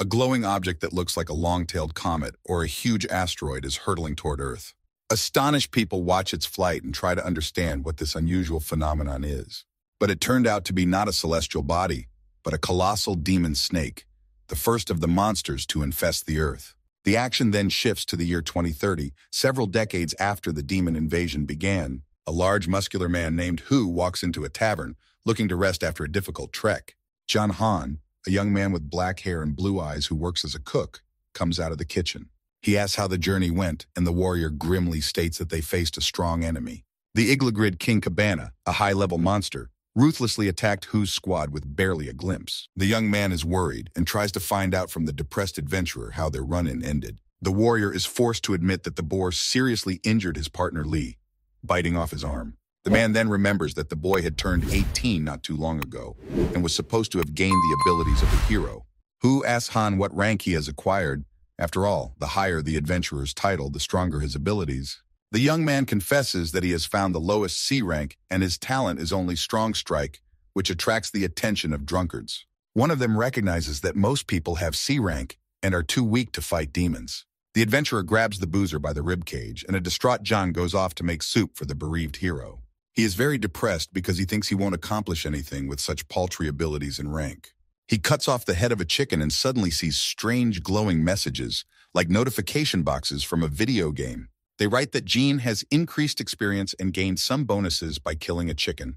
A glowing object that looks like a long-tailed comet or a huge asteroid is hurtling toward Earth. Astonished people watch its flight and try to understand what this unusual phenomenon is. But it turned out to be not a celestial body, but a colossal demon snake, the first of the monsters to infest the Earth. The action then shifts to the year 2030, several decades after the demon invasion began. A large muscular man named Hu walks into a tavern, looking to rest after a difficult trek. John Han, a young man with black hair and blue eyes who works as a cook comes out of the kitchen. He asks how the journey went, and the warrior grimly states that they faced a strong enemy. The Iglagrid King Cabana, a high-level monster, ruthlessly attacked Hu's squad with barely a glimpse. The young man is worried and tries to find out from the depressed adventurer how their run-in ended. The warrior is forced to admit that the boar seriously injured his partner Lee, biting off his arm. The man then remembers that the boy had turned 18 not too long ago and was supposed to have gained the abilities of a hero. Who asks Han what rank he has acquired? After all, the higher the adventurer's title, the stronger his abilities. The young man confesses that he has found the lowest C rank and his talent is only strong strike, which attracts the attention of drunkards. One of them recognizes that most people have C rank and are too weak to fight demons. The adventurer grabs the boozer by the rib cage, and a distraught John goes off to make soup for the bereaved hero. He is very depressed because he thinks he won't accomplish anything with such paltry abilities and rank. He cuts off the head of a chicken and suddenly sees strange glowing messages, like notification boxes from a video game. They write that Jean has increased experience and gained some bonuses by killing a chicken.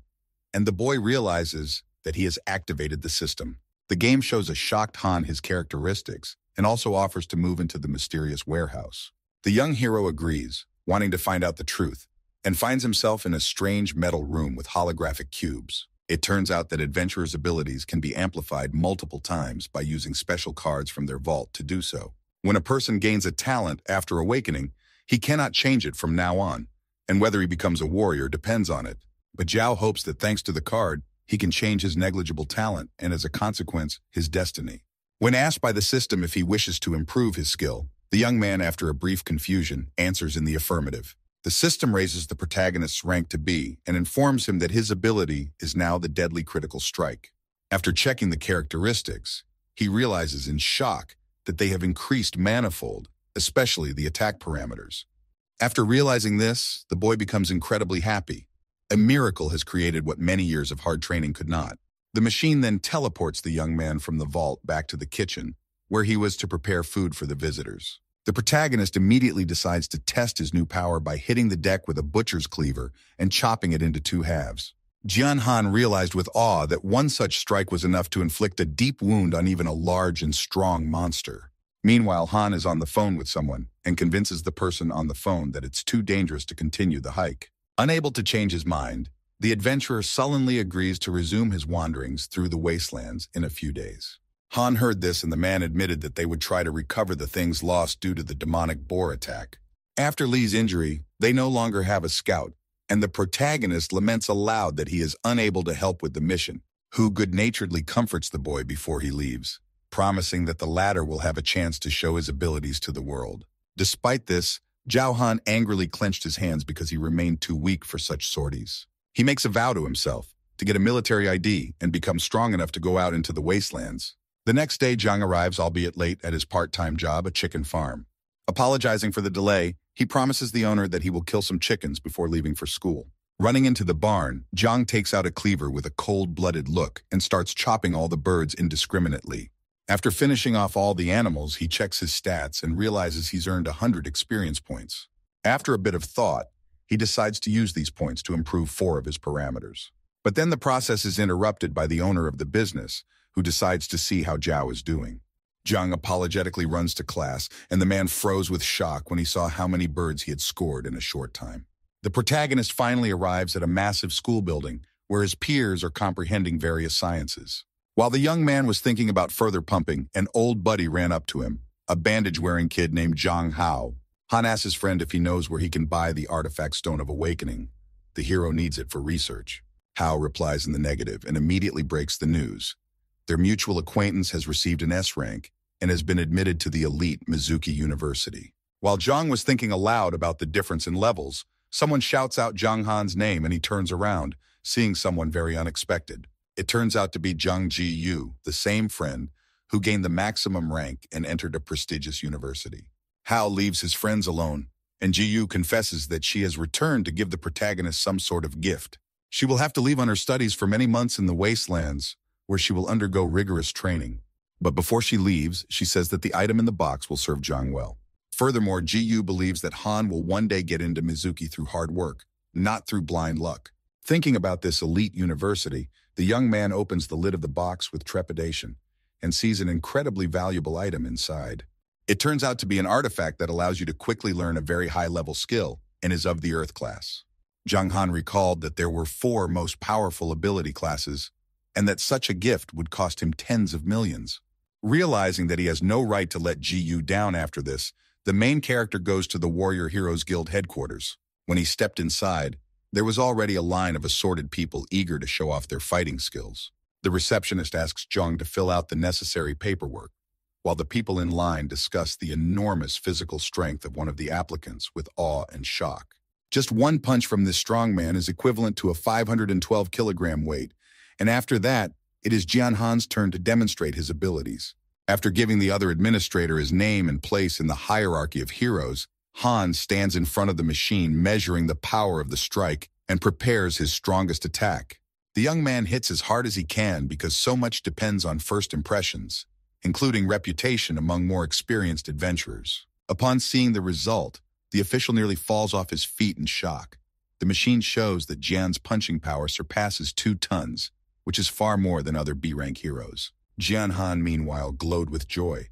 And the boy realizes that he has activated the system. The game shows a shocked Han his characteristics and also offers to move into the mysterious warehouse. The young hero agrees, wanting to find out the truth, and finds himself in a strange metal room with holographic cubes. It turns out that adventurers' abilities can be amplified multiple times by using special cards from their vault to do so. When a person gains a talent after awakening, he cannot change it from now on, and whether he becomes a warrior depends on it. But Zhao hopes that thanks to the card, he can change his negligible talent and, as a consequence, his destiny. When asked by the system if he wishes to improve his skill, the young man, after a brief confusion, answers in the affirmative. The system raises the protagonist's rank to B and informs him that his ability is now the deadly critical strike. After checking the characteristics, he realizes in shock that they have increased manifold, especially the attack parameters. After realizing this, the boy becomes incredibly happy. A miracle has created what many years of hard training could not. The machine then teleports the young man from the vault back to the kitchen, where he was to prepare food for the visitors. The protagonist immediately decides to test his new power by hitting the deck with a butcher's cleaver and chopping it into two halves. Jian Han realized with awe that one such strike was enough to inflict a deep wound on even a large and strong monster. Meanwhile, Han is on the phone with someone and convinces the person on the phone that it's too dangerous to continue the hike. Unable to change his mind, the adventurer sullenly agrees to resume his wanderings through the wastelands in a few days. Han heard this and the man admitted that they would try to recover the things lost due to the demonic boar attack. After Lee's injury, they no longer have a scout, and the protagonist laments aloud that he is unable to help with the mission, who good-naturedly comforts the boy before he leaves, promising that the latter will have a chance to show his abilities to the world. Despite this, Zhao Han angrily clenched his hands because he remained too weak for such sorties. He makes a vow to himself to get a military ID and become strong enough to go out into the wastelands. The next day, Zhang arrives, albeit late, at his part-time job, a chicken farm. Apologizing for the delay, he promises the owner that he will kill some chickens before leaving for school. Running into the barn, Zhang takes out a cleaver with a cold-blooded look and starts chopping all the birds indiscriminately. After finishing off all the animals, he checks his stats and realizes he's earned 100 experience points. After a bit of thought, he decides to use these points to improve four of his parameters. But then the process is interrupted by the owner of the business, who decides to see how Zhao is doing. Zhang apologetically runs to class, and the man froze with shock when he saw how many birds he had scored in a short time. The protagonist finally arrives at a massive school building where his peers are comprehending various sciences. While the young man was thinking about further pumping, an old buddy ran up to him, a bandage-wearing kid named Zhang Hao. Han asks his friend if he knows where he can buy the artifact Stone of Awakening. The hero needs it for research. Hao replies in the negative and immediately breaks the news. Their mutual acquaintance has received an S rank and has been admitted to the elite Mizuki University. While Zhang was thinking aloud about the difference in levels, someone shouts out Zhang Han's name and he turns around, seeing someone very unexpected. It turns out to be Zhang Ji Yu, the same friend, who gained the maximum rank and entered a prestigious university. Hao leaves his friends alone, and Ji Yu confesses that she has returned to give the protagonist some sort of gift. She will have to leave on her studies for many months in the wastelands, where she will undergo rigorous training. But before she leaves, she says that the item in the box will serve Zhang well. Furthermore, Yu believes that Han will one day get into Mizuki through hard work, not through blind luck. Thinking about this elite university, the young man opens the lid of the box with trepidation and sees an incredibly valuable item inside. It turns out to be an artifact that allows you to quickly learn a very high-level skill and is of the Earth class. Zhang Han recalled that there were four most powerful ability classes and that such a gift would cost him tens of millions. Realizing that he has no right to let Gu down after this, the main character goes to the Warrior Heroes Guild headquarters. When he stepped inside, there was already a line of assorted people eager to show off their fighting skills. The receptionist asks Jung to fill out the necessary paperwork, while the people in line discuss the enormous physical strength of one of the applicants with awe and shock. Just one punch from this strong man is equivalent to a 512 kilogram weight, and after that, it is Hans' turn to demonstrate his abilities. After giving the other administrator his name and place in the hierarchy of heroes, Han stands in front of the machine measuring the power of the strike and prepares his strongest attack. The young man hits as hard as he can because so much depends on first impressions, including reputation among more experienced adventurers. Upon seeing the result, the official nearly falls off his feet in shock. The machine shows that Jan's punching power surpasses two tons, which is far more than other B-rank heroes. Jian Han meanwhile, glowed with joy.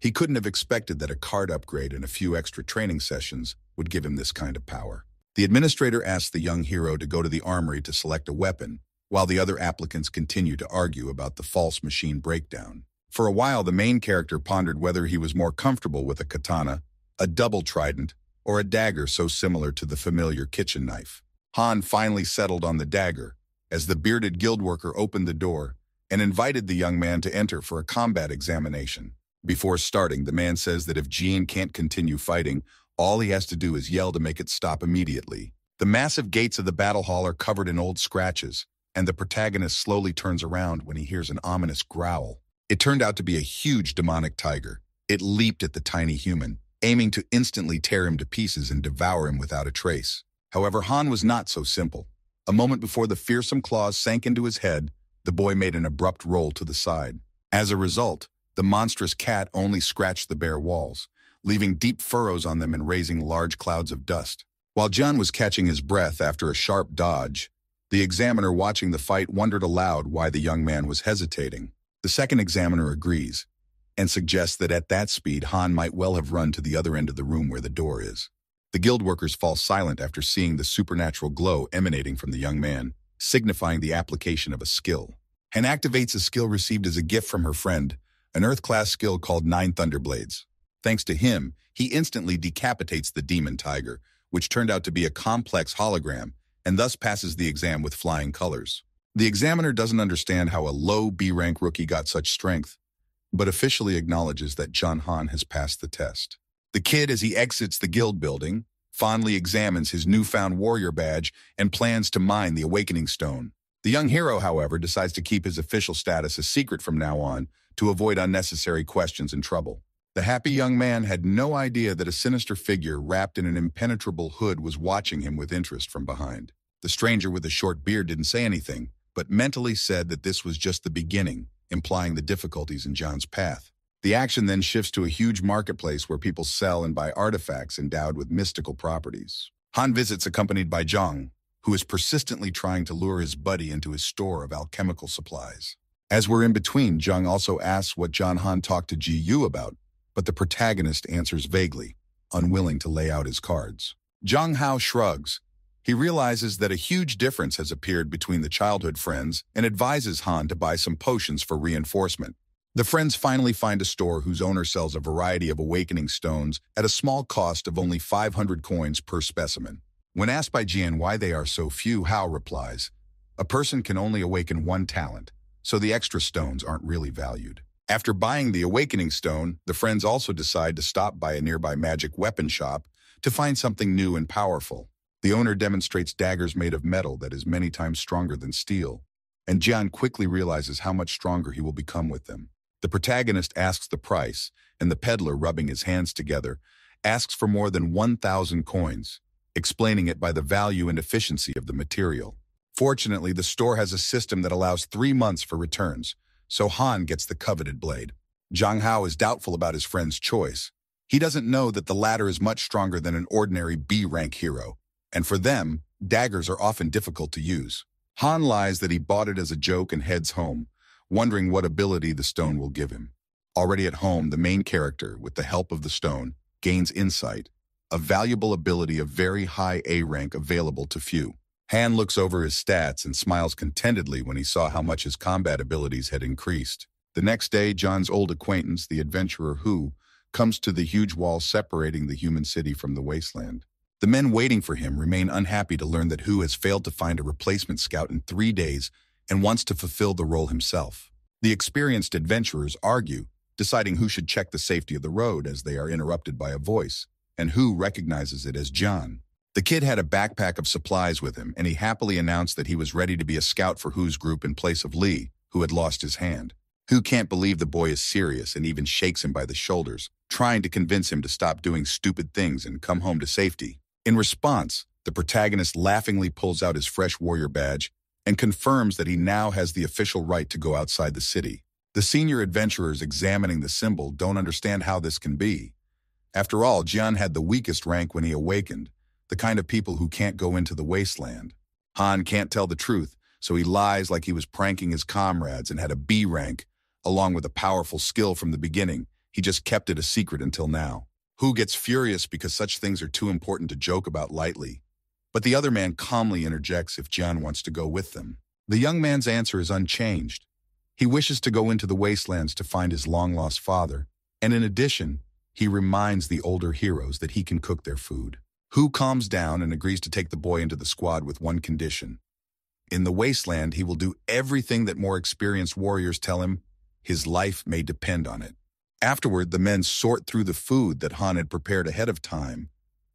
He couldn't have expected that a card upgrade and a few extra training sessions would give him this kind of power. The administrator asked the young hero to go to the armory to select a weapon, while the other applicants continued to argue about the false machine breakdown. For a while, the main character pondered whether he was more comfortable with a katana, a double trident, or a dagger so similar to the familiar kitchen knife. Han finally settled on the dagger, as the bearded guild worker opened the door and invited the young man to enter for a combat examination. Before starting, the man says that if Jean can't continue fighting, all he has to do is yell to make it stop immediately. The massive gates of the battle hall are covered in old scratches, and the protagonist slowly turns around when he hears an ominous growl. It turned out to be a huge demonic tiger. It leaped at the tiny human, aiming to instantly tear him to pieces and devour him without a trace. However, Han was not so simple. A moment before the fearsome claws sank into his head, the boy made an abrupt roll to the side. As a result, the monstrous cat only scratched the bare walls, leaving deep furrows on them and raising large clouds of dust. While John was catching his breath after a sharp dodge, the examiner watching the fight wondered aloud why the young man was hesitating. The second examiner agrees and suggests that at that speed Han might well have run to the other end of the room where the door is. The guild workers fall silent after seeing the supernatural glow emanating from the young man, signifying the application of a skill. Hen activates a skill received as a gift from her friend, an Earth-class skill called Nine Thunderblades. Thanks to him, he instantly decapitates the demon tiger, which turned out to be a complex hologram, and thus passes the exam with flying colors. The examiner doesn't understand how a low B-rank rookie got such strength, but officially acknowledges that John Han has passed the test. The kid, as he exits the guild building, fondly examines his newfound warrior badge and plans to mine the Awakening Stone. The young hero, however, decides to keep his official status a secret from now on to avoid unnecessary questions and trouble. The happy young man had no idea that a sinister figure wrapped in an impenetrable hood was watching him with interest from behind. The stranger with the short beard didn't say anything, but mentally said that this was just the beginning, implying the difficulties in John's path. The action then shifts to a huge marketplace where people sell and buy artifacts endowed with mystical properties. Han visits accompanied by Zhang, who is persistently trying to lure his buddy into his store of alchemical supplies. As we're in between, Zhang also asks what John Han talked to Ji Yu about, but the protagonist answers vaguely, unwilling to lay out his cards. Zhang Hao shrugs. He realizes that a huge difference has appeared between the childhood friends and advises Han to buy some potions for reinforcement. The friends finally find a store whose owner sells a variety of awakening stones at a small cost of only 500 coins per specimen. When asked by Jian why they are so few, Hao replies, a person can only awaken one talent, so the extra stones aren't really valued. After buying the awakening stone, the friends also decide to stop by a nearby magic weapon shop to find something new and powerful. The owner demonstrates daggers made of metal that is many times stronger than steel, and Jian quickly realizes how much stronger he will become with them. The protagonist asks the price, and the peddler, rubbing his hands together, asks for more than 1,000 coins, explaining it by the value and efficiency of the material. Fortunately, the store has a system that allows three months for returns, so Han gets the coveted blade. Zhang Hao is doubtful about his friend's choice. He doesn't know that the latter is much stronger than an ordinary B-rank hero, and for them, daggers are often difficult to use. Han lies that he bought it as a joke and heads home, wondering what ability the stone will give him. Already at home, the main character, with the help of the stone, gains insight, a valuable ability of very high A rank available to few. Han looks over his stats and smiles contentedly when he saw how much his combat abilities had increased. The next day, John's old acquaintance, the adventurer who, comes to the huge wall separating the human city from the wasteland. The men waiting for him remain unhappy to learn that Hu has failed to find a replacement scout in three days and wants to fulfill the role himself. The experienced adventurers argue, deciding who should check the safety of the road as they are interrupted by a voice, and who recognizes it as John. The kid had a backpack of supplies with him, and he happily announced that he was ready to be a scout for Who's group in place of Lee, who had lost his hand. Who can't believe the boy is serious and even shakes him by the shoulders, trying to convince him to stop doing stupid things and come home to safety. In response, the protagonist laughingly pulls out his fresh warrior badge and confirms that he now has the official right to go outside the city. The senior adventurers examining the symbol don't understand how this can be. After all, Jian had the weakest rank when he awakened, the kind of people who can't go into the wasteland. Han can't tell the truth, so he lies like he was pranking his comrades and had a B rank, along with a powerful skill from the beginning. He just kept it a secret until now. Who gets furious because such things are too important to joke about lightly? But the other man calmly interjects if John wants to go with them. The young man's answer is unchanged. He wishes to go into the wastelands to find his long-lost father, and in addition, he reminds the older heroes that he can cook their food. Who calms down and agrees to take the boy into the squad with one condition. In the wasteland, he will do everything that more experienced warriors tell him. His life may depend on it. Afterward, the men sort through the food that Han had prepared ahead of time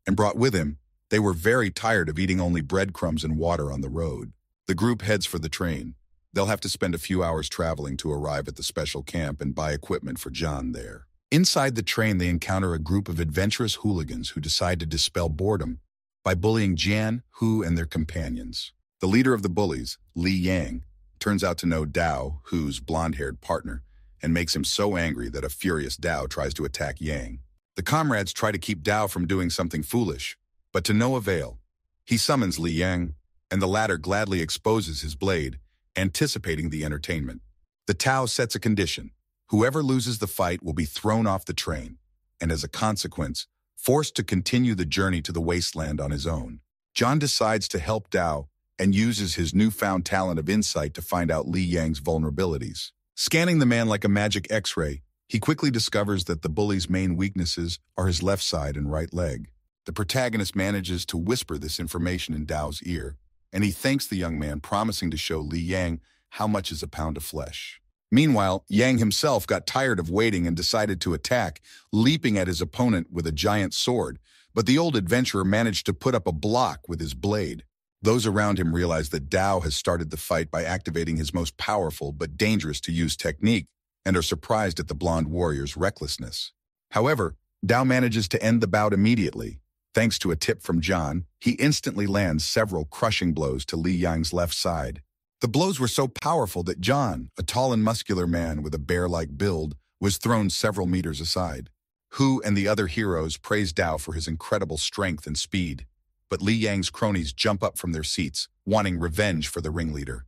and brought with him they were very tired of eating only breadcrumbs and water on the road. The group heads for the train. They'll have to spend a few hours traveling to arrive at the special camp and buy equipment for John there. Inside the train, they encounter a group of adventurous hooligans who decide to dispel boredom by bullying Jan, Hu, and their companions. The leader of the bullies, Li Yang, turns out to know Dao, Hu's blonde-haired partner, and makes him so angry that a furious Dao tries to attack Yang. The comrades try to keep Dao from doing something foolish, but to no avail. He summons Li Yang, and the latter gladly exposes his blade, anticipating the entertainment. The Tao sets a condition. Whoever loses the fight will be thrown off the train, and as a consequence, forced to continue the journey to the wasteland on his own. John decides to help Dao and uses his newfound talent of insight to find out Li Yang's vulnerabilities. Scanning the man like a magic x-ray, he quickly discovers that the bully's main weaknesses are his left side and right leg. The protagonist manages to whisper this information in Dao's ear, and he thanks the young man, promising to show Li Yang how much is a pound of flesh. Meanwhile, Yang himself got tired of waiting and decided to attack, leaping at his opponent with a giant sword, but the old adventurer managed to put up a block with his blade. Those around him realize that Dao has started the fight by activating his most powerful but dangerous to use technique and are surprised at the blond warrior's recklessness. However, Dao manages to end the bout immediately, Thanks to a tip from John, he instantly lands several crushing blows to Li Yang's left side. The blows were so powerful that John, a tall and muscular man with a bear-like build, was thrown several meters aside. Hu and the other heroes praise Dao for his incredible strength and speed, but Li Yang's cronies jump up from their seats, wanting revenge for the ringleader.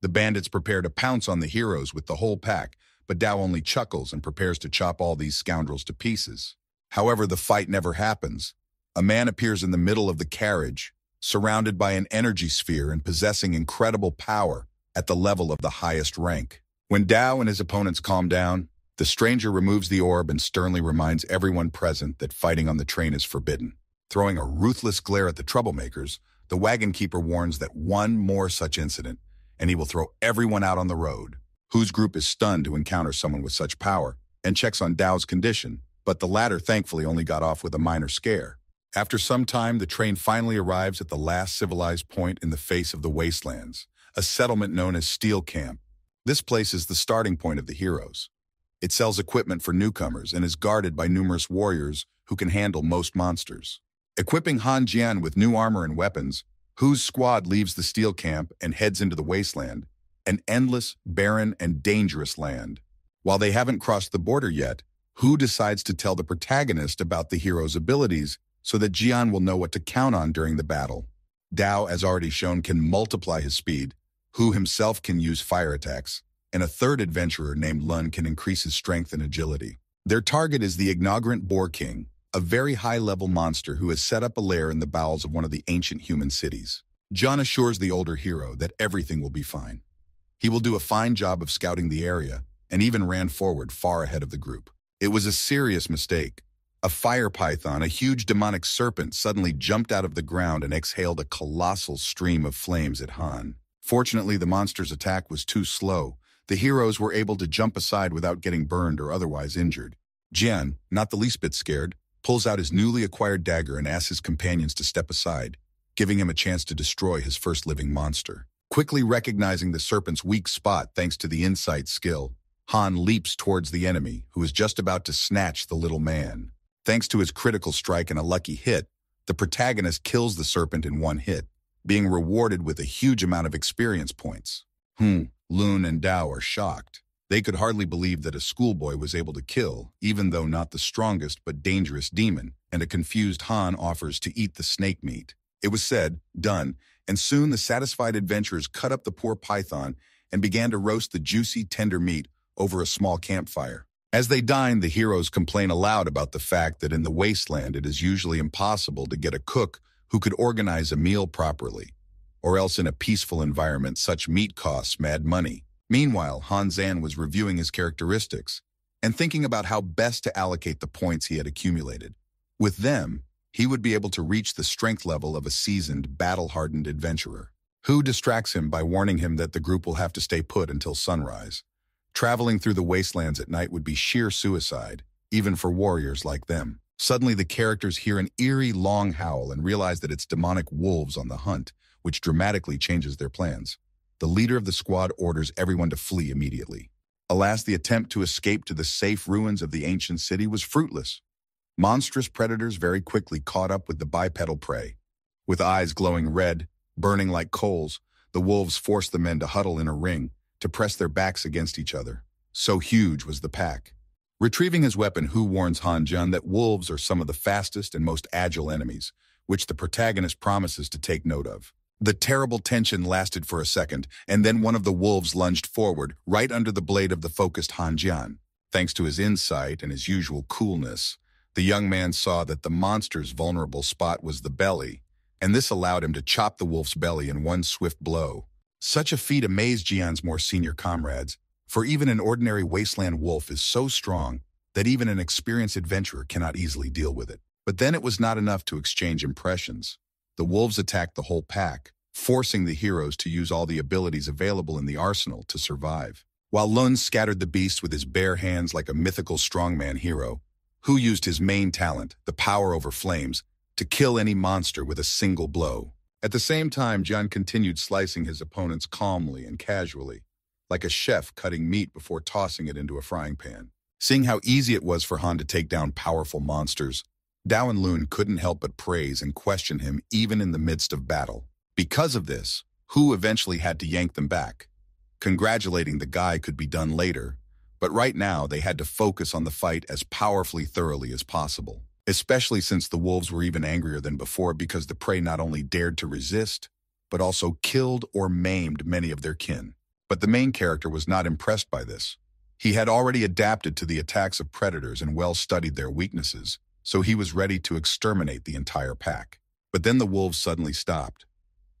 The bandits prepare to pounce on the heroes with the whole pack, but Dao only chuckles and prepares to chop all these scoundrels to pieces. However, the fight never happens, a man appears in the middle of the carriage, surrounded by an energy sphere and possessing incredible power at the level of the highest rank. When Dao and his opponents calm down, the stranger removes the orb and sternly reminds everyone present that fighting on the train is forbidden. Throwing a ruthless glare at the troublemakers, the wagon keeper warns that one more such incident, and he will throw everyone out on the road. Whose group is stunned to encounter someone with such power, and checks on Dao's condition, but the latter thankfully only got off with a minor scare. After some time, the train finally arrives at the last civilized point in the face of the wastelands, a settlement known as Steel Camp. This place is the starting point of the heroes. It sells equipment for newcomers and is guarded by numerous warriors who can handle most monsters. Equipping Han Jian with new armor and weapons, Hu's squad leaves the steel camp and heads into the wasteland, an endless, barren, and dangerous land. While they haven't crossed the border yet, Hu decides to tell the protagonist about the hero's abilities so that Jian will know what to count on during the battle. Dao, as already shown, can multiply his speed. Hu himself can use fire attacks. And a third adventurer named Lun can increase his strength and agility. Their target is the ignorant Boar King, a very high-level monster who has set up a lair in the bowels of one of the ancient human cities. John assures the older hero that everything will be fine. He will do a fine job of scouting the area, and even ran forward far ahead of the group. It was a serious mistake, a fire python, a huge demonic serpent, suddenly jumped out of the ground and exhaled a colossal stream of flames at Han. Fortunately, the monster's attack was too slow. The heroes were able to jump aside without getting burned or otherwise injured. Jian, not the least bit scared, pulls out his newly acquired dagger and asks his companions to step aside, giving him a chance to destroy his first living monster. Quickly recognizing the serpent's weak spot thanks to the insight skill, Han leaps towards the enemy, who is just about to snatch the little man. Thanks to his critical strike and a lucky hit, the protagonist kills the serpent in one hit, being rewarded with a huge amount of experience points. Hmm, Loon and Dow are shocked. They could hardly believe that a schoolboy was able to kill, even though not the strongest but dangerous demon, and a confused Han offers to eat the snake meat. It was said, done, and soon the satisfied adventurers cut up the poor python and began to roast the juicy, tender meat over a small campfire. As they dine, the heroes complain aloud about the fact that in the wasteland it is usually impossible to get a cook who could organize a meal properly, or else in a peaceful environment such meat costs mad money. Meanwhile, Han Zan was reviewing his characteristics and thinking about how best to allocate the points he had accumulated. With them, he would be able to reach the strength level of a seasoned, battle-hardened adventurer. Who distracts him by warning him that the group will have to stay put until sunrise. Traveling through the wastelands at night would be sheer suicide, even for warriors like them. Suddenly, the characters hear an eerie, long howl and realize that it's demonic wolves on the hunt, which dramatically changes their plans. The leader of the squad orders everyone to flee immediately. Alas, the attempt to escape to the safe ruins of the ancient city was fruitless. Monstrous predators very quickly caught up with the bipedal prey. With eyes glowing red, burning like coals, the wolves forced the men to huddle in a ring, to press their backs against each other. So huge was the pack. Retrieving his weapon, Hu warns Han Jun that wolves are some of the fastest and most agile enemies, which the protagonist promises to take note of. The terrible tension lasted for a second, and then one of the wolves lunged forward, right under the blade of the focused Han Jian. Thanks to his insight and his usual coolness, the young man saw that the monster's vulnerable spot was the belly, and this allowed him to chop the wolf's belly in one swift blow. Such a feat amazed Jian's more senior comrades, for even an ordinary wasteland wolf is so strong that even an experienced adventurer cannot easily deal with it. But then it was not enough to exchange impressions. The wolves attacked the whole pack, forcing the heroes to use all the abilities available in the arsenal to survive. While Lun scattered the beasts with his bare hands like a mythical strongman hero, who used his main talent, the power over flames, to kill any monster with a single blow. At the same time, John continued slicing his opponents calmly and casually, like a chef cutting meat before tossing it into a frying pan. Seeing how easy it was for Han to take down powerful monsters, Dao and Loon couldn't help but praise and question him even in the midst of battle. Because of this, Hu eventually had to yank them back. Congratulating the guy could be done later, but right now they had to focus on the fight as powerfully thoroughly as possible especially since the wolves were even angrier than before because the prey not only dared to resist, but also killed or maimed many of their kin. But the main character was not impressed by this. He had already adapted to the attacks of predators and well studied their weaknesses, so he was ready to exterminate the entire pack. But then the wolves suddenly stopped.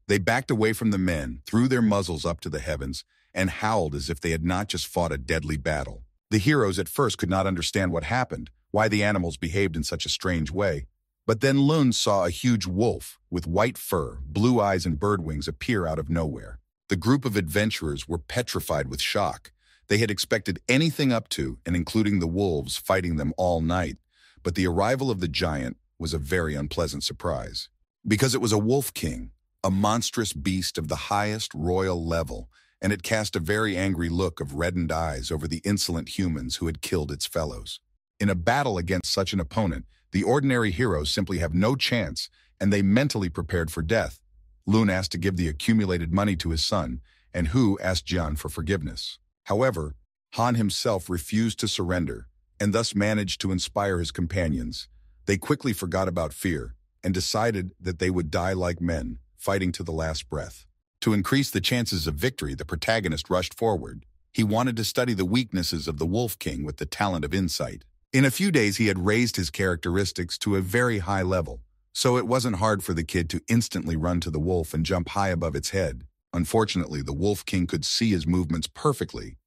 They backed away from the men, threw their muzzles up to the heavens, and howled as if they had not just fought a deadly battle. The heroes at first could not understand what happened, why the animals behaved in such a strange way. But then Loon saw a huge wolf with white fur, blue eyes, and bird wings appear out of nowhere. The group of adventurers were petrified with shock. They had expected anything up to, and including the wolves fighting them all night, but the arrival of the giant was a very unpleasant surprise. Because it was a wolf king, a monstrous beast of the highest royal level, and it cast a very angry look of reddened eyes over the insolent humans who had killed its fellows. In a battle against such an opponent, the ordinary heroes simply have no chance, and they mentally prepared for death. Loon asked to give the accumulated money to his son, and Hu asked Jian for forgiveness. However, Han himself refused to surrender, and thus managed to inspire his companions. They quickly forgot about fear, and decided that they would die like men, fighting to the last breath. To increase the chances of victory, the protagonist rushed forward. He wanted to study the weaknesses of the Wolf King with the talent of insight. In a few days, he had raised his characteristics to a very high level, so it wasn't hard for the kid to instantly run to the wolf and jump high above its head. Unfortunately, the Wolf King could see his movements perfectly,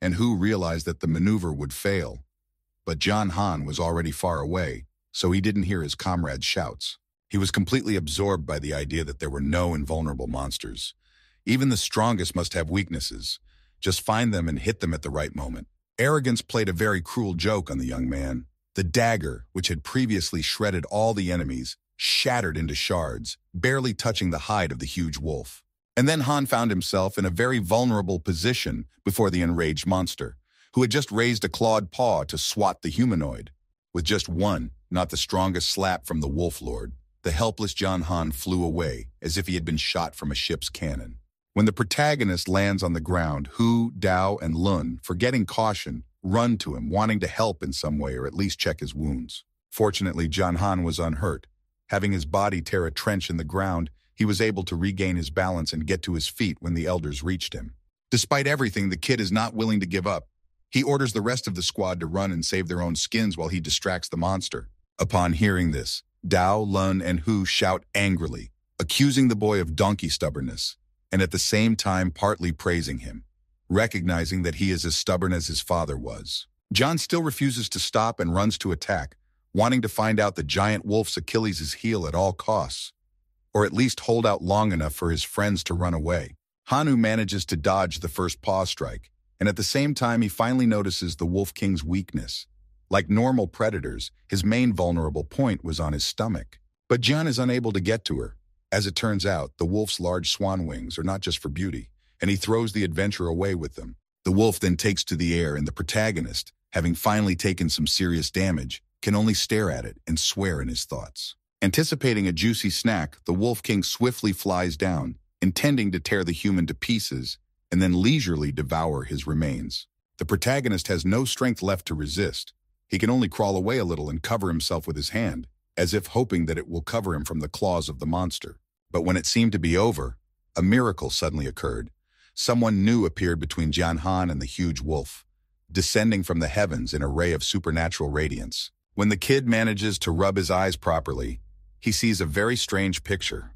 and Hu realized that the maneuver would fail. But John Han was already far away, so he didn't hear his comrade's shouts. He was completely absorbed by the idea that there were no invulnerable monsters. Even the strongest must have weaknesses. Just find them and hit them at the right moment. Arrogance played a very cruel joke on the young man. The dagger, which had previously shredded all the enemies, shattered into shards, barely touching the hide of the huge wolf. And then Han found himself in a very vulnerable position before the enraged monster, who had just raised a clawed paw to swat the humanoid. With just one, not the strongest slap from the wolf lord, the helpless John Han flew away as if he had been shot from a ship's cannon. When the protagonist lands on the ground, Hu, Dao, and Lun, forgetting caution, run to him, wanting to help in some way or at least check his wounds. Fortunately, John Han was unhurt. Having his body tear a trench in the ground, he was able to regain his balance and get to his feet when the elders reached him. Despite everything, the kid is not willing to give up. He orders the rest of the squad to run and save their own skins while he distracts the monster. Upon hearing this, Dao, Lun, and Hu shout angrily, accusing the boy of donkey stubbornness and at the same time partly praising him, recognizing that he is as stubborn as his father was. John still refuses to stop and runs to attack, wanting to find out the giant wolf's Achilles' heel at all costs, or at least hold out long enough for his friends to run away. Hanu manages to dodge the first paw strike, and at the same time he finally notices the Wolf King's weakness. Like normal predators, his main vulnerable point was on his stomach. But John is unable to get to her, as it turns out, the wolf's large swan wings are not just for beauty, and he throws the adventurer away with them. The wolf then takes to the air, and the protagonist, having finally taken some serious damage, can only stare at it and swear in his thoughts. Anticipating a juicy snack, the Wolf King swiftly flies down, intending to tear the human to pieces and then leisurely devour his remains. The protagonist has no strength left to resist. He can only crawl away a little and cover himself with his hand, as if hoping that it will cover him from the claws of the monster. But when it seemed to be over, a miracle suddenly occurred. Someone new appeared between Jian Han and the huge wolf, descending from the heavens in a ray of supernatural radiance. When the kid manages to rub his eyes properly, he sees a very strange picture.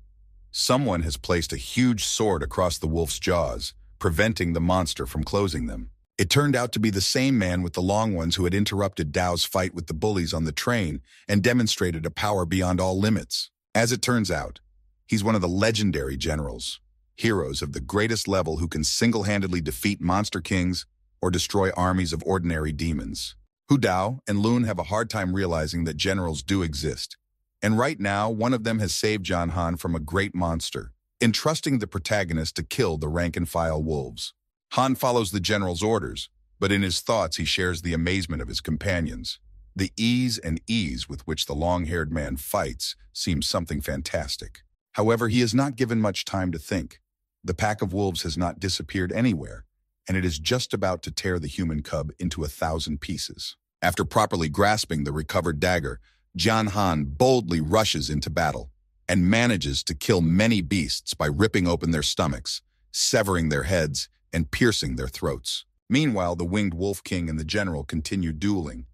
Someone has placed a huge sword across the wolf's jaws, preventing the monster from closing them. It turned out to be the same man with the long ones who had interrupted Dao's fight with the bullies on the train and demonstrated a power beyond all limits. As it turns out, He's one of the legendary generals, heroes of the greatest level who can single-handedly defeat monster kings or destroy armies of ordinary demons. Hu Dao and Loon have a hard time realizing that generals do exist. And right now, one of them has saved John Han from a great monster, entrusting the protagonist to kill the rank-and-file wolves. Han follows the general's orders, but in his thoughts he shares the amazement of his companions. The ease and ease with which the long-haired man fights seems something fantastic. However, he has not given much time to think. The pack of wolves has not disappeared anywhere, and it is just about to tear the human cub into a thousand pieces. After properly grasping the recovered dagger, Jian Han boldly rushes into battle and manages to kill many beasts by ripping open their stomachs, severing their heads, and piercing their throats. Meanwhile, the winged wolf king and the general continued dueling.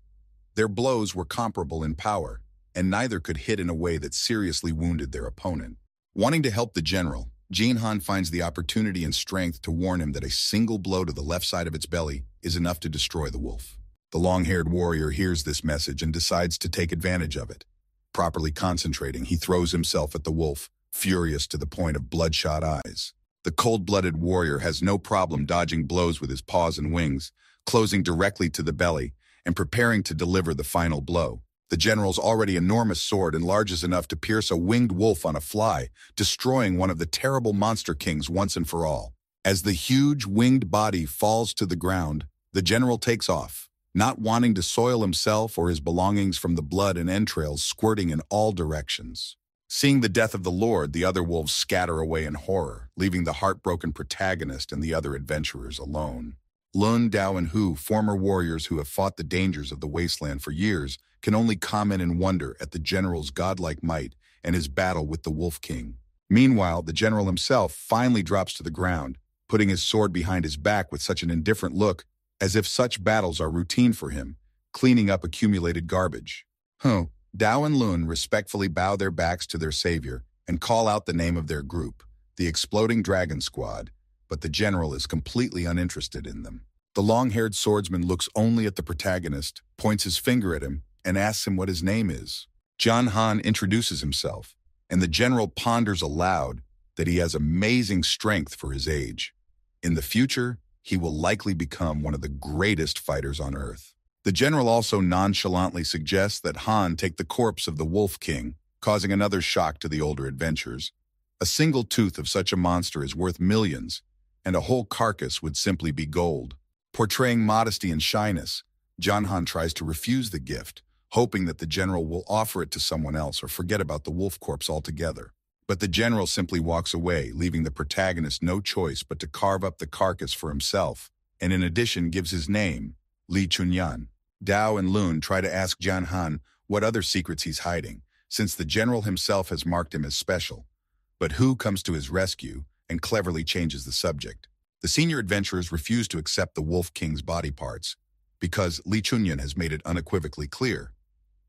Their blows were comparable in power, and neither could hit in a way that seriously wounded their opponent. Wanting to help the general, Jean Han finds the opportunity and strength to warn him that a single blow to the left side of its belly is enough to destroy the wolf. The long-haired warrior hears this message and decides to take advantage of it. Properly concentrating, he throws himself at the wolf, furious to the point of bloodshot eyes. The cold-blooded warrior has no problem dodging blows with his paws and wings, closing directly to the belly, and preparing to deliver the final blow the general's already enormous sword enlarges enough to pierce a winged wolf on a fly, destroying one of the terrible monster kings once and for all. As the huge winged body falls to the ground, the general takes off, not wanting to soil himself or his belongings from the blood and entrails squirting in all directions. Seeing the death of the Lord, the other wolves scatter away in horror, leaving the heartbroken protagonist and the other adventurers alone. Lun, Dao, and Hu, former warriors who have fought the dangers of the wasteland for years, can only comment and wonder at the general's godlike might and his battle with the Wolf King. Meanwhile, the general himself finally drops to the ground, putting his sword behind his back with such an indifferent look as if such battles are routine for him, cleaning up accumulated garbage. Huh. Dao and Lun respectfully bow their backs to their savior and call out the name of their group, the Exploding Dragon Squad, but the general is completely uninterested in them. The long-haired swordsman looks only at the protagonist, points his finger at him, and asks him what his name is. John Han introduces himself, and the general ponders aloud that he has amazing strength for his age. In the future, he will likely become one of the greatest fighters on Earth. The general also nonchalantly suggests that Han take the corpse of the Wolf King, causing another shock to the older adventurers. A single tooth of such a monster is worth millions, and a whole carcass would simply be gold. Portraying modesty and shyness, John Han tries to refuse the gift, hoping that the general will offer it to someone else or forget about the wolf corpse altogether. But the general simply walks away, leaving the protagonist no choice but to carve up the carcass for himself, and in addition gives his name, Li Chunyan. Dao and Lun try to ask Jian Han what other secrets he's hiding, since the general himself has marked him as special. But Hu comes to his rescue and cleverly changes the subject. The senior adventurers refuse to accept the Wolf King's body parts because Li Chunyan has made it unequivocally clear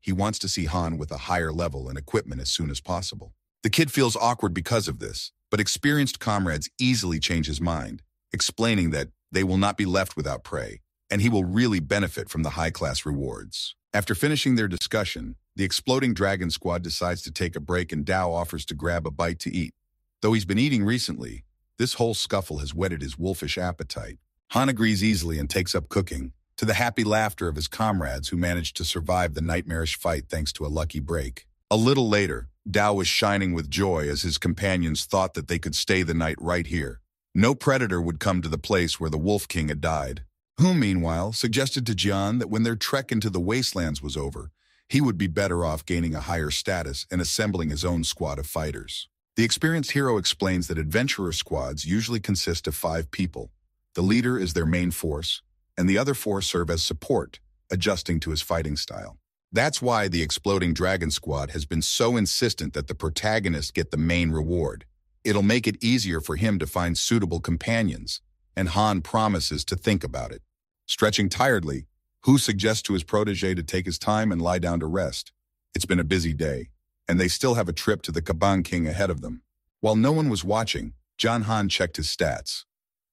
he wants to see Han with a higher level and equipment as soon as possible. The kid feels awkward because of this, but experienced comrades easily change his mind, explaining that they will not be left without prey, and he will really benefit from the high-class rewards. After finishing their discussion, the exploding dragon squad decides to take a break and Dao offers to grab a bite to eat. Though he's been eating recently, this whole scuffle has whetted his wolfish appetite. Han agrees easily and takes up cooking, to the happy laughter of his comrades who managed to survive the nightmarish fight thanks to a lucky break. A little later, Dow was shining with joy as his companions thought that they could stay the night right here. No predator would come to the place where the Wolf King had died. Who, meanwhile, suggested to John that when their trek into the wastelands was over, he would be better off gaining a higher status and assembling his own squad of fighters. The experienced hero explains that adventurer squads usually consist of five people. The leader is their main force, and the other four serve as support, adjusting to his fighting style. That's why the Exploding Dragon Squad has been so insistent that the protagonist get the main reward. It'll make it easier for him to find suitable companions, and Han promises to think about it. Stretching tiredly, Hu suggests to his protege to take his time and lie down to rest. It's been a busy day, and they still have a trip to the Kabang King ahead of them. While no one was watching, John Han checked his stats.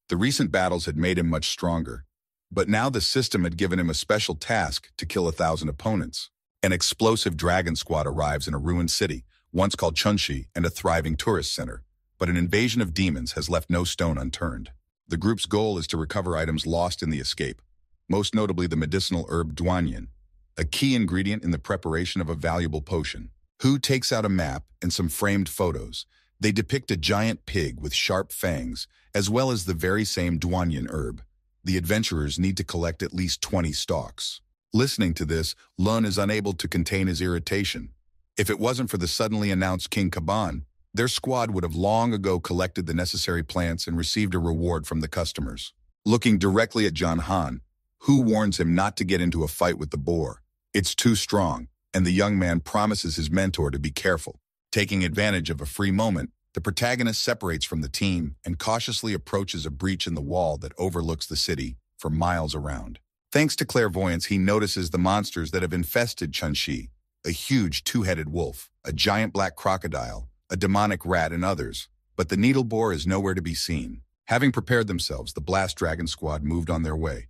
The recent battles had made him much stronger, but now the system had given him a special task to kill a thousand opponents. An explosive dragon squad arrives in a ruined city, once called Chunshi and a thriving tourist center, but an invasion of demons has left no stone unturned. The group's goal is to recover items lost in the escape, most notably the medicinal herb Duanyin, a key ingredient in the preparation of a valuable potion. Who takes out a map and some framed photos. They depict a giant pig with sharp fangs, as well as the very same Duanyin herb the adventurers need to collect at least 20 stalks. Listening to this, Lun is unable to contain his irritation. If it wasn't for the suddenly announced King Kaban, their squad would have long ago collected the necessary plants and received a reward from the customers. Looking directly at John Han, who warns him not to get into a fight with the boar. It's too strong, and the young man promises his mentor to be careful. Taking advantage of a free moment, the protagonist separates from the team and cautiously approaches a breach in the wall that overlooks the city for miles around. Thanks to clairvoyance, he notices the monsters that have infested Chunxi, a huge two-headed wolf, a giant black crocodile, a demonic rat, and others. But the needle bore is nowhere to be seen. Having prepared themselves, the Blast Dragon squad moved on their way.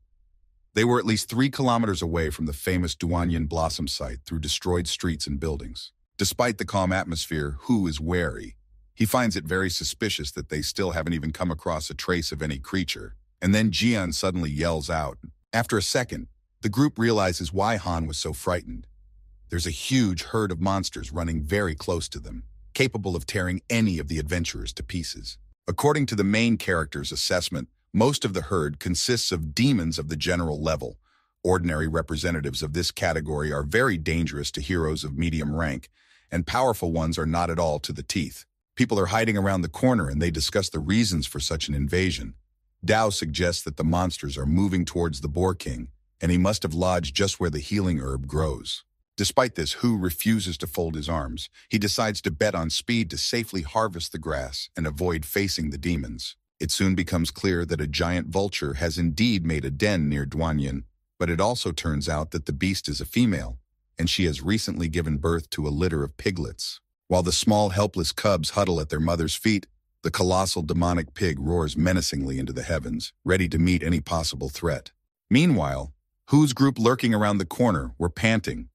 They were at least three kilometers away from the famous Duanyan Blossom site through destroyed streets and buildings. Despite the calm atmosphere, Hu is wary. He finds it very suspicious that they still haven't even come across a trace of any creature. And then Jian suddenly yells out. After a second, the group realizes why Han was so frightened. There's a huge herd of monsters running very close to them, capable of tearing any of the adventurers to pieces. According to the main character's assessment, most of the herd consists of demons of the general level. Ordinary representatives of this category are very dangerous to heroes of medium rank, and powerful ones are not at all to the teeth. People are hiding around the corner and they discuss the reasons for such an invasion. Dao suggests that the monsters are moving towards the Boar King, and he must have lodged just where the healing herb grows. Despite this, Hu refuses to fold his arms. He decides to bet on speed to safely harvest the grass and avoid facing the demons. It soon becomes clear that a giant vulture has indeed made a den near Duanyin, but it also turns out that the beast is a female, and she has recently given birth to a litter of piglets. While the small, helpless cubs huddle at their mother's feet, the colossal demonic pig roars menacingly into the heavens, ready to meet any possible threat. Meanwhile, Who's group lurking around the corner were panting.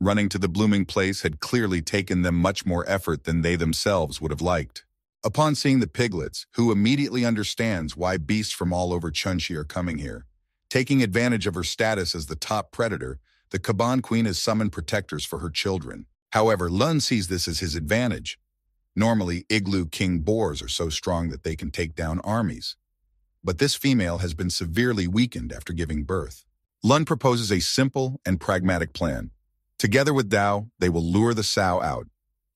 Running to the blooming place had clearly taken them much more effort than they themselves would have liked. Upon seeing the piglets, who immediately understands why beasts from all over Chunchi are coming here, taking advantage of her status as the top predator, the Kaban Queen has summoned protectors for her children. However, Lund sees this as his advantage. Normally, igloo king boars are so strong that they can take down armies. But this female has been severely weakened after giving birth. Lund proposes a simple and pragmatic plan. Together with Dao, they will lure the sow out,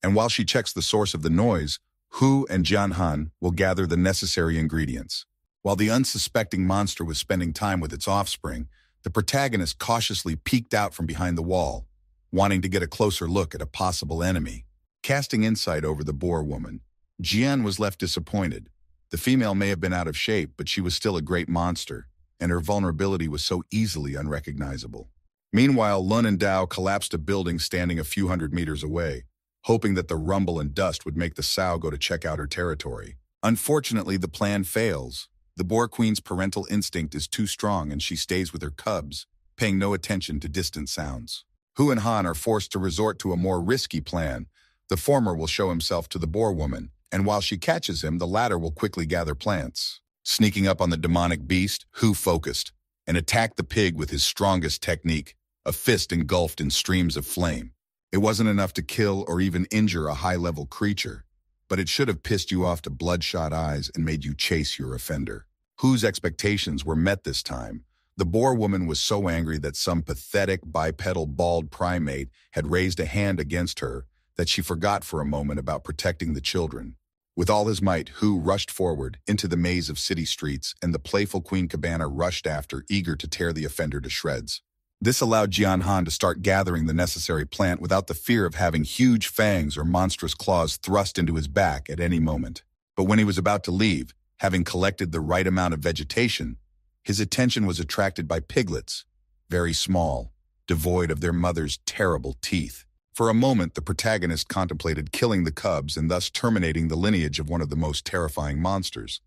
and while she checks the source of the noise, Hu and Jian Han will gather the necessary ingredients. While the unsuspecting monster was spending time with its offspring, the protagonist cautiously peeked out from behind the wall wanting to get a closer look at a possible enemy. Casting insight over the boar woman, Jian was left disappointed. The female may have been out of shape, but she was still a great monster, and her vulnerability was so easily unrecognizable. Meanwhile, Lun and Dao collapsed a building standing a few hundred meters away, hoping that the rumble and dust would make the sow go to check out her territory. Unfortunately, the plan fails. The boar queen's parental instinct is too strong and she stays with her cubs, paying no attention to distant sounds. Hu and Han are forced to resort to a more risky plan. The former will show himself to the boar woman, and while she catches him, the latter will quickly gather plants. Sneaking up on the demonic beast, Hu focused, and attacked the pig with his strongest technique, a fist engulfed in streams of flame. It wasn't enough to kill or even injure a high-level creature, but it should have pissed you off to bloodshot eyes and made you chase your offender. Hu's expectations were met this time, the Boer woman was so angry that some pathetic bipedal bald primate had raised a hand against her that she forgot for a moment about protecting the children. With all his might, Hu rushed forward into the maze of city streets, and the playful Queen Cabana rushed after, eager to tear the offender to shreds. This allowed Jian Han to start gathering the necessary plant without the fear of having huge fangs or monstrous claws thrust into his back at any moment. But when he was about to leave, having collected the right amount of vegetation, his attention was attracted by piglets, very small, devoid of their mother's terrible teeth. For a moment, the protagonist contemplated killing the cubs and thus terminating the lineage of one of the most terrifying monsters,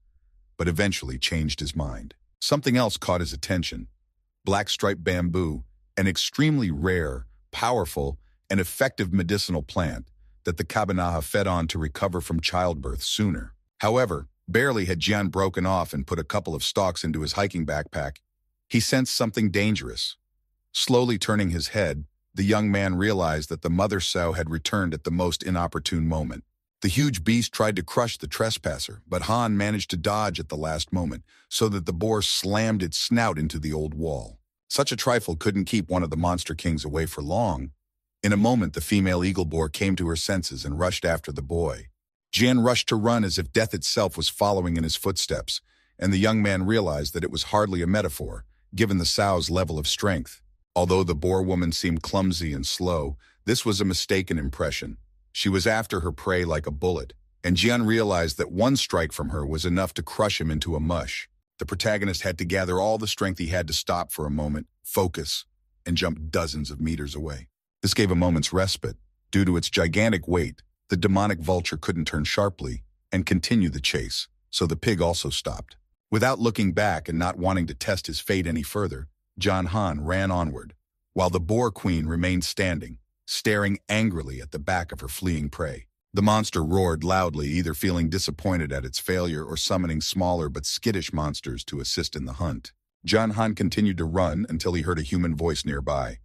but eventually changed his mind. Something else caught his attention. Black striped bamboo, an extremely rare, powerful, and effective medicinal plant that the Kabanaha fed on to recover from childbirth sooner. However, Barely had Jian broken off and put a couple of stalks into his hiking backpack. He sensed something dangerous. Slowly turning his head, the young man realized that the mother sow had returned at the most inopportune moment. The huge beast tried to crush the trespasser, but Han managed to dodge at the last moment, so that the boar slammed its snout into the old wall. Such a trifle couldn't keep one of the monster kings away for long. In a moment, the female eagle boar came to her senses and rushed after the boy. Jan rushed to run as if death itself was following in his footsteps, and the young man realized that it was hardly a metaphor, given the sow's level of strength. Although the boar woman seemed clumsy and slow, this was a mistaken impression. She was after her prey like a bullet, and Jian realized that one strike from her was enough to crush him into a mush. The protagonist had to gather all the strength he had to stop for a moment, focus, and jump dozens of meters away. This gave a moment's respite. Due to its gigantic weight, the demonic vulture couldn't turn sharply and continue the chase, so the pig also stopped. Without looking back and not wanting to test his fate any further, John Han ran onward, while the boar queen remained standing, staring angrily at the back of her fleeing prey. The monster roared loudly, either feeling disappointed at its failure or summoning smaller but skittish monsters to assist in the hunt. John Han continued to run until he heard a human voice nearby.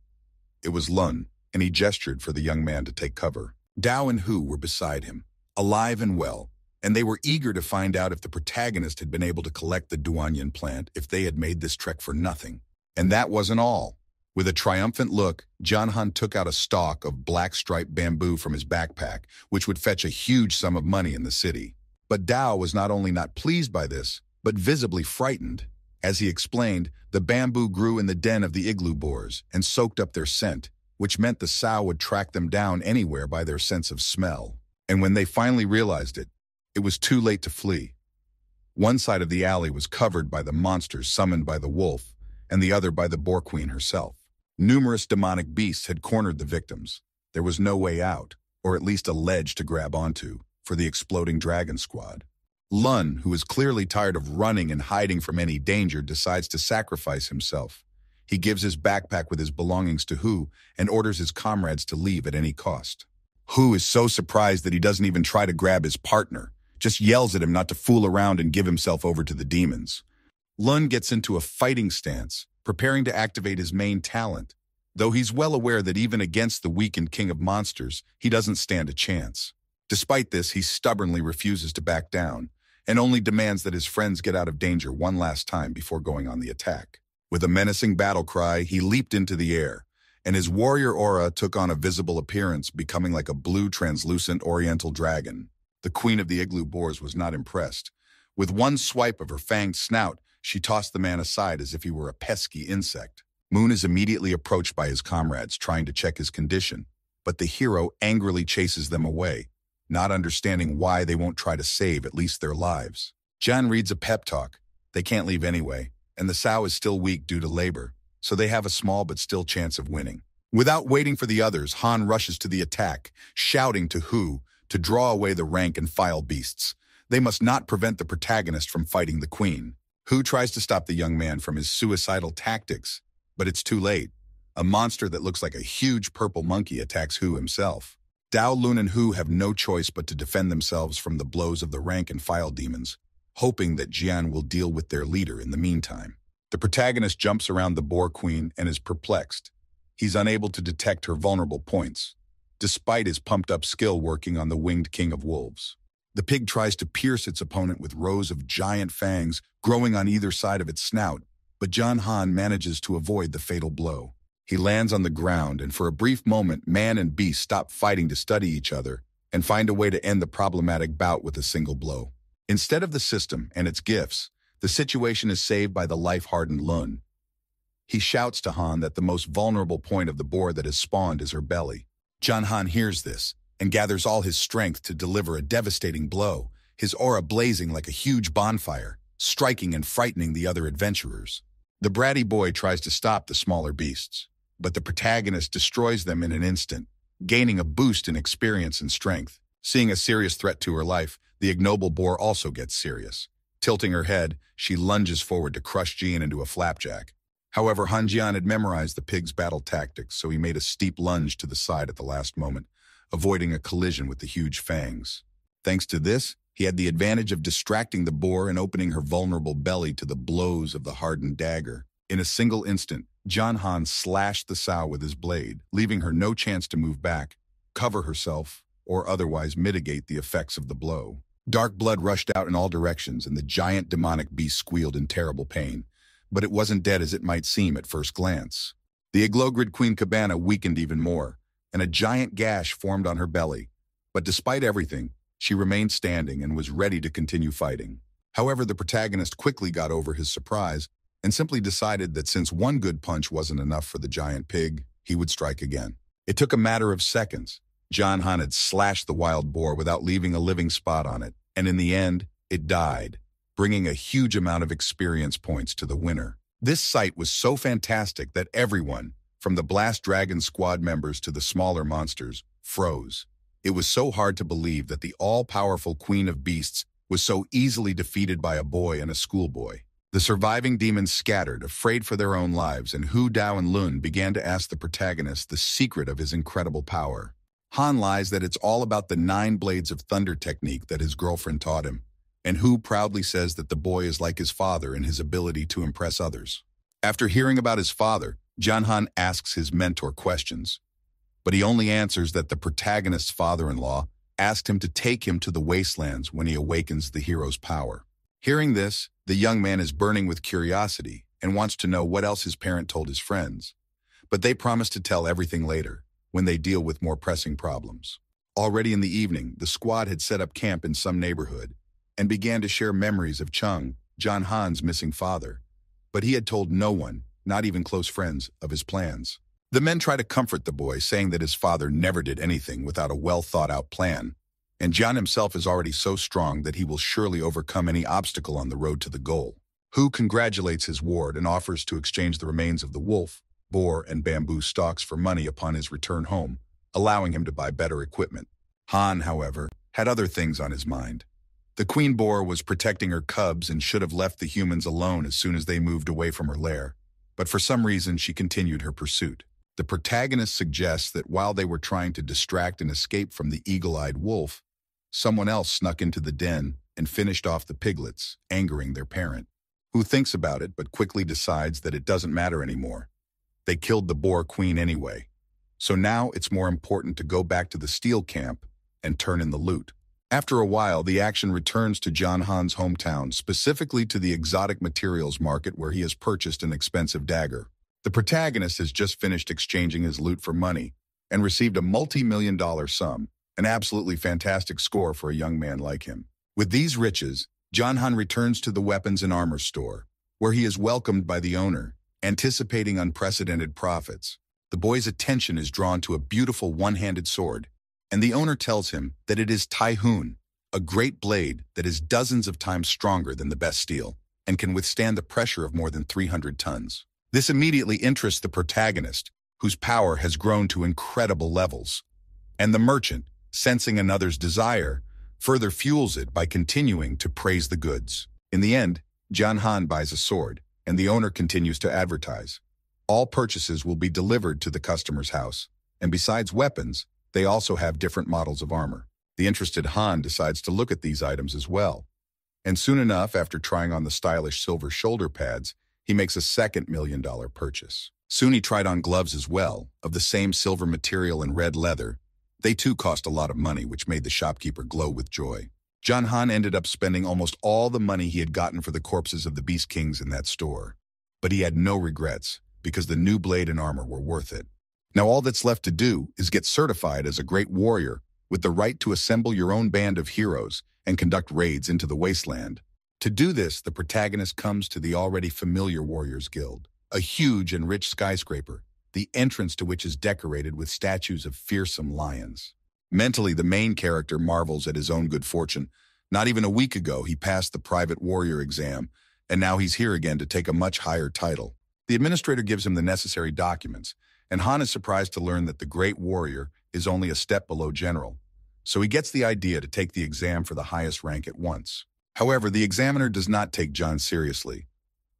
It was Lun, and he gestured for the young man to take cover. Dow and Hu were beside him, alive and well, and they were eager to find out if the protagonist had been able to collect the Duanyan plant if they had made this trek for nothing. And that wasn't all. With a triumphant look, John Han took out a stalk of black-striped bamboo from his backpack, which would fetch a huge sum of money in the city. But Dow was not only not pleased by this, but visibly frightened. As he explained, the bamboo grew in the den of the igloo boars and soaked up their scent, which meant the sow would track them down anywhere by their sense of smell. And when they finally realized it, it was too late to flee. One side of the alley was covered by the monsters summoned by the wolf, and the other by the boar queen herself. Numerous demonic beasts had cornered the victims. There was no way out, or at least a ledge to grab onto, for the exploding dragon squad. Lun, who is clearly tired of running and hiding from any danger, decides to sacrifice himself. He gives his backpack with his belongings to Hu and orders his comrades to leave at any cost. Hu is so surprised that he doesn't even try to grab his partner, just yells at him not to fool around and give himself over to the demons. Lun gets into a fighting stance, preparing to activate his main talent, though he's well aware that even against the weakened king of monsters, he doesn't stand a chance. Despite this, he stubbornly refuses to back down, and only demands that his friends get out of danger one last time before going on the attack. With a menacing battle cry, he leaped into the air, and his warrior aura took on a visible appearance, becoming like a blue translucent oriental dragon. The queen of the igloo boars was not impressed. With one swipe of her fanged snout, she tossed the man aside as if he were a pesky insect. Moon is immediately approached by his comrades, trying to check his condition, but the hero angrily chases them away, not understanding why they won't try to save at least their lives. John reads a pep talk. They can't leave anyway, and the sow is still weak due to labor, so they have a small but still chance of winning. Without waiting for the others, Han rushes to the attack, shouting to Hu to draw away the rank and file beasts. They must not prevent the protagonist from fighting the queen. Hu tries to stop the young man from his suicidal tactics, but it's too late. A monster that looks like a huge purple monkey attacks Hu himself. Dao Lun and Hu have no choice but to defend themselves from the blows of the rank and file demons, hoping that Jian will deal with their leader in the meantime. The protagonist jumps around the Boar Queen and is perplexed. He's unable to detect her vulnerable points, despite his pumped-up skill working on the winged king of wolves. The pig tries to pierce its opponent with rows of giant fangs growing on either side of its snout, but John Han manages to avoid the fatal blow. He lands on the ground, and for a brief moment, man and beast stop fighting to study each other and find a way to end the problematic bout with a single blow. Instead of the system and its gifts, the situation is saved by the life-hardened Lun. He shouts to Han that the most vulnerable point of the boar that has spawned is her belly. John Han hears this and gathers all his strength to deliver a devastating blow, his aura blazing like a huge bonfire, striking and frightening the other adventurers. The bratty boy tries to stop the smaller beasts, but the protagonist destroys them in an instant, gaining a boost in experience and strength. Seeing a serious threat to her life, the ignoble boar also gets serious. Tilting her head, she lunges forward to crush Jian into a flapjack. However, Han Jian had memorized the pig's battle tactics, so he made a steep lunge to the side at the last moment, avoiding a collision with the huge fangs. Thanks to this, he had the advantage of distracting the boar and opening her vulnerable belly to the blows of the hardened dagger. In a single instant, John Han slashed the sow with his blade, leaving her no chance to move back, cover herself, or otherwise mitigate the effects of the blow. Dark blood rushed out in all directions, and the giant demonic beast squealed in terrible pain. But it wasn't dead as it might seem at first glance. The Iglogrid Queen Cabana weakened even more, and a giant gash formed on her belly. But despite everything, she remained standing and was ready to continue fighting. However, the protagonist quickly got over his surprise and simply decided that since one good punch wasn't enough for the giant pig, he would strike again. It took a matter of seconds, John Hunt had slashed the wild boar without leaving a living spot on it, and in the end, it died, bringing a huge amount of experience points to the winner. This sight was so fantastic that everyone, from the Blast Dragon squad members to the smaller monsters, froze. It was so hard to believe that the all-powerful Queen of Beasts was so easily defeated by a boy and a schoolboy. The surviving demons scattered, afraid for their own lives, and Hu Dao and Lun began to ask the protagonist the secret of his incredible power. Han lies that it's all about the nine blades of thunder technique that his girlfriend taught him, and Hu proudly says that the boy is like his father in his ability to impress others. After hearing about his father, Han asks his mentor questions, but he only answers that the protagonist's father-in-law asked him to take him to the wastelands when he awakens the hero's power. Hearing this, the young man is burning with curiosity and wants to know what else his parent told his friends, but they promise to tell everything later when they deal with more pressing problems. Already in the evening, the squad had set up camp in some neighborhood and began to share memories of Chung, John Han's missing father. But he had told no one, not even close friends, of his plans. The men try to comfort the boy, saying that his father never did anything without a well-thought-out plan, and John himself is already so strong that he will surely overcome any obstacle on the road to the goal. Who congratulates his ward and offers to exchange the remains of the wolf boar, and bamboo stalks for money upon his return home, allowing him to buy better equipment. Han, however, had other things on his mind. The queen boar was protecting her cubs and should have left the humans alone as soon as they moved away from her lair, but for some reason she continued her pursuit. The protagonist suggests that while they were trying to distract and escape from the eagle-eyed wolf, someone else snuck into the den and finished off the piglets, angering their parent, who thinks about it but quickly decides that it doesn't matter anymore they killed the boar Queen anyway. So now it's more important to go back to the steel camp and turn in the loot. After a while, the action returns to John Hahn's hometown, specifically to the exotic materials market where he has purchased an expensive dagger. The protagonist has just finished exchanging his loot for money and received a multi-million dollar sum, an absolutely fantastic score for a young man like him. With these riches, John Hahn returns to the weapons and armor store, where he is welcomed by the owner, Anticipating unprecedented profits, the boy's attention is drawn to a beautiful one-handed sword, and the owner tells him that it is Typhoon, a great blade that is dozens of times stronger than the best steel and can withstand the pressure of more than 300 tons. This immediately interests the protagonist, whose power has grown to incredible levels. And the merchant, sensing another's desire, further fuels it by continuing to praise the goods. In the end, Jian Han buys a sword, and the owner continues to advertise. All purchases will be delivered to the customer's house, and besides weapons, they also have different models of armor. The interested Han decides to look at these items as well. And soon enough, after trying on the stylish silver shoulder pads, he makes a second million-dollar purchase. Soon he tried on gloves as well, of the same silver material and red leather. They too cost a lot of money, which made the shopkeeper glow with joy. John Han ended up spending almost all the money he had gotten for the corpses of the Beast Kings in that store. But he had no regrets, because the new blade and armor were worth it. Now all that's left to do is get certified as a great warrior with the right to assemble your own band of heroes and conduct raids into the wasteland. To do this, the protagonist comes to the already familiar Warriors Guild, a huge and rich skyscraper, the entrance to which is decorated with statues of fearsome lions. Mentally, the main character marvels at his own good fortune. Not even a week ago, he passed the private warrior exam, and now he's here again to take a much higher title. The administrator gives him the necessary documents, and Han is surprised to learn that the great warrior is only a step below general. So he gets the idea to take the exam for the highest rank at once. However, the examiner does not take John seriously.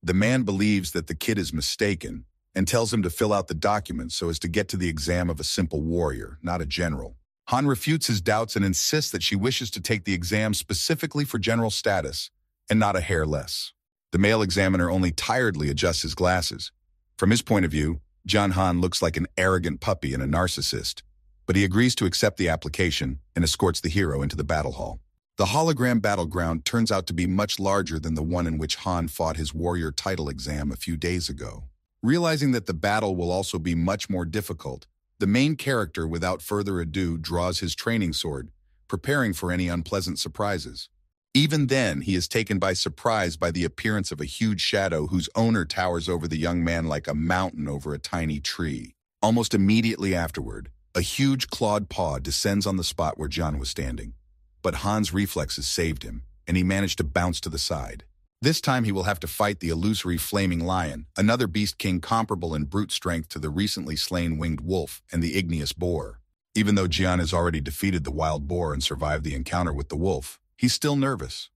The man believes that the kid is mistaken and tells him to fill out the documents so as to get to the exam of a simple warrior, not a general. Han refutes his doubts and insists that she wishes to take the exam specifically for general status, and not a hair less. The male examiner only tiredly adjusts his glasses. From his point of view, John Han looks like an arrogant puppy and a narcissist, but he agrees to accept the application and escorts the hero into the battle hall. The hologram battleground turns out to be much larger than the one in which Han fought his warrior title exam a few days ago. Realizing that the battle will also be much more difficult, the main character, without further ado, draws his training sword, preparing for any unpleasant surprises. Even then, he is taken by surprise by the appearance of a huge shadow whose owner towers over the young man like a mountain over a tiny tree. Almost immediately afterward, a huge clawed paw descends on the spot where John was standing. But Han's reflexes saved him, and he managed to bounce to the side. This time he will have to fight the illusory flaming lion, another beast king comparable in brute strength to the recently slain winged wolf and the igneous boar. Even though Gian has already defeated the wild boar and survived the encounter with the wolf, he's still nervous.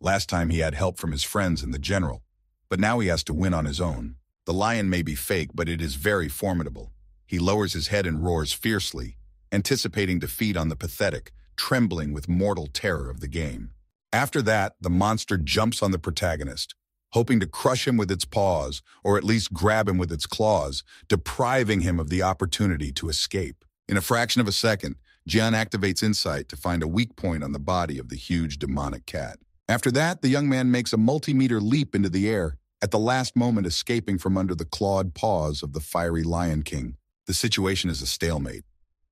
Last time he had help from his friends and the general, but now he has to win on his own. The lion may be fake, but it is very formidable. He lowers his head and roars fiercely, anticipating defeat on the pathetic, trembling with mortal terror of the game. After that, the monster jumps on the protagonist, hoping to crush him with its paws, or at least grab him with its claws, depriving him of the opportunity to escape. In a fraction of a second, Gian activates insight to find a weak point on the body of the huge demonic cat. After that, the young man makes a multi-meter leap into the air, at the last moment escaping from under the clawed paws of the fiery Lion King. The situation is a stalemate.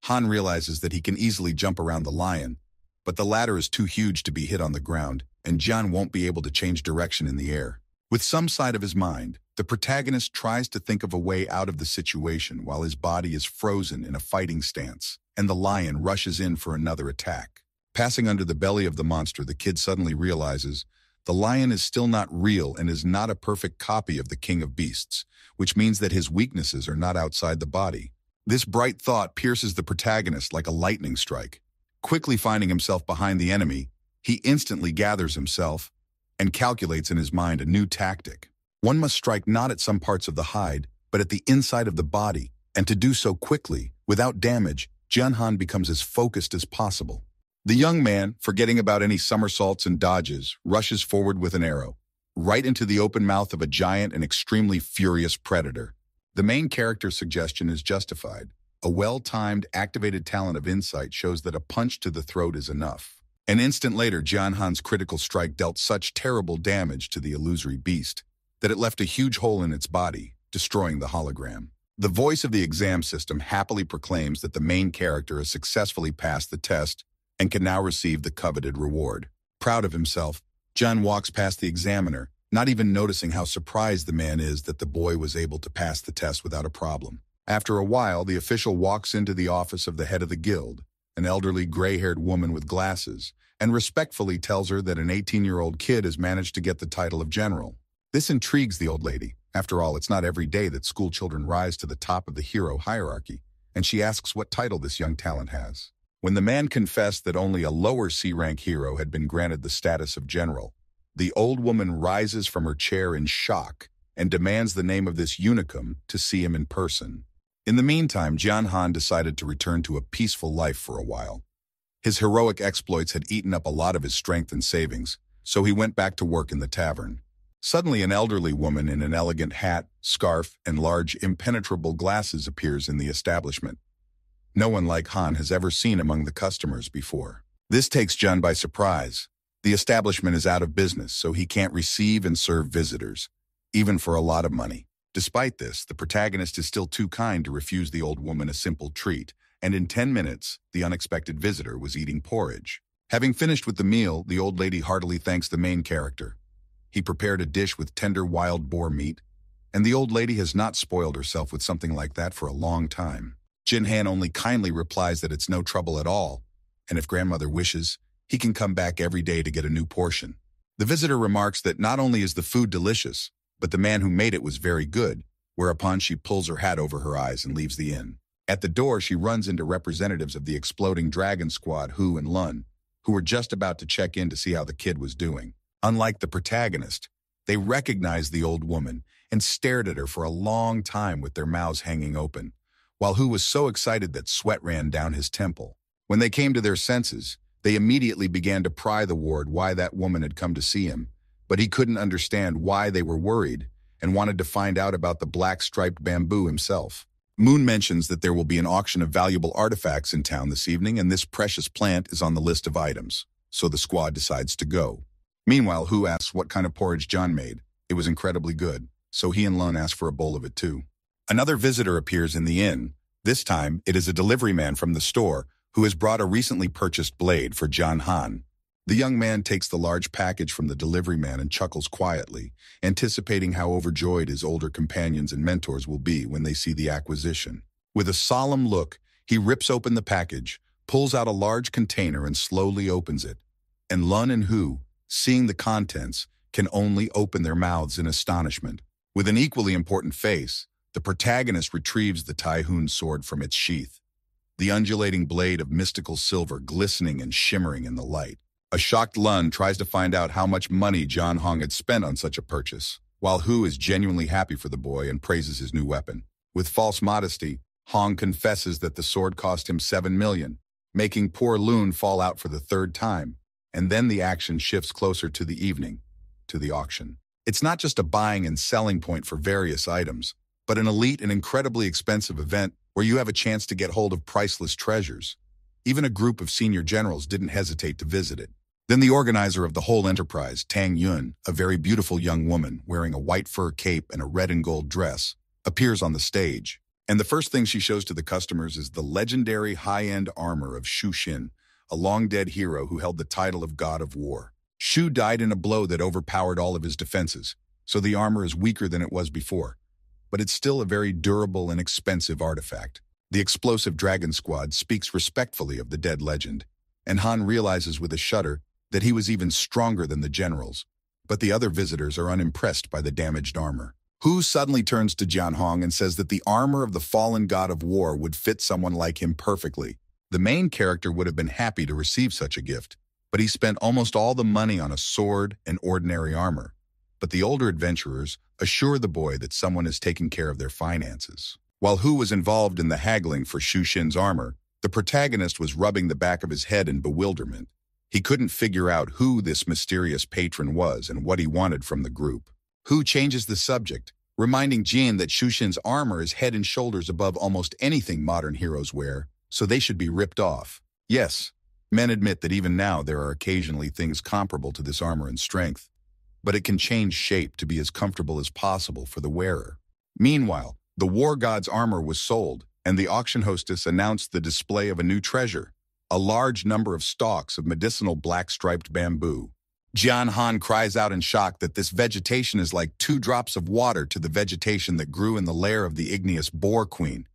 Han realizes that he can easily jump around the lion, but the latter is too huge to be hit on the ground, and John won't be able to change direction in the air. With some side of his mind, the protagonist tries to think of a way out of the situation while his body is frozen in a fighting stance, and the lion rushes in for another attack. Passing under the belly of the monster, the kid suddenly realizes the lion is still not real and is not a perfect copy of the king of beasts, which means that his weaknesses are not outside the body. This bright thought pierces the protagonist like a lightning strike, Quickly finding himself behind the enemy, he instantly gathers himself and calculates in his mind a new tactic. One must strike not at some parts of the hide, but at the inside of the body, and to do so quickly, without damage, Jianhan becomes as focused as possible. The young man, forgetting about any somersaults and dodges, rushes forward with an arrow, right into the open mouth of a giant and extremely furious predator. The main character's suggestion is justified. A well-timed, activated talent of insight shows that a punch to the throat is enough. An instant later, Jian Han's critical strike dealt such terrible damage to the illusory beast that it left a huge hole in its body, destroying the hologram. The voice of the exam system happily proclaims that the main character has successfully passed the test and can now receive the coveted reward. Proud of himself, John walks past the examiner, not even noticing how surprised the man is that the boy was able to pass the test without a problem. After a while, the official walks into the office of the head of the guild, an elderly gray-haired woman with glasses, and respectfully tells her that an 18-year-old kid has managed to get the title of general. This intrigues the old lady. After all, it's not every day that schoolchildren rise to the top of the hero hierarchy, and she asks what title this young talent has. When the man confessed that only a lower C-rank hero had been granted the status of general, the old woman rises from her chair in shock and demands the name of this unicum to see him in person. In the meantime, Jian Han decided to return to a peaceful life for a while. His heroic exploits had eaten up a lot of his strength and savings, so he went back to work in the tavern. Suddenly, an elderly woman in an elegant hat, scarf, and large, impenetrable glasses appears in the establishment. No one like Han has ever seen among the customers before. This takes Jun by surprise. The establishment is out of business, so he can't receive and serve visitors, even for a lot of money. Despite this, the protagonist is still too kind to refuse the old woman a simple treat, and in 10 minutes, the unexpected visitor was eating porridge. Having finished with the meal, the old lady heartily thanks the main character. He prepared a dish with tender wild boar meat, and the old lady has not spoiled herself with something like that for a long time. Jinhan only kindly replies that it's no trouble at all, and if grandmother wishes, he can come back every day to get a new portion. The visitor remarks that not only is the food delicious, but the man who made it was very good, whereupon she pulls her hat over her eyes and leaves the inn. At the door, she runs into representatives of the exploding dragon squad, Hu and Lun, who were just about to check in to see how the kid was doing. Unlike the protagonist, they recognized the old woman and stared at her for a long time with their mouths hanging open, while Hu was so excited that sweat ran down his temple. When they came to their senses, they immediately began to pry the ward why that woman had come to see him, but he couldn't understand why they were worried and wanted to find out about the black striped bamboo himself. Moon mentions that there will be an auction of valuable artifacts in town this evening, and this precious plant is on the list of items, so the squad decides to go. Meanwhile, Who asks what kind of porridge John made. It was incredibly good, so he and Lone ask for a bowl of it too. Another visitor appears in the inn. This time, it is a delivery man from the store who has brought a recently purchased blade for John Han. The young man takes the large package from the delivery man and chuckles quietly, anticipating how overjoyed his older companions and mentors will be when they see the acquisition. With a solemn look, he rips open the package, pulls out a large container and slowly opens it. And Lun and Hu, seeing the contents, can only open their mouths in astonishment. With an equally important face, the protagonist retrieves the Taihun sword from its sheath, the undulating blade of mystical silver glistening and shimmering in the light. A shocked Lun tries to find out how much money John Hong had spent on such a purchase, while Hu is genuinely happy for the boy and praises his new weapon. With false modesty, Hong confesses that the sword cost him seven million, making poor Loon fall out for the third time, and then the action shifts closer to the evening, to the auction. It's not just a buying and selling point for various items, but an elite and incredibly expensive event where you have a chance to get hold of priceless treasures. Even a group of senior generals didn't hesitate to visit it. Then the organizer of the whole enterprise, Tang Yun, a very beautiful young woman wearing a white fur cape and a red and gold dress, appears on the stage. And the first thing she shows to the customers is the legendary high-end armor of Shu Xin, a long-dead hero who held the title of God of War. Shu died in a blow that overpowered all of his defenses, so the armor is weaker than it was before. But it's still a very durable and expensive artifact. The explosive dragon squad speaks respectfully of the dead legend, and Han realizes with a shudder that he was even stronger than the generals, but the other visitors are unimpressed by the damaged armor. Hu suddenly turns to Jian Hong and says that the armor of the fallen god of war would fit someone like him perfectly. The main character would have been happy to receive such a gift, but he spent almost all the money on a sword and ordinary armor. But the older adventurers assure the boy that someone is taking care of their finances. While Hu was involved in the haggling for Shu Xin's armor, the protagonist was rubbing the back of his head in bewilderment. He couldn't figure out who this mysterious patron was and what he wanted from the group. Who changes the subject, reminding Jin that Shushin's armor is head and shoulders above almost anything modern heroes wear, so they should be ripped off. Yes, men admit that even now there are occasionally things comparable to this armor and strength, but it can change shape to be as comfortable as possible for the wearer. Meanwhile, the War God's armor was sold, and the auction hostess announced the display of a new treasure, a large number of stalks of medicinal black-striped bamboo. Jian Han cries out in shock that this vegetation is like two drops of water to the vegetation that grew in the lair of the igneous boar queen.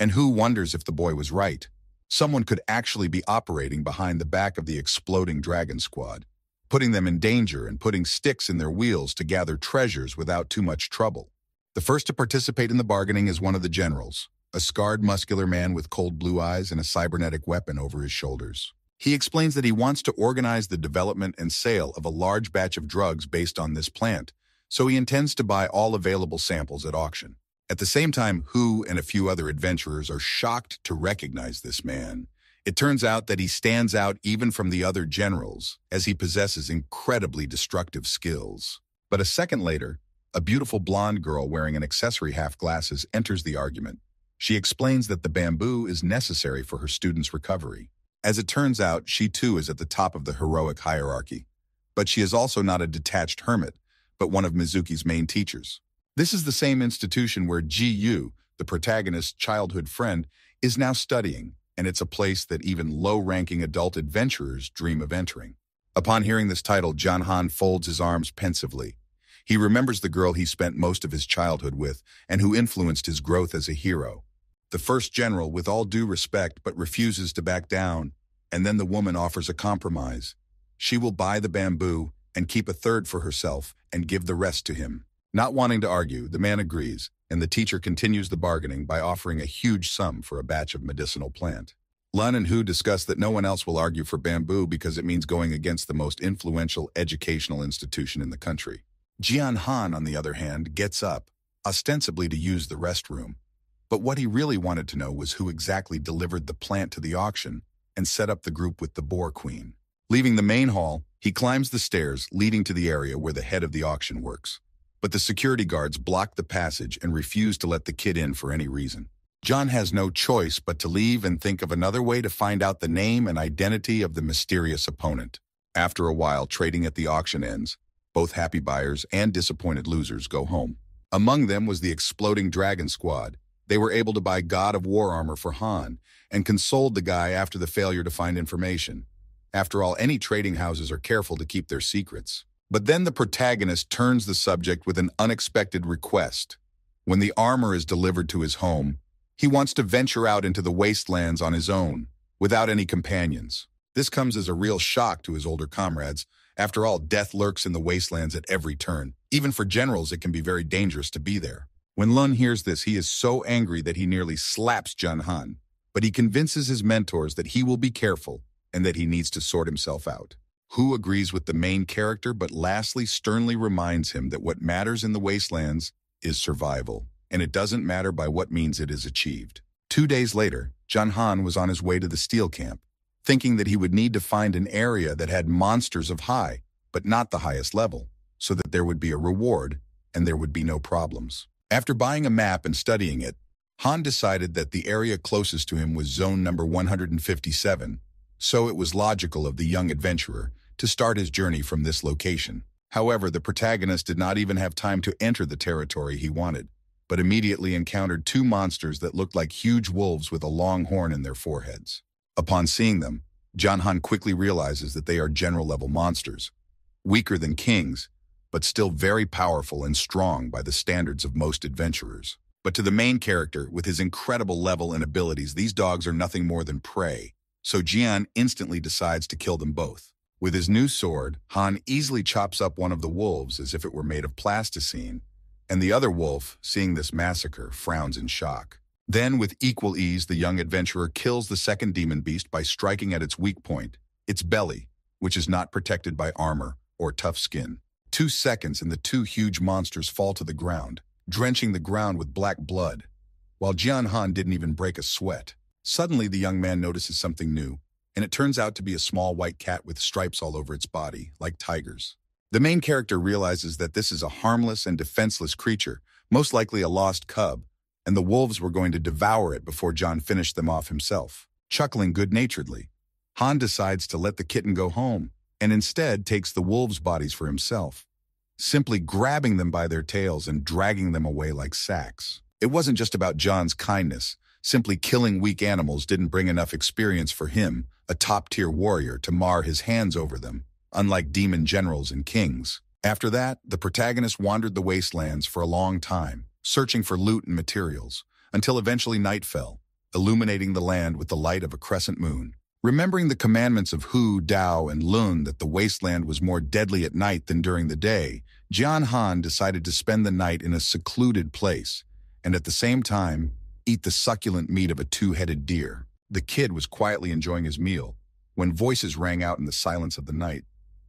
And who wonders if the boy was right? Someone could actually be operating behind the back of the exploding dragon squad, putting them in danger and putting sticks in their wheels to gather treasures without too much trouble. The first to participate in the bargaining is one of the generals, a scarred muscular man with cold blue eyes and a cybernetic weapon over his shoulders. He explains that he wants to organize the development and sale of a large batch of drugs based on this plant, so he intends to buy all available samples at auction. At the same time, Hu and a few other adventurers are shocked to recognize this man. It turns out that he stands out even from the other generals, as he possesses incredibly destructive skills. But a second later, a beautiful blonde girl wearing an accessory half glasses enters the argument. She explains that the bamboo is necessary for her students' recovery. As it turns out, she too is at the top of the heroic hierarchy. But she is also not a detached hermit, but one of Mizuki's main teachers. This is the same institution where Ji-Yu, the protagonist's childhood friend, is now studying, and it's a place that even low-ranking adult adventurers dream of entering. Upon hearing this title, John Han folds his arms pensively. He remembers the girl he spent most of his childhood with and who influenced his growth as a hero. The first general, with all due respect, but refuses to back down, and then the woman offers a compromise. She will buy the bamboo and keep a third for herself and give the rest to him. Not wanting to argue, the man agrees, and the teacher continues the bargaining by offering a huge sum for a batch of medicinal plant. Lun and Hu discuss that no one else will argue for bamboo because it means going against the most influential educational institution in the country. Jian Han, on the other hand, gets up, ostensibly to use the restroom, but what he really wanted to know was who exactly delivered the plant to the auction and set up the group with the Boar Queen. Leaving the main hall, he climbs the stairs leading to the area where the head of the auction works. But the security guards block the passage and refuse to let the kid in for any reason. John has no choice but to leave and think of another way to find out the name and identity of the mysterious opponent. After a while, trading at the auction ends, both happy buyers and disappointed losers go home. Among them was the exploding dragon squad, they were able to buy God of War armor for Han, and consoled the guy after the failure to find information. After all, any trading houses are careful to keep their secrets. But then the protagonist turns the subject with an unexpected request. When the armor is delivered to his home, he wants to venture out into the wastelands on his own, without any companions. This comes as a real shock to his older comrades. After all, death lurks in the wastelands at every turn. Even for generals, it can be very dangerous to be there. When Lun hears this, he is so angry that he nearly slaps Jun Han, but he convinces his mentors that he will be careful and that he needs to sort himself out. Hu agrees with the main character but lastly sternly reminds him that what matters in the wastelands is survival, and it doesn't matter by what means it is achieved. Two days later, Jun Han was on his way to the steel camp, thinking that he would need to find an area that had monsters of high, but not the highest level, so that there would be a reward and there would be no problems. After buying a map and studying it, Han decided that the area closest to him was zone number 157, so it was logical of the young adventurer to start his journey from this location. However, the protagonist did not even have time to enter the territory he wanted, but immediately encountered two monsters that looked like huge wolves with a long horn in their foreheads. Upon seeing them, John Han quickly realizes that they are general-level monsters, weaker than kings, but still very powerful and strong by the standards of most adventurers. But to the main character, with his incredible level and abilities, these dogs are nothing more than prey, so Jian instantly decides to kill them both. With his new sword, Han easily chops up one of the wolves as if it were made of plasticine, and the other wolf, seeing this massacre, frowns in shock. Then, with equal ease, the young adventurer kills the second demon beast by striking at its weak point, its belly, which is not protected by armor or tough skin. Two seconds and the two huge monsters fall to the ground, drenching the ground with black blood, while Jian Han didn't even break a sweat. Suddenly, the young man notices something new, and it turns out to be a small white cat with stripes all over its body, like tigers. The main character realizes that this is a harmless and defenseless creature, most likely a lost cub, and the wolves were going to devour it before John finished them off himself. Chuckling good-naturedly, Han decides to let the kitten go home, and instead takes the wolves' bodies for himself, simply grabbing them by their tails and dragging them away like sacks. It wasn't just about John's kindness. Simply killing weak animals didn't bring enough experience for him, a top-tier warrior, to mar his hands over them, unlike demon generals and kings. After that, the protagonist wandered the wastelands for a long time, searching for loot and materials, until eventually night fell, illuminating the land with the light of a crescent moon. Remembering the commandments of Hu, Dao, and Lun that the wasteland was more deadly at night than during the day, Jian Han decided to spend the night in a secluded place and at the same time eat the succulent meat of a two-headed deer. The kid was quietly enjoying his meal when voices rang out in the silence of the night.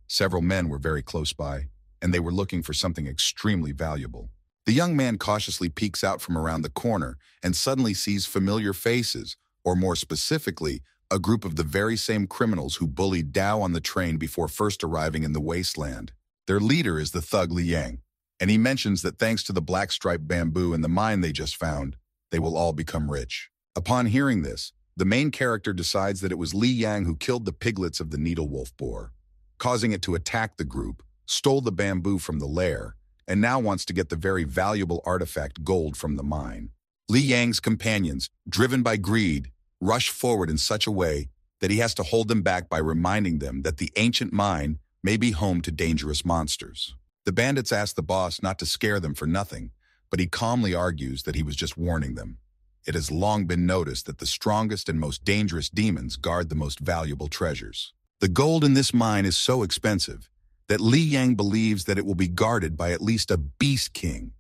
Several men were very close by, and they were looking for something extremely valuable. The young man cautiously peeks out from around the corner and suddenly sees familiar faces, or more specifically, a group of the very same criminals who bullied Dao on the train before first arriving in the wasteland. Their leader is the thug Liang, and he mentions that thanks to the black striped bamboo and the mine they just found, they will all become rich. Upon hearing this, the main character decides that it was Li Yang who killed the piglets of the needle wolf boar, causing it to attack the group, stole the bamboo from the lair, and now wants to get the very valuable artifact gold from the mine. Li Yang's companions, driven by greed, rush forward in such a way that he has to hold them back by reminding them that the ancient mine may be home to dangerous monsters. The bandits ask the boss not to scare them for nothing, but he calmly argues that he was just warning them. It has long been noticed that the strongest and most dangerous demons guard the most valuable treasures. The gold in this mine is so expensive that Li Yang believes that it will be guarded by at least a beast king,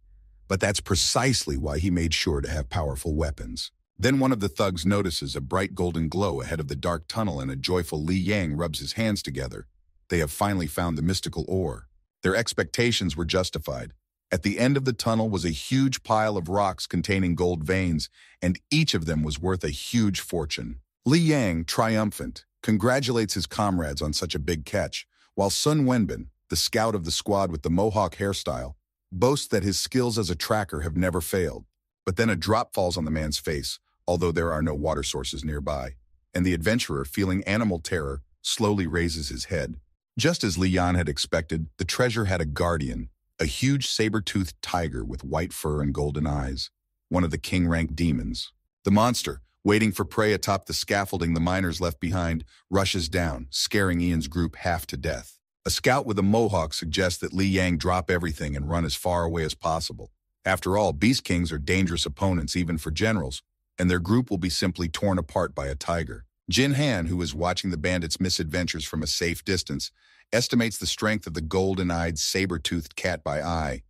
but that's precisely why he made sure to have powerful weapons. Then one of the thugs notices a bright golden glow ahead of the dark tunnel and a joyful Li Yang rubs his hands together. They have finally found the mystical ore. Their expectations were justified. At the end of the tunnel was a huge pile of rocks containing gold veins, and each of them was worth a huge fortune. Li Yang, triumphant, congratulates his comrades on such a big catch, while Sun Wenbin, the scout of the squad with the mohawk hairstyle, boasts that his skills as a tracker have never failed. But then a drop falls on the man's face, although there are no water sources nearby, and the adventurer, feeling animal terror, slowly raises his head. Just as Lian had expected, the treasure had a guardian, a huge saber-toothed tiger with white fur and golden eyes, one of the king-ranked demons. The monster, waiting for prey atop the scaffolding the miners left behind, rushes down, scaring Ian's group half to death. A scout with a mohawk suggests that Li Yang drop everything and run as far away as possible. After all, Beast Kings are dangerous opponents even for generals, and their group will be simply torn apart by a tiger. Jin Han, who is watching the bandits' misadventures from a safe distance, estimates the strength of the golden-eyed, saber-toothed cat by eye,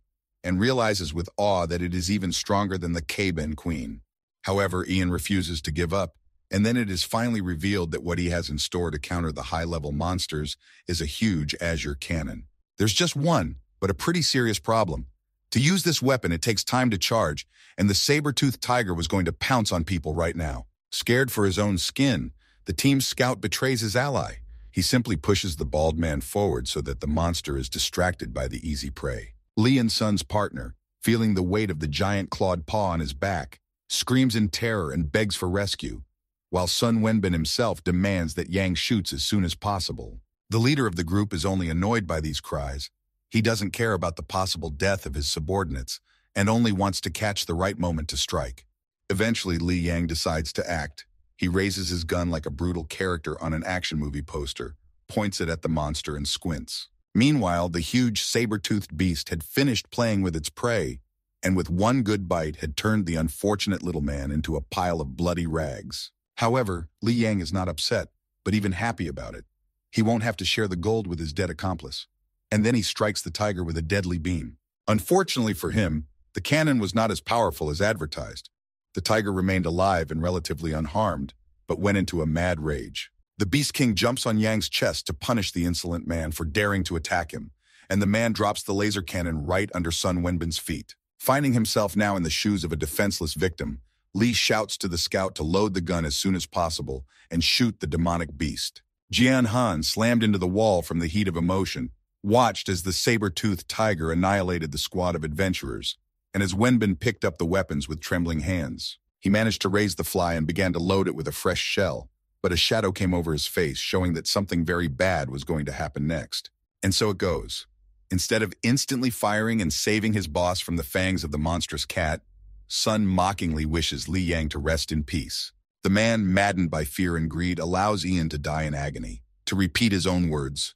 and realizes with awe that it is even stronger than the Kaban queen. However, Ian refuses to give up, and then it is finally revealed that what he has in store to counter the high-level monsters is a huge azure cannon. There's just one, but a pretty serious problem. To use this weapon, it takes time to charge, and the saber-toothed tiger was going to pounce on people right now. Scared for his own skin, the team's scout betrays his ally. He simply pushes the bald man forward so that the monster is distracted by the easy prey. Lee and Sun's partner, feeling the weight of the giant clawed paw on his back, screams in terror and begs for rescue, while Sun Wenbin himself demands that Yang shoots as soon as possible. The leader of the group is only annoyed by these cries he doesn't care about the possible death of his subordinates and only wants to catch the right moment to strike. Eventually, Li Yang decides to act. He raises his gun like a brutal character on an action movie poster, points it at the monster and squints. Meanwhile, the huge saber-toothed beast had finished playing with its prey and with one good bite had turned the unfortunate little man into a pile of bloody rags. However, Li Yang is not upset, but even happy about it. He won't have to share the gold with his dead accomplice and then he strikes the tiger with a deadly beam. Unfortunately for him, the cannon was not as powerful as advertised. The tiger remained alive and relatively unharmed, but went into a mad rage. The Beast King jumps on Yang's chest to punish the insolent man for daring to attack him, and the man drops the laser cannon right under Sun Wenbin's feet. Finding himself now in the shoes of a defenseless victim, Lee shouts to the scout to load the gun as soon as possible and shoot the demonic beast. Jian Han slammed into the wall from the heat of emotion, watched as the saber-toothed tiger annihilated the squad of adventurers, and as Wenbin picked up the weapons with trembling hands. He managed to raise the fly and began to load it with a fresh shell, but a shadow came over his face, showing that something very bad was going to happen next. And so it goes. Instead of instantly firing and saving his boss from the fangs of the monstrous cat, Sun mockingly wishes Li Yang to rest in peace. The man, maddened by fear and greed, allows Ian to die in agony. To repeat his own words,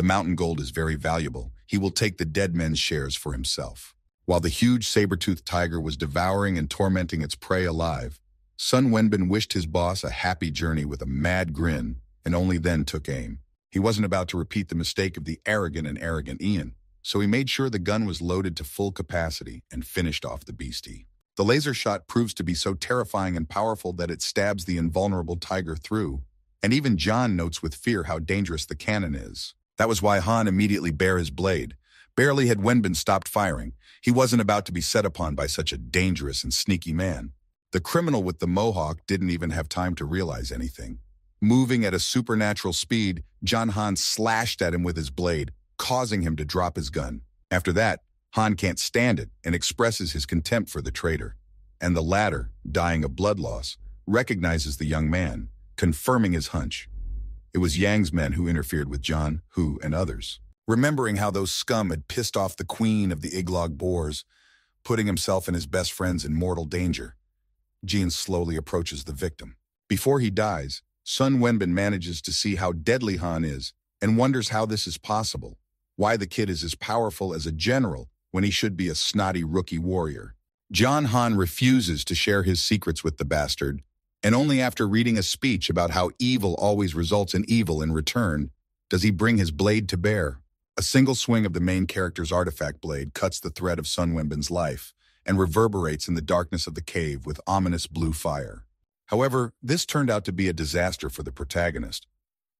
the mountain gold is very valuable. He will take the dead men's shares for himself. While the huge saber-toothed tiger was devouring and tormenting its prey alive, Sun Wenbin wished his boss a happy journey with a mad grin, and only then took aim. He wasn't about to repeat the mistake of the arrogant and arrogant Ian, so he made sure the gun was loaded to full capacity and finished off the beastie. The laser shot proves to be so terrifying and powerful that it stabs the invulnerable tiger through, and even John notes with fear how dangerous the cannon is. That was why Han immediately bare his blade. Barely had Wenbin stopped firing. He wasn't about to be set upon by such a dangerous and sneaky man. The criminal with the mohawk didn't even have time to realize anything. Moving at a supernatural speed, John Han slashed at him with his blade, causing him to drop his gun. After that, Han can't stand it and expresses his contempt for the traitor. And the latter, dying of blood loss, recognizes the young man, confirming his hunch. It was Yang's men who interfered with John, Hu, and others. Remembering how those scum had pissed off the queen of the Iglog boars, putting himself and his best friends in mortal danger, Jean slowly approaches the victim. Before he dies, Sun Wenbin manages to see how deadly Han is and wonders how this is possible, why the kid is as powerful as a general when he should be a snotty rookie warrior. John Han refuses to share his secrets with the bastard and only after reading a speech about how evil always results in evil in return does he bring his blade to bear. A single swing of the main character's artifact blade cuts the thread of Sunwinbin's life and reverberates in the darkness of the cave with ominous blue fire. However, this turned out to be a disaster for the protagonist.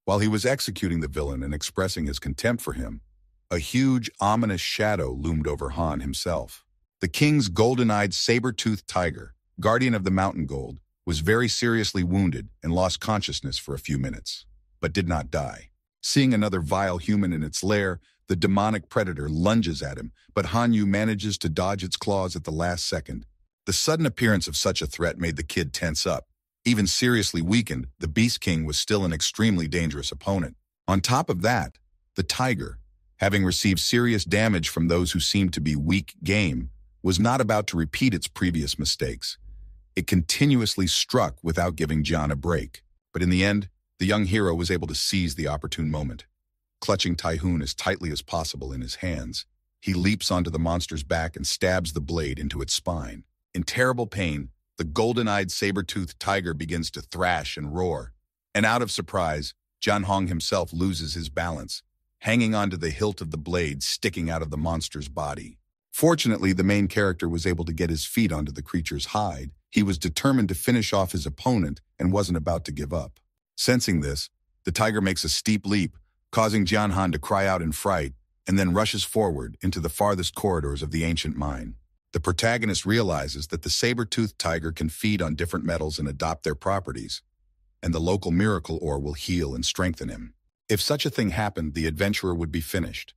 While he was executing the villain and expressing his contempt for him, a huge, ominous shadow loomed over Han himself. The king's golden-eyed saber-toothed tiger, guardian of the mountain gold, was very seriously wounded and lost consciousness for a few minutes, but did not die. Seeing another vile human in its lair, the demonic predator lunges at him, but Hanyu manages to dodge its claws at the last second. The sudden appearance of such a threat made the kid tense up. Even seriously weakened, the Beast King was still an extremely dangerous opponent. On top of that, the tiger, having received serious damage from those who seemed to be weak game, was not about to repeat its previous mistakes. It continuously struck without giving John a break. But in the end, the young hero was able to seize the opportune moment. Clutching Typhoon as tightly as possible in his hands, he leaps onto the monster's back and stabs the blade into its spine. In terrible pain, the golden-eyed saber-toothed tiger begins to thrash and roar. And out of surprise, John Hong himself loses his balance, hanging onto the hilt of the blade sticking out of the monster's body. Fortunately, the main character was able to get his feet onto the creature's hide he was determined to finish off his opponent and wasn't about to give up. Sensing this, the tiger makes a steep leap, causing Jianhan to cry out in fright, and then rushes forward into the farthest corridors of the ancient mine. The protagonist realizes that the saber-toothed tiger can feed on different metals and adopt their properties, and the local miracle ore will heal and strengthen him. If such a thing happened, the adventurer would be finished.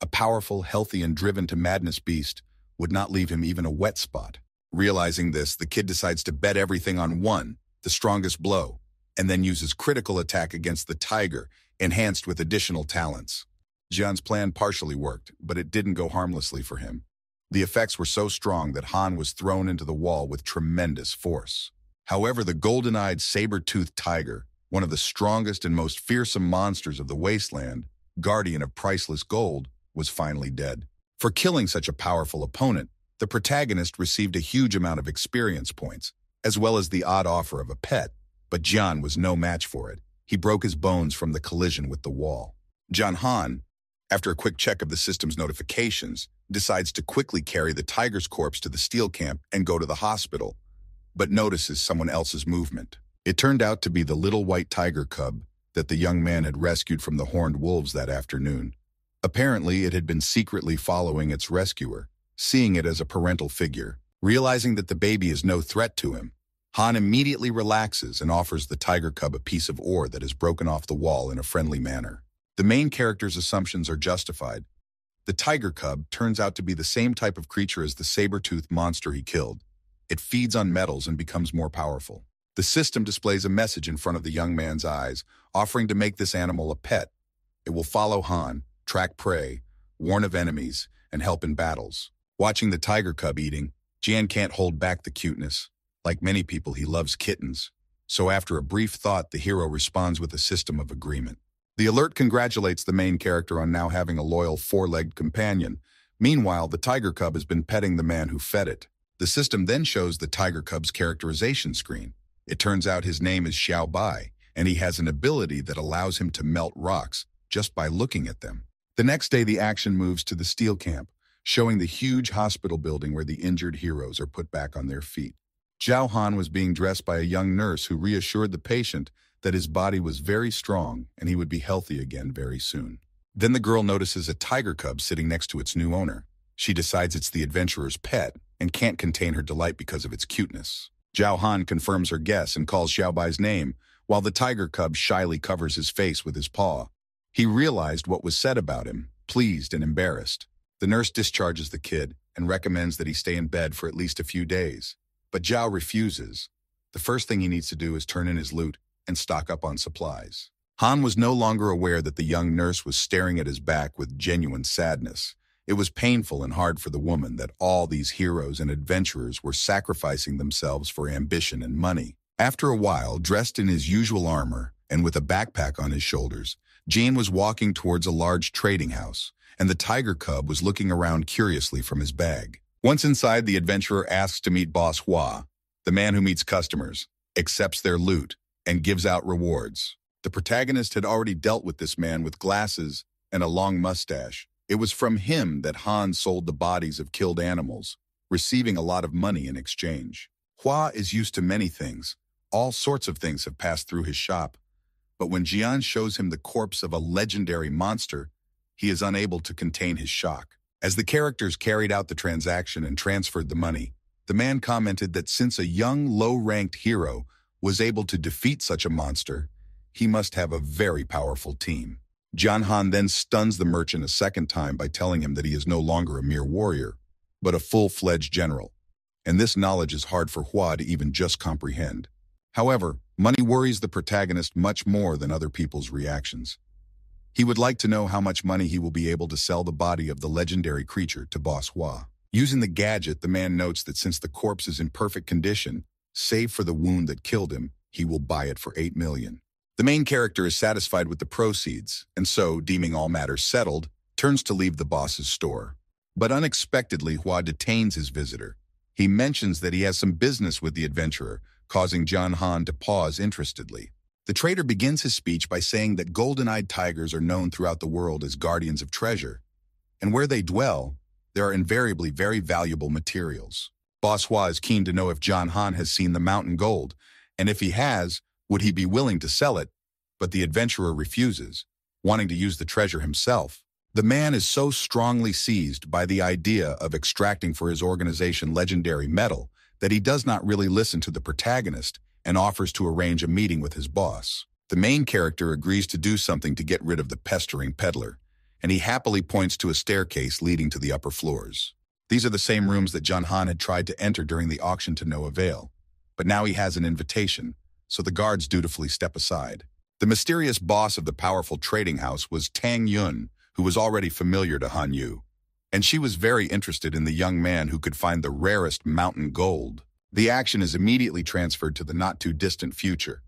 A powerful, healthy, and driven to madness beast would not leave him even a wet spot. Realizing this, the kid decides to bet everything on one, the strongest blow, and then uses critical attack against the tiger, enhanced with additional talents. Jian's plan partially worked, but it didn't go harmlessly for him. The effects were so strong that Han was thrown into the wall with tremendous force. However, the golden-eyed saber-toothed tiger, one of the strongest and most fearsome monsters of the wasteland, guardian of priceless gold, was finally dead. For killing such a powerful opponent, the protagonist received a huge amount of experience points, as well as the odd offer of a pet, but John was no match for it. He broke his bones from the collision with the wall. John Han, after a quick check of the system's notifications, decides to quickly carry the tiger's corpse to the steel camp and go to the hospital, but notices someone else's movement. It turned out to be the little white tiger cub that the young man had rescued from the horned wolves that afternoon. Apparently, it had been secretly following its rescuer, seeing it as a parental figure. Realizing that the baby is no threat to him, Han immediately relaxes and offers the tiger cub a piece of ore that is broken off the wall in a friendly manner. The main character's assumptions are justified. The tiger cub turns out to be the same type of creature as the saber-toothed monster he killed. It feeds on metals and becomes more powerful. The system displays a message in front of the young man's eyes, offering to make this animal a pet. It will follow Han, track prey, warn of enemies, and help in battles. Watching the tiger cub eating, Jan can't hold back the cuteness. Like many people, he loves kittens. So after a brief thought, the hero responds with a system of agreement. The alert congratulates the main character on now having a loyal four-legged companion. Meanwhile, the tiger cub has been petting the man who fed it. The system then shows the tiger cub's characterization screen. It turns out his name is Xiao Bai, and he has an ability that allows him to melt rocks just by looking at them. The next day, the action moves to the steel camp, showing the huge hospital building where the injured heroes are put back on their feet. Zhao Han was being dressed by a young nurse who reassured the patient that his body was very strong and he would be healthy again very soon. Then the girl notices a tiger cub sitting next to its new owner. She decides it's the adventurer's pet and can't contain her delight because of its cuteness. Zhao Han confirms her guess and calls Xiao Bai's name, while the tiger cub shyly covers his face with his paw. He realized what was said about him, pleased and embarrassed. The nurse discharges the kid and recommends that he stay in bed for at least a few days, but Zhao refuses. The first thing he needs to do is turn in his loot and stock up on supplies. Han was no longer aware that the young nurse was staring at his back with genuine sadness. It was painful and hard for the woman that all these heroes and adventurers were sacrificing themselves for ambition and money. After a while, dressed in his usual armor and with a backpack on his shoulders, Jean was walking towards a large trading house, and the tiger cub was looking around curiously from his bag. Once inside, the adventurer asks to meet Boss Hua, the man who meets customers, accepts their loot, and gives out rewards. The protagonist had already dealt with this man with glasses and a long mustache. It was from him that Han sold the bodies of killed animals, receiving a lot of money in exchange. Hua is used to many things. All sorts of things have passed through his shop. But when Jian shows him the corpse of a legendary monster, he is unable to contain his shock. As the characters carried out the transaction and transferred the money, the man commented that since a young, low-ranked hero was able to defeat such a monster, he must have a very powerful team. John Han then stuns the merchant a second time by telling him that he is no longer a mere warrior, but a full-fledged general. And this knowledge is hard for Hua to even just comprehend. However, money worries the protagonist much more than other people's reactions. He would like to know how much money he will be able to sell the body of the legendary creature to Boss Hua. Using the gadget, the man notes that since the corpse is in perfect condition, save for the wound that killed him, he will buy it for 8 million. The main character is satisfied with the proceeds, and so, deeming all matters settled, turns to leave the boss's store. But unexpectedly, Hua detains his visitor. He mentions that he has some business with the adventurer, causing John Han to pause interestedly. The trader begins his speech by saying that golden-eyed tigers are known throughout the world as guardians of treasure, and where they dwell, there are invariably very valuable materials. Bossois is keen to know if John Hahn has seen the mountain gold, and if he has, would he be willing to sell it? But the adventurer refuses, wanting to use the treasure himself. The man is so strongly seized by the idea of extracting for his organization legendary metal that he does not really listen to the protagonist and offers to arrange a meeting with his boss. The main character agrees to do something to get rid of the pestering peddler, and he happily points to a staircase leading to the upper floors. These are the same rooms that John Han had tried to enter during the auction to no avail, but now he has an invitation, so the guards dutifully step aside. The mysterious boss of the powerful trading house was Tang Yun, who was already familiar to Han Yu, and she was very interested in the young man who could find the rarest mountain gold. The action is immediately transferred to the not-too-distant future.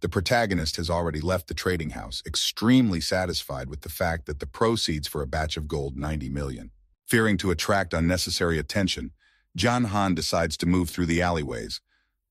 The protagonist has already left the trading house, extremely satisfied with the fact that the proceeds for a batch of gold 90 million. Fearing to attract unnecessary attention, John Han decides to move through the alleyways,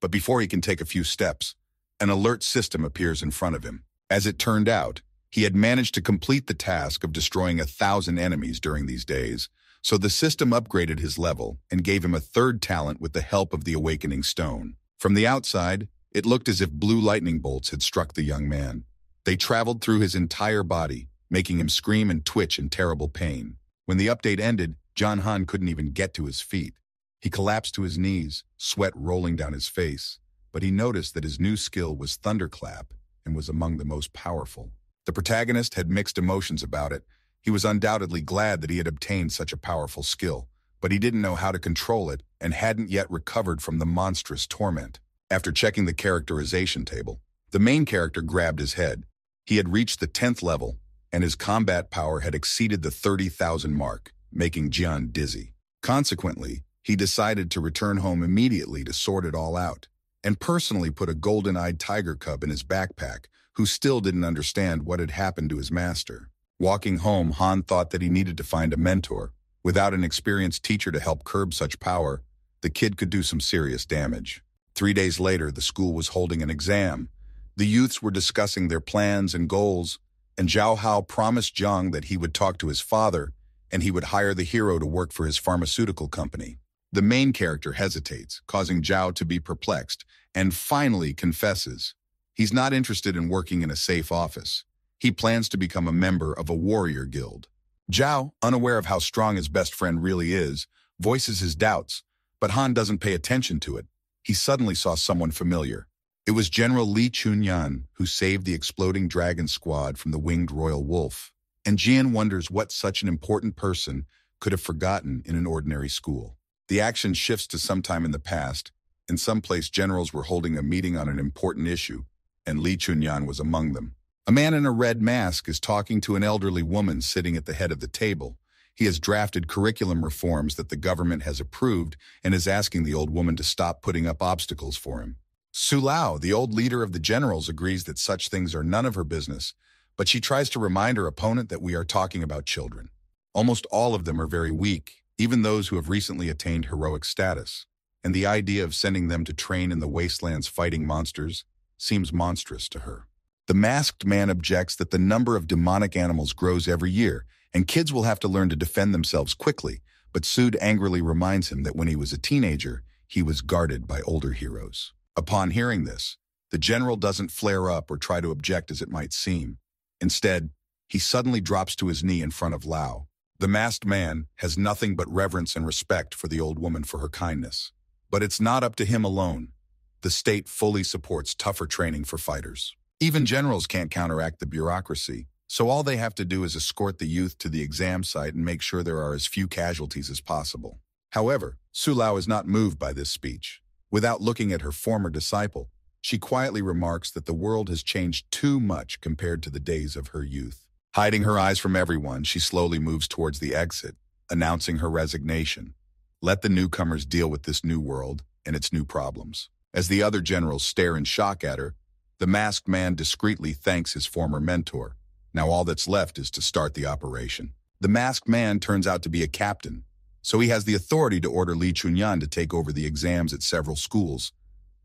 but before he can take a few steps, an alert system appears in front of him. As it turned out, he had managed to complete the task of destroying a thousand enemies during these days, so the system upgraded his level and gave him a third talent with the help of the Awakening Stone. From the outside, it looked as if blue lightning bolts had struck the young man. They traveled through his entire body, making him scream and twitch in terrible pain. When the update ended, John Han couldn't even get to his feet. He collapsed to his knees, sweat rolling down his face, but he noticed that his new skill was Thunderclap and was among the most powerful. The protagonist had mixed emotions about it, he was undoubtedly glad that he had obtained such a powerful skill, but he didn't know how to control it and hadn't yet recovered from the monstrous torment. After checking the characterization table, the main character grabbed his head. He had reached the 10th level, and his combat power had exceeded the 30,000 mark, making Jian dizzy. Consequently, he decided to return home immediately to sort it all out, and personally put a golden-eyed tiger cub in his backpack, who still didn't understand what had happened to his master. Walking home, Han thought that he needed to find a mentor. Without an experienced teacher to help curb such power, the kid could do some serious damage. Three days later, the school was holding an exam. The youths were discussing their plans and goals, and Zhao Hao promised Zhang that he would talk to his father and he would hire the hero to work for his pharmaceutical company. The main character hesitates, causing Zhao to be perplexed, and finally confesses. He's not interested in working in a safe office he plans to become a member of a warrior guild. Zhao, unaware of how strong his best friend really is, voices his doubts, but Han doesn't pay attention to it. He suddenly saw someone familiar. It was General Li Chunyan who saved the exploding dragon squad from the winged royal wolf, and Jian wonders what such an important person could have forgotten in an ordinary school. The action shifts to sometime in the past. In some place, generals were holding a meeting on an important issue, and Li Chunyan was among them. A man in a red mask is talking to an elderly woman sitting at the head of the table. He has drafted curriculum reforms that the government has approved and is asking the old woman to stop putting up obstacles for him. Su Lao, the old leader of the generals, agrees that such things are none of her business, but she tries to remind her opponent that we are talking about children. Almost all of them are very weak, even those who have recently attained heroic status, and the idea of sending them to train in the wastelands fighting monsters seems monstrous to her. The masked man objects that the number of demonic animals grows every year, and kids will have to learn to defend themselves quickly, but Sud angrily reminds him that when he was a teenager, he was guarded by older heroes. Upon hearing this, the general doesn't flare up or try to object as it might seem. Instead, he suddenly drops to his knee in front of Lao. The masked man has nothing but reverence and respect for the old woman for her kindness. But it's not up to him alone. The state fully supports tougher training for fighters. Even generals can't counteract the bureaucracy, so all they have to do is escort the youth to the exam site and make sure there are as few casualties as possible. However, Sulao is not moved by this speech. Without looking at her former disciple, she quietly remarks that the world has changed too much compared to the days of her youth. Hiding her eyes from everyone, she slowly moves towards the exit, announcing her resignation. Let the newcomers deal with this new world and its new problems. As the other generals stare in shock at her, the masked man discreetly thanks his former mentor. Now all that's left is to start the operation. The masked man turns out to be a captain, so he has the authority to order Li Chunyan to take over the exams at several schools.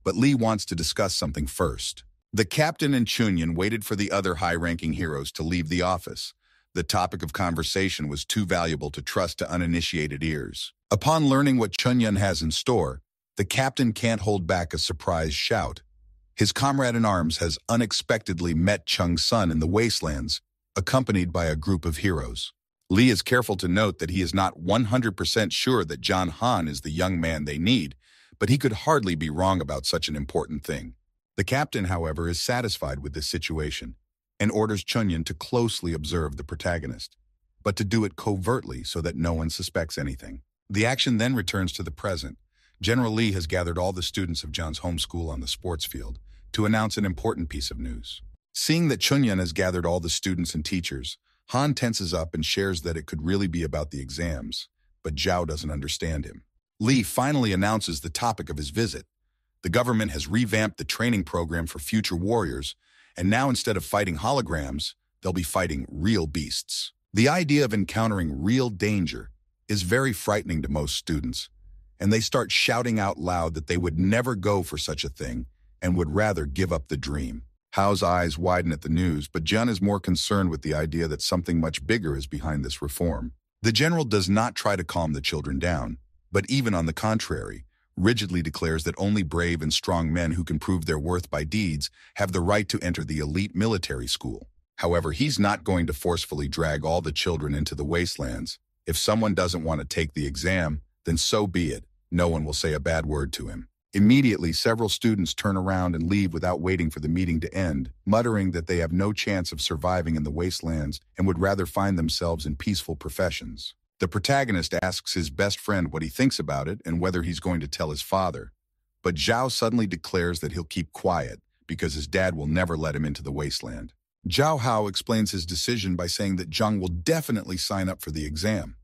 But Li wants to discuss something first. The captain and Chunyan waited for the other high-ranking heroes to leave the office. The topic of conversation was too valuable to trust to uninitiated ears. Upon learning what Chunyan has in store, the captain can't hold back a surprised shout. His comrade in arms has unexpectedly met Chung Sun in the wastelands, accompanied by a group of heroes. Lee is careful to note that he is not 100% sure that John Han is the young man they need, but he could hardly be wrong about such an important thing. The captain, however, is satisfied with this situation and orders Chunyan to closely observe the protagonist, but to do it covertly so that no one suspects anything. The action then returns to the present. General Lee has gathered all the students of John's home school on the sports field to announce an important piece of news. Seeing that Chunyan has gathered all the students and teachers, Han tenses up and shares that it could really be about the exams, but Zhao doesn't understand him. Li finally announces the topic of his visit. The government has revamped the training program for future warriors, and now instead of fighting holograms, they'll be fighting real beasts. The idea of encountering real danger is very frightening to most students, and they start shouting out loud that they would never go for such a thing and would rather give up the dream. Howe's eyes widen at the news, but Jun is more concerned with the idea that something much bigger is behind this reform. The general does not try to calm the children down, but even on the contrary, rigidly declares that only brave and strong men who can prove their worth by deeds have the right to enter the elite military school. However, he's not going to forcefully drag all the children into the wastelands. If someone doesn't want to take the exam, then so be it. No one will say a bad word to him. Immediately, several students turn around and leave without waiting for the meeting to end, muttering that they have no chance of surviving in the wastelands and would rather find themselves in peaceful professions. The protagonist asks his best friend what he thinks about it and whether he's going to tell his father, but Zhao suddenly declares that he'll keep quiet because his dad will never let him into the wasteland. Zhao Hao explains his decision by saying that Zhang will definitely sign up for the exam,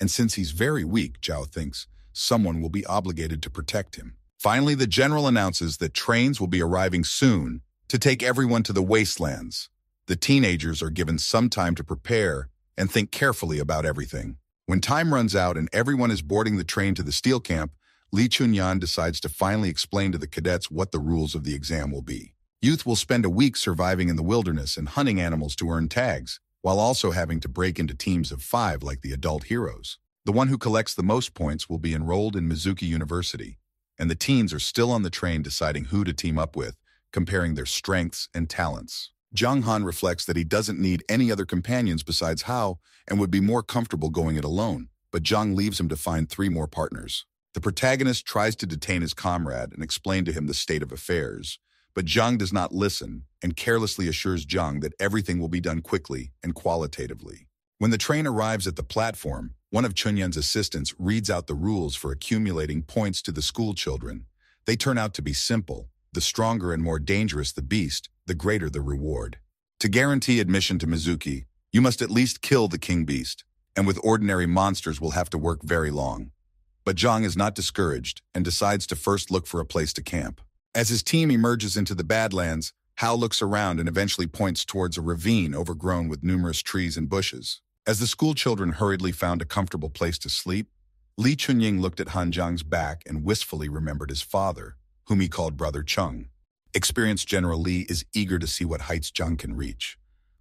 and since he's very weak, Zhao thinks, someone will be obligated to protect him. Finally, the general announces that trains will be arriving soon to take everyone to the wastelands. The teenagers are given some time to prepare and think carefully about everything. When time runs out and everyone is boarding the train to the steel camp, Li Chunyan decides to finally explain to the cadets what the rules of the exam will be. Youth will spend a week surviving in the wilderness and hunting animals to earn tags, while also having to break into teams of five like the adult heroes. The one who collects the most points will be enrolled in Mizuki University, and the teens are still on the train deciding who to team up with, comparing their strengths and talents. Jung Han reflects that he doesn't need any other companions besides Hao and would be more comfortable going it alone, but Jung leaves him to find three more partners. The protagonist tries to detain his comrade and explain to him the state of affairs, but Jung does not listen and carelessly assures Jung that everything will be done quickly and qualitatively. When the train arrives at the platform, one of Chunyan's assistants reads out the rules for accumulating points to the school children. They turn out to be simple. The stronger and more dangerous the beast, the greater the reward. To guarantee admission to Mizuki, you must at least kill the king beast, and with ordinary monsters will have to work very long. But Zhang is not discouraged and decides to first look for a place to camp. As his team emerges into the Badlands, Hao looks around and eventually points towards a ravine overgrown with numerous trees and bushes. As the school children hurriedly found a comfortable place to sleep, Li Chunying looked at Han Zhang's back and wistfully remembered his father, whom he called Brother Chung. Experienced General Li is eager to see what heights Zhang can reach,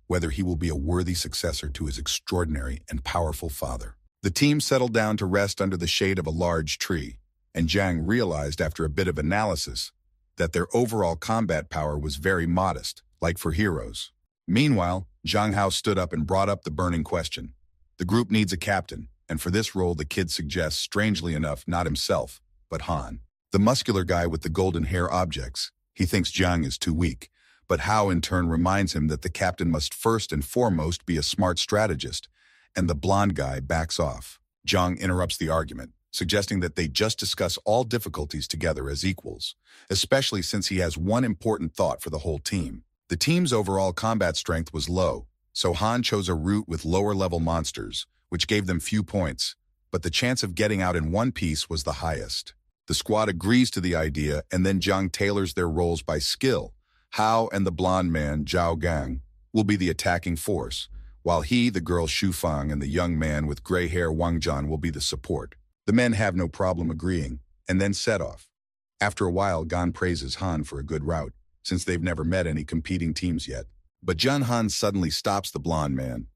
whether he will be a worthy successor to his extraordinary and powerful father. The team settled down to rest under the shade of a large tree, and Zhang realized after a bit of analysis that their overall combat power was very modest, like for heroes. Meanwhile, Zhang Hao stood up and brought up the burning question. The group needs a captain, and for this role the kid suggests, strangely enough, not himself, but Han. The muscular guy with the golden hair objects. He thinks Jiang is too weak, but Hao in turn reminds him that the captain must first and foremost be a smart strategist, and the blond guy backs off. Zhang interrupts the argument, suggesting that they just discuss all difficulties together as equals, especially since he has one important thought for the whole team. The team's overall combat strength was low, so Han chose a route with lower-level monsters, which gave them few points, but the chance of getting out in one piece was the highest. The squad agrees to the idea and then Zhang tailors their roles by skill. Hao and the blonde man, Zhao Gang, will be the attacking force, while he, the girl Xu Fang, and the young man with gray hair Wang Zhan will be the support. The men have no problem agreeing, and then set off. After a while, Gan praises Han for a good route, since they've never met any competing teams yet. But Jun Han suddenly stops the blond man.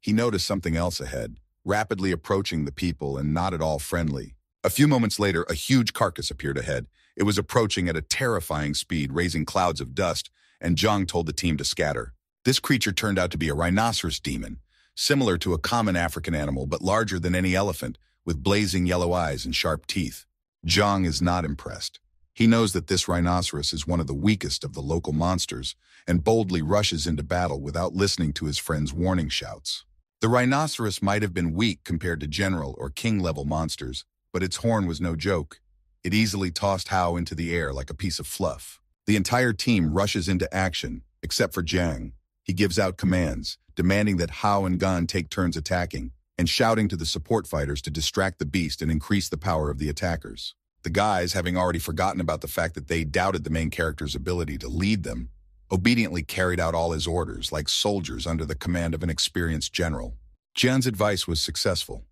He noticed something else ahead, rapidly approaching the people and not at all friendly. A few moments later, a huge carcass appeared ahead. It was approaching at a terrifying speed, raising clouds of dust, and Zhang told the team to scatter. This creature turned out to be a rhinoceros demon, similar to a common African animal but larger than any elephant, with blazing yellow eyes and sharp teeth. Zhang is not impressed. He knows that this rhinoceros is one of the weakest of the local monsters and boldly rushes into battle without listening to his friend's warning shouts. The rhinoceros might have been weak compared to general or king-level monsters, but its horn was no joke. It easily tossed Hao into the air like a piece of fluff. The entire team rushes into action, except for Jang. He gives out commands, demanding that Hao and Gan take turns attacking, and shouting to the support fighters to distract the beast and increase the power of the attackers. The guys, having already forgotten about the fact that they doubted the main character's ability to lead them, obediently carried out all his orders like soldiers under the command of an experienced general. Jan's advice was successful.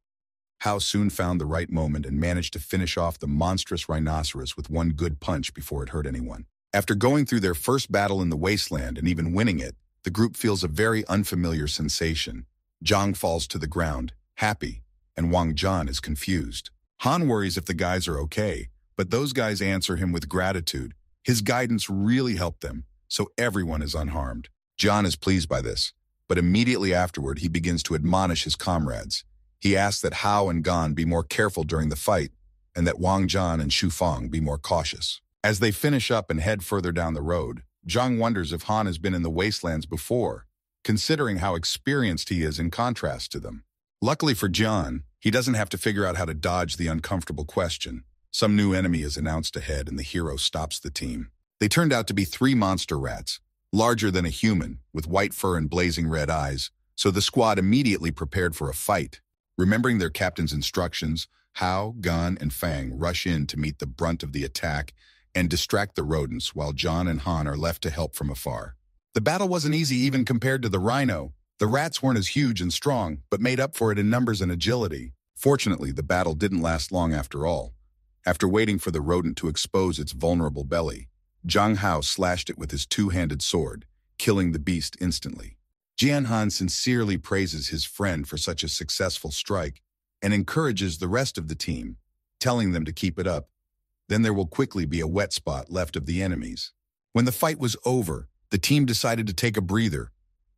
Hao soon found the right moment and managed to finish off the monstrous rhinoceros with one good punch before it hurt anyone. After going through their first battle in the wasteland and even winning it, the group feels a very unfamiliar sensation. Zhang falls to the ground, happy, and Wang Zhan is confused. Han worries if the guys are okay, but those guys answer him with gratitude. His guidance really helped them, so everyone is unharmed. John is pleased by this, but immediately afterward he begins to admonish his comrades. He asks that Hao and Gan be more careful during the fight, and that Wang John and Xu be more cautious. As they finish up and head further down the road, Zhang wonders if Han has been in the wastelands before, considering how experienced he is in contrast to them. Luckily for John, he doesn't have to figure out how to dodge the uncomfortable question. Some new enemy is announced ahead and the hero stops the team. They turned out to be three monster rats, larger than a human, with white fur and blazing red eyes, so the squad immediately prepared for a fight. Remembering their captain's instructions, Hao, Gun, and Fang rush in to meet the brunt of the attack and distract the rodents while John and Han are left to help from afar. The battle wasn't easy even compared to the rhino, the rats weren't as huge and strong, but made up for it in numbers and agility. Fortunately, the battle didn't last long after all. After waiting for the rodent to expose its vulnerable belly, Zhang Hao slashed it with his two-handed sword, killing the beast instantly. Jian Han sincerely praises his friend for such a successful strike and encourages the rest of the team, telling them to keep it up. Then there will quickly be a wet spot left of the enemies. When the fight was over, the team decided to take a breather.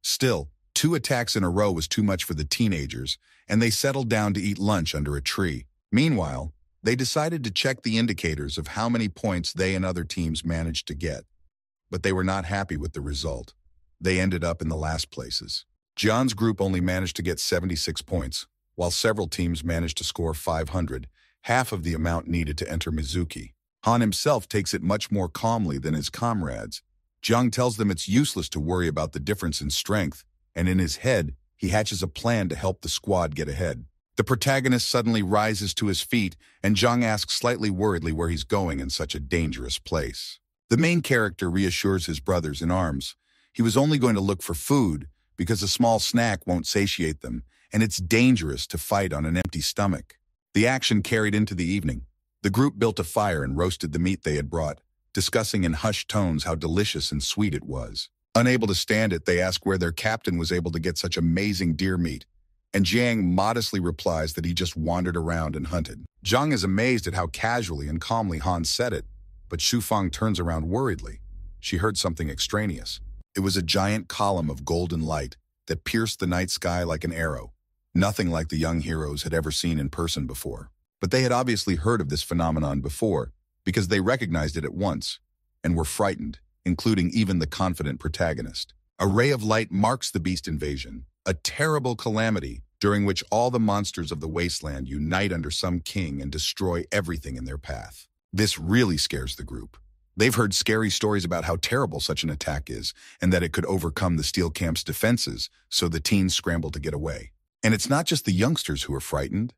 Still, Two attacks in a row was too much for the teenagers, and they settled down to eat lunch under a tree. Meanwhile, they decided to check the indicators of how many points they and other teams managed to get, but they were not happy with the result. They ended up in the last places. John's group only managed to get 76 points, while several teams managed to score 500, half of the amount needed to enter Mizuki. Han himself takes it much more calmly than his comrades. Jiang tells them it's useless to worry about the difference in strength, and in his head, he hatches a plan to help the squad get ahead. The protagonist suddenly rises to his feet, and Zhang asks slightly worriedly where he's going in such a dangerous place. The main character reassures his brothers in arms. He was only going to look for food, because a small snack won't satiate them, and it's dangerous to fight on an empty stomach. The action carried into the evening. The group built a fire and roasted the meat they had brought, discussing in hushed tones how delicious and sweet it was. Unable to stand it, they ask where their captain was able to get such amazing deer meat, and Jiang modestly replies that he just wandered around and hunted. Zhang is amazed at how casually and calmly Han said it, but Xu Fang turns around worriedly. She heard something extraneous. It was a giant column of golden light that pierced the night sky like an arrow, nothing like the young heroes had ever seen in person before. But they had obviously heard of this phenomenon before, because they recognized it at once, and were frightened including even the confident protagonist. A ray of light marks the beast invasion, a terrible calamity during which all the monsters of the wasteland unite under some king and destroy everything in their path. This really scares the group. They've heard scary stories about how terrible such an attack is and that it could overcome the steel camp's defenses, so the teens scramble to get away. And it's not just the youngsters who are frightened.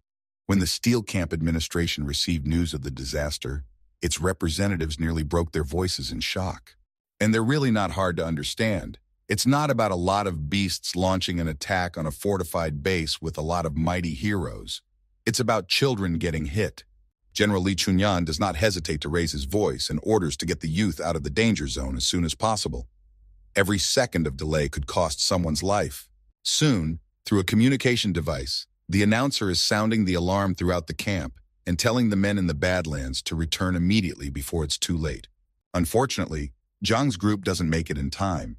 When the steel camp administration received news of the disaster, its representatives nearly broke their voices in shock. And they're really not hard to understand. It's not about a lot of beasts launching an attack on a fortified base with a lot of mighty heroes. It's about children getting hit. General Li Chunyan does not hesitate to raise his voice and orders to get the youth out of the danger zone as soon as possible. Every second of delay could cost someone's life. Soon, through a communication device, the announcer is sounding the alarm throughout the camp and telling the men in the Badlands to return immediately before it's too late. Unfortunately, Zhang's group doesn't make it in time.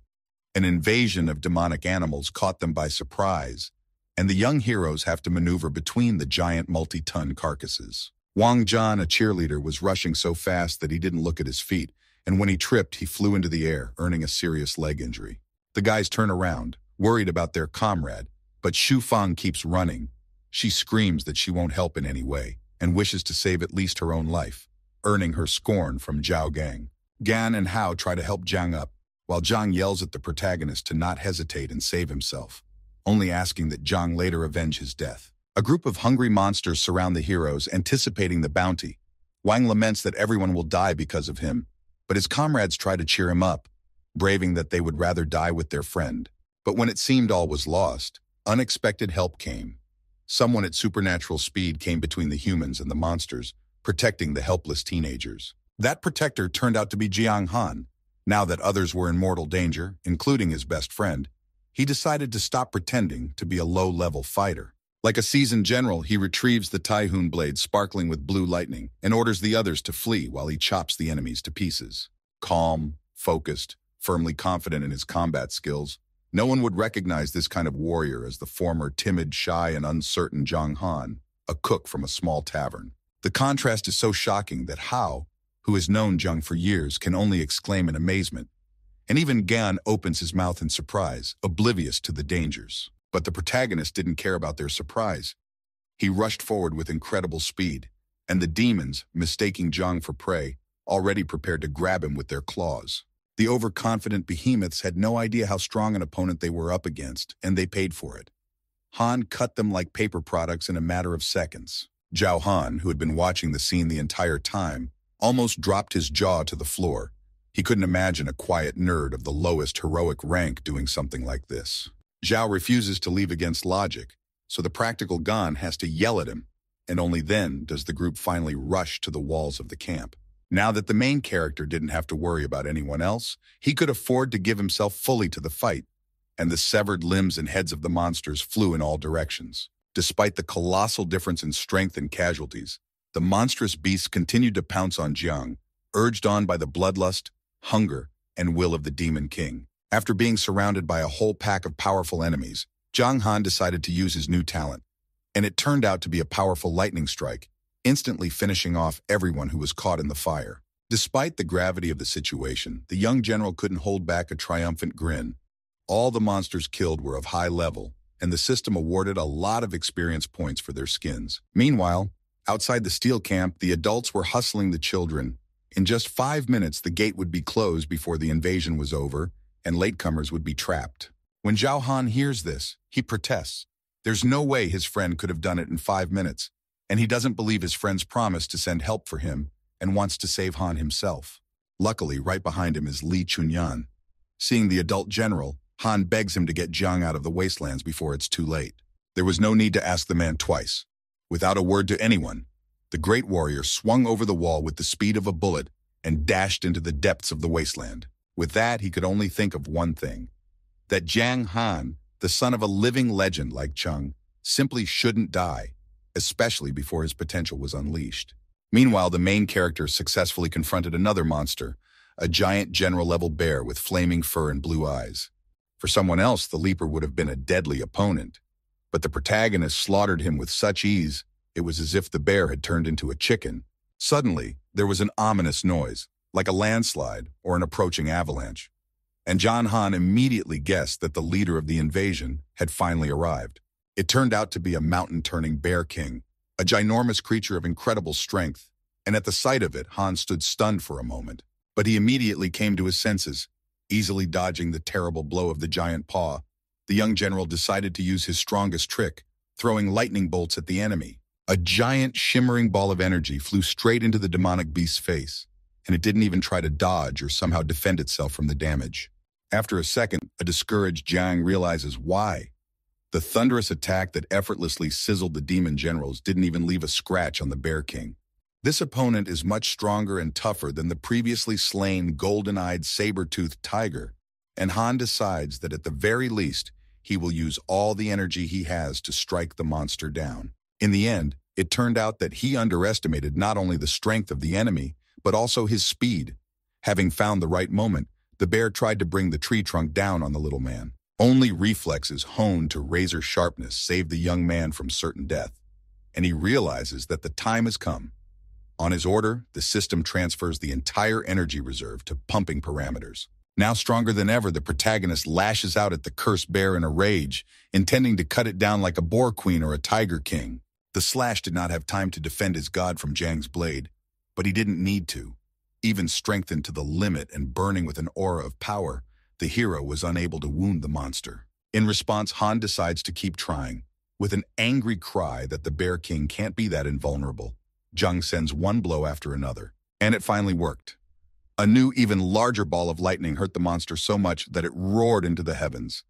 An invasion of demonic animals caught them by surprise, and the young heroes have to maneuver between the giant multi-ton carcasses. Wang John, a cheerleader, was rushing so fast that he didn't look at his feet, and when he tripped, he flew into the air, earning a serious leg injury. The guys turn around, worried about their comrade, but Xu Fang keeps running. She screams that she won't help in any way, and wishes to save at least her own life, earning her scorn from Zhao Gang. Gan and Hao try to help Zhang up, while Zhang yells at the protagonist to not hesitate and save himself, only asking that Zhang later avenge his death. A group of hungry monsters surround the heroes, anticipating the bounty. Wang laments that everyone will die because of him, but his comrades try to cheer him up, braving that they would rather die with their friend. But when it seemed all was lost, unexpected help came. Someone at supernatural speed came between the humans and the monsters, protecting the helpless teenagers. That protector turned out to be Jiang Han. Now that others were in mortal danger, including his best friend, he decided to stop pretending to be a low-level fighter. Like a seasoned general, he retrieves the Taihun blade sparkling with blue lightning and orders the others to flee while he chops the enemies to pieces. Calm, focused, firmly confident in his combat skills, no one would recognize this kind of warrior as the former timid, shy, and uncertain Zhang Han, a cook from a small tavern. The contrast is so shocking that Hao, who has known Jung for years, can only exclaim in amazement. And even Gan opens his mouth in surprise, oblivious to the dangers. But the protagonist didn't care about their surprise. He rushed forward with incredible speed, and the demons, mistaking Jung for prey, already prepared to grab him with their claws. The overconfident behemoths had no idea how strong an opponent they were up against, and they paid for it. Han cut them like paper products in a matter of seconds. Zhao Han, who had been watching the scene the entire time, almost dropped his jaw to the floor. He couldn't imagine a quiet nerd of the lowest heroic rank doing something like this. Zhao refuses to leave against logic, so the practical Gan has to yell at him, and only then does the group finally rush to the walls of the camp. Now that the main character didn't have to worry about anyone else, he could afford to give himself fully to the fight, and the severed limbs and heads of the monsters flew in all directions. Despite the colossal difference in strength and casualties, the monstrous beasts continued to pounce on Jiang, urged on by the bloodlust, hunger, and will of the Demon King. After being surrounded by a whole pack of powerful enemies, Zhang Han decided to use his new talent, and it turned out to be a powerful lightning strike, instantly finishing off everyone who was caught in the fire. Despite the gravity of the situation, the young general couldn't hold back a triumphant grin. All the monsters killed were of high level, and the system awarded a lot of experience points for their skins. Meanwhile, Outside the steel camp, the adults were hustling the children. In just five minutes, the gate would be closed before the invasion was over, and latecomers would be trapped. When Zhao Han hears this, he protests. There's no way his friend could have done it in five minutes, and he doesn't believe his friend's promise to send help for him and wants to save Han himself. Luckily, right behind him is Li Chunyan. Seeing the adult general, Han begs him to get Jiang out of the wastelands before it's too late. There was no need to ask the man twice. Without a word to anyone, the great warrior swung over the wall with the speed of a bullet and dashed into the depths of the wasteland. With that, he could only think of one thing, that Jiang Han, the son of a living legend like Chung, simply shouldn't die, especially before his potential was unleashed. Meanwhile, the main character successfully confronted another monster, a giant general-level bear with flaming fur and blue eyes. For someone else, the leaper would have been a deadly opponent, but the protagonist slaughtered him with such ease, it was as if the bear had turned into a chicken. Suddenly, there was an ominous noise, like a landslide or an approaching avalanche, and John Han immediately guessed that the leader of the invasion had finally arrived. It turned out to be a mountain-turning bear king, a ginormous creature of incredible strength, and at the sight of it, Han stood stunned for a moment. But he immediately came to his senses, easily dodging the terrible blow of the giant paw the young general decided to use his strongest trick, throwing lightning bolts at the enemy. A giant, shimmering ball of energy flew straight into the demonic beast's face, and it didn't even try to dodge or somehow defend itself from the damage. After a second, a discouraged Jiang realizes why. The thunderous attack that effortlessly sizzled the demon generals didn't even leave a scratch on the Bear King. This opponent is much stronger and tougher than the previously slain golden-eyed saber-toothed tiger, and Han decides that at the very least, he will use all the energy he has to strike the monster down. In the end, it turned out that he underestimated not only the strength of the enemy, but also his speed. Having found the right moment, the bear tried to bring the tree trunk down on the little man. Only reflexes honed to razor sharpness saved the young man from certain death, and he realizes that the time has come. On his order, the system transfers the entire energy reserve to pumping parameters. Now stronger than ever, the protagonist lashes out at the cursed bear in a rage, intending to cut it down like a boar queen or a tiger king. The slash did not have time to defend his god from Jang's blade, but he didn't need to. Even strengthened to the limit and burning with an aura of power, the hero was unable to wound the monster. In response, Han decides to keep trying, with an angry cry that the Bear King can't be that invulnerable. Jung sends one blow after another, and it finally worked. A new, even larger ball of lightning hurt the monster so much that it roared into the heavens,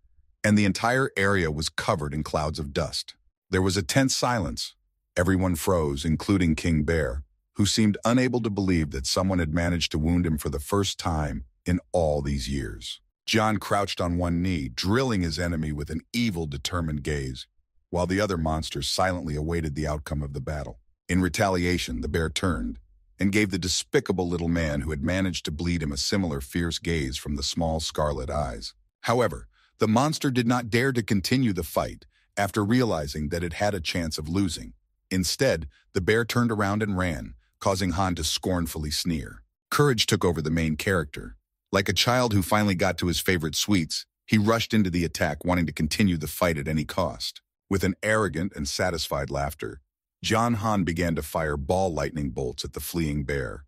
and the entire area was covered in clouds of dust. There was a tense silence. Everyone froze, including King Bear, who seemed unable to believe that someone had managed to wound him for the first time in all these years. John crouched on one knee, drilling his enemy with an evil, determined gaze, while the other monsters silently awaited the outcome of the battle. In retaliation, the bear turned and gave the despicable little man who had managed to bleed him a similar fierce gaze from the small scarlet eyes. However, the monster did not dare to continue the fight after realizing that it had a chance of losing. Instead, the bear turned around and ran, causing Han to scornfully sneer. Courage took over the main character. Like a child who finally got to his favorite sweets, he rushed into the attack wanting to continue the fight at any cost. With an arrogant and satisfied laughter, John Hahn began to fire ball lightning bolts at the fleeing bear,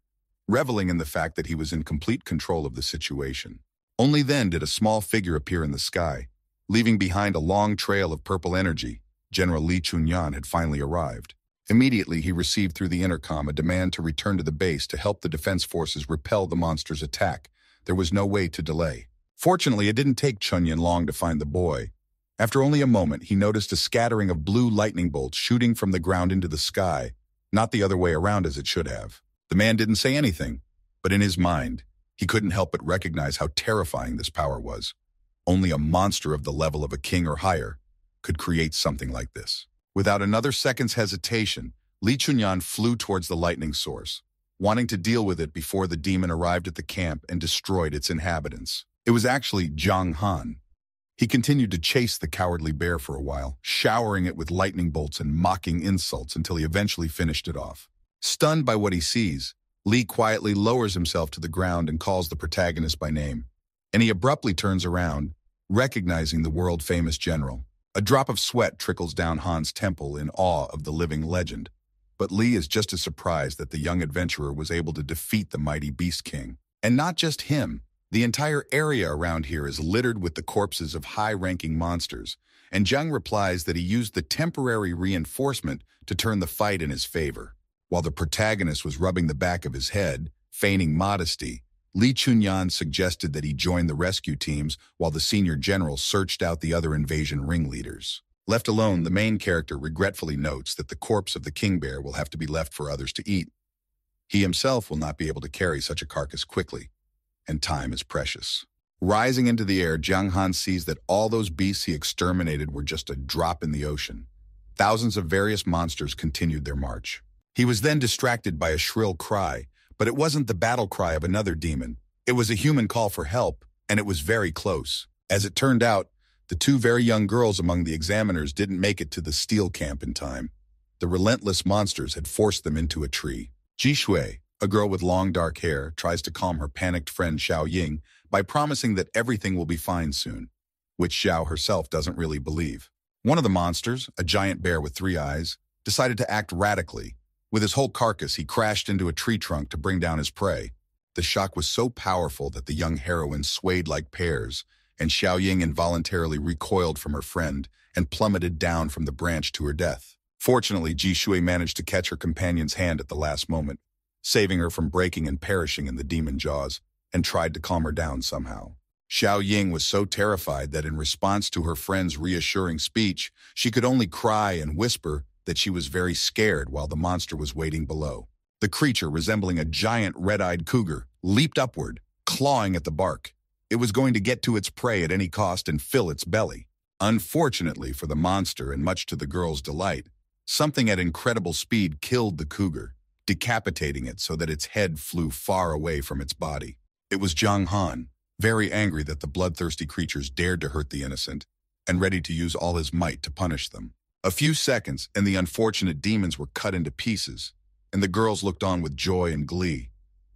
reveling in the fact that he was in complete control of the situation. Only then did a small figure appear in the sky, leaving behind a long trail of purple energy. General Li Chunyan had finally arrived. Immediately, he received through the intercom a demand to return to the base to help the defense forces repel the monster's attack. There was no way to delay. Fortunately, it didn't take Chunyan long to find the boy, after only a moment, he noticed a scattering of blue lightning bolts shooting from the ground into the sky, not the other way around as it should have. The man didn't say anything, but in his mind, he couldn't help but recognize how terrifying this power was. Only a monster of the level of a king or higher could create something like this. Without another second's hesitation, Li Chunyan flew towards the lightning source, wanting to deal with it before the demon arrived at the camp and destroyed its inhabitants. It was actually Zhang Han, he continued to chase the cowardly bear for a while, showering it with lightning bolts and mocking insults until he eventually finished it off. Stunned by what he sees, Lee quietly lowers himself to the ground and calls the protagonist by name, and he abruptly turns around, recognizing the world-famous general. A drop of sweat trickles down Han's temple in awe of the living legend, but Lee is just as surprised that the young adventurer was able to defeat the mighty Beast King. And not just him, the entire area around here is littered with the corpses of high-ranking monsters, and Jung replies that he used the temporary reinforcement to turn the fight in his favor. While the protagonist was rubbing the back of his head, feigning modesty, Li Chunyan suggested that he join the rescue teams while the senior general searched out the other invasion ringleaders. Left alone, the main character regretfully notes that the corpse of the king bear will have to be left for others to eat. He himself will not be able to carry such a carcass quickly, and time is precious. Rising into the air, Jiang Han sees that all those beasts he exterminated were just a drop in the ocean. Thousands of various monsters continued their march. He was then distracted by a shrill cry, but it wasn't the battle cry of another demon. It was a human call for help, and it was very close. As it turned out, the two very young girls among the examiners didn't make it to the steel camp in time. The relentless monsters had forced them into a tree. Jishui, a girl with long dark hair tries to calm her panicked friend Xiao Ying by promising that everything will be fine soon, which Xiao herself doesn't really believe. One of the monsters, a giant bear with three eyes, decided to act radically. With his whole carcass, he crashed into a tree trunk to bring down his prey. The shock was so powerful that the young heroine swayed like pears, and Xiao Ying involuntarily recoiled from her friend and plummeted down from the branch to her death. Fortunately, Ji Shui managed to catch her companion's hand at the last moment, saving her from breaking and perishing in the demon jaws, and tried to calm her down somehow. Xiao Ying was so terrified that in response to her friend's reassuring speech, she could only cry and whisper that she was very scared while the monster was waiting below. The creature, resembling a giant red-eyed cougar, leaped upward, clawing at the bark. It was going to get to its prey at any cost and fill its belly. Unfortunately for the monster and much to the girl's delight, something at incredible speed killed the cougar decapitating it so that its head flew far away from its body. It was Zhang Han, very angry that the bloodthirsty creatures dared to hurt the innocent, and ready to use all his might to punish them. A few seconds, and the unfortunate demons were cut into pieces, and the girls looked on with joy and glee.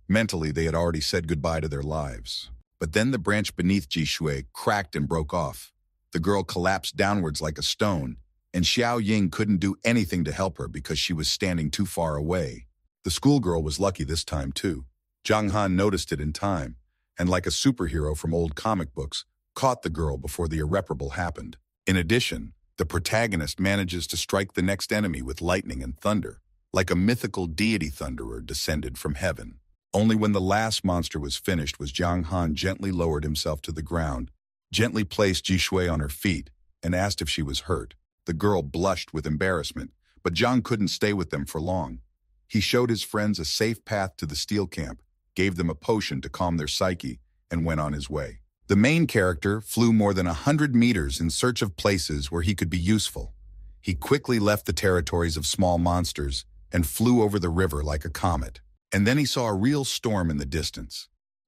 Mentally, they had already said goodbye to their lives. But then the branch beneath Ji Shui cracked and broke off. The girl collapsed downwards like a stone, and Xiao Ying couldn't do anything to help her because she was standing too far away. The schoolgirl was lucky this time, too. Jiang Han noticed it in time, and like a superhero from old comic books, caught the girl before the irreparable happened. In addition, the protagonist manages to strike the next enemy with lightning and thunder, like a mythical deity thunderer descended from heaven. Only when the last monster was finished was Jiang Han gently lowered himself to the ground, gently placed Ji Shui on her feet, and asked if she was hurt. The girl blushed with embarrassment, but Jiang couldn't stay with them for long. He showed his friends a safe path to the steel camp, gave them a potion to calm their psyche, and went on his way. The main character flew more than a hundred meters in search of places where he could be useful. He quickly left the territories of small monsters and flew over the river like a comet. And then he saw a real storm in the distance.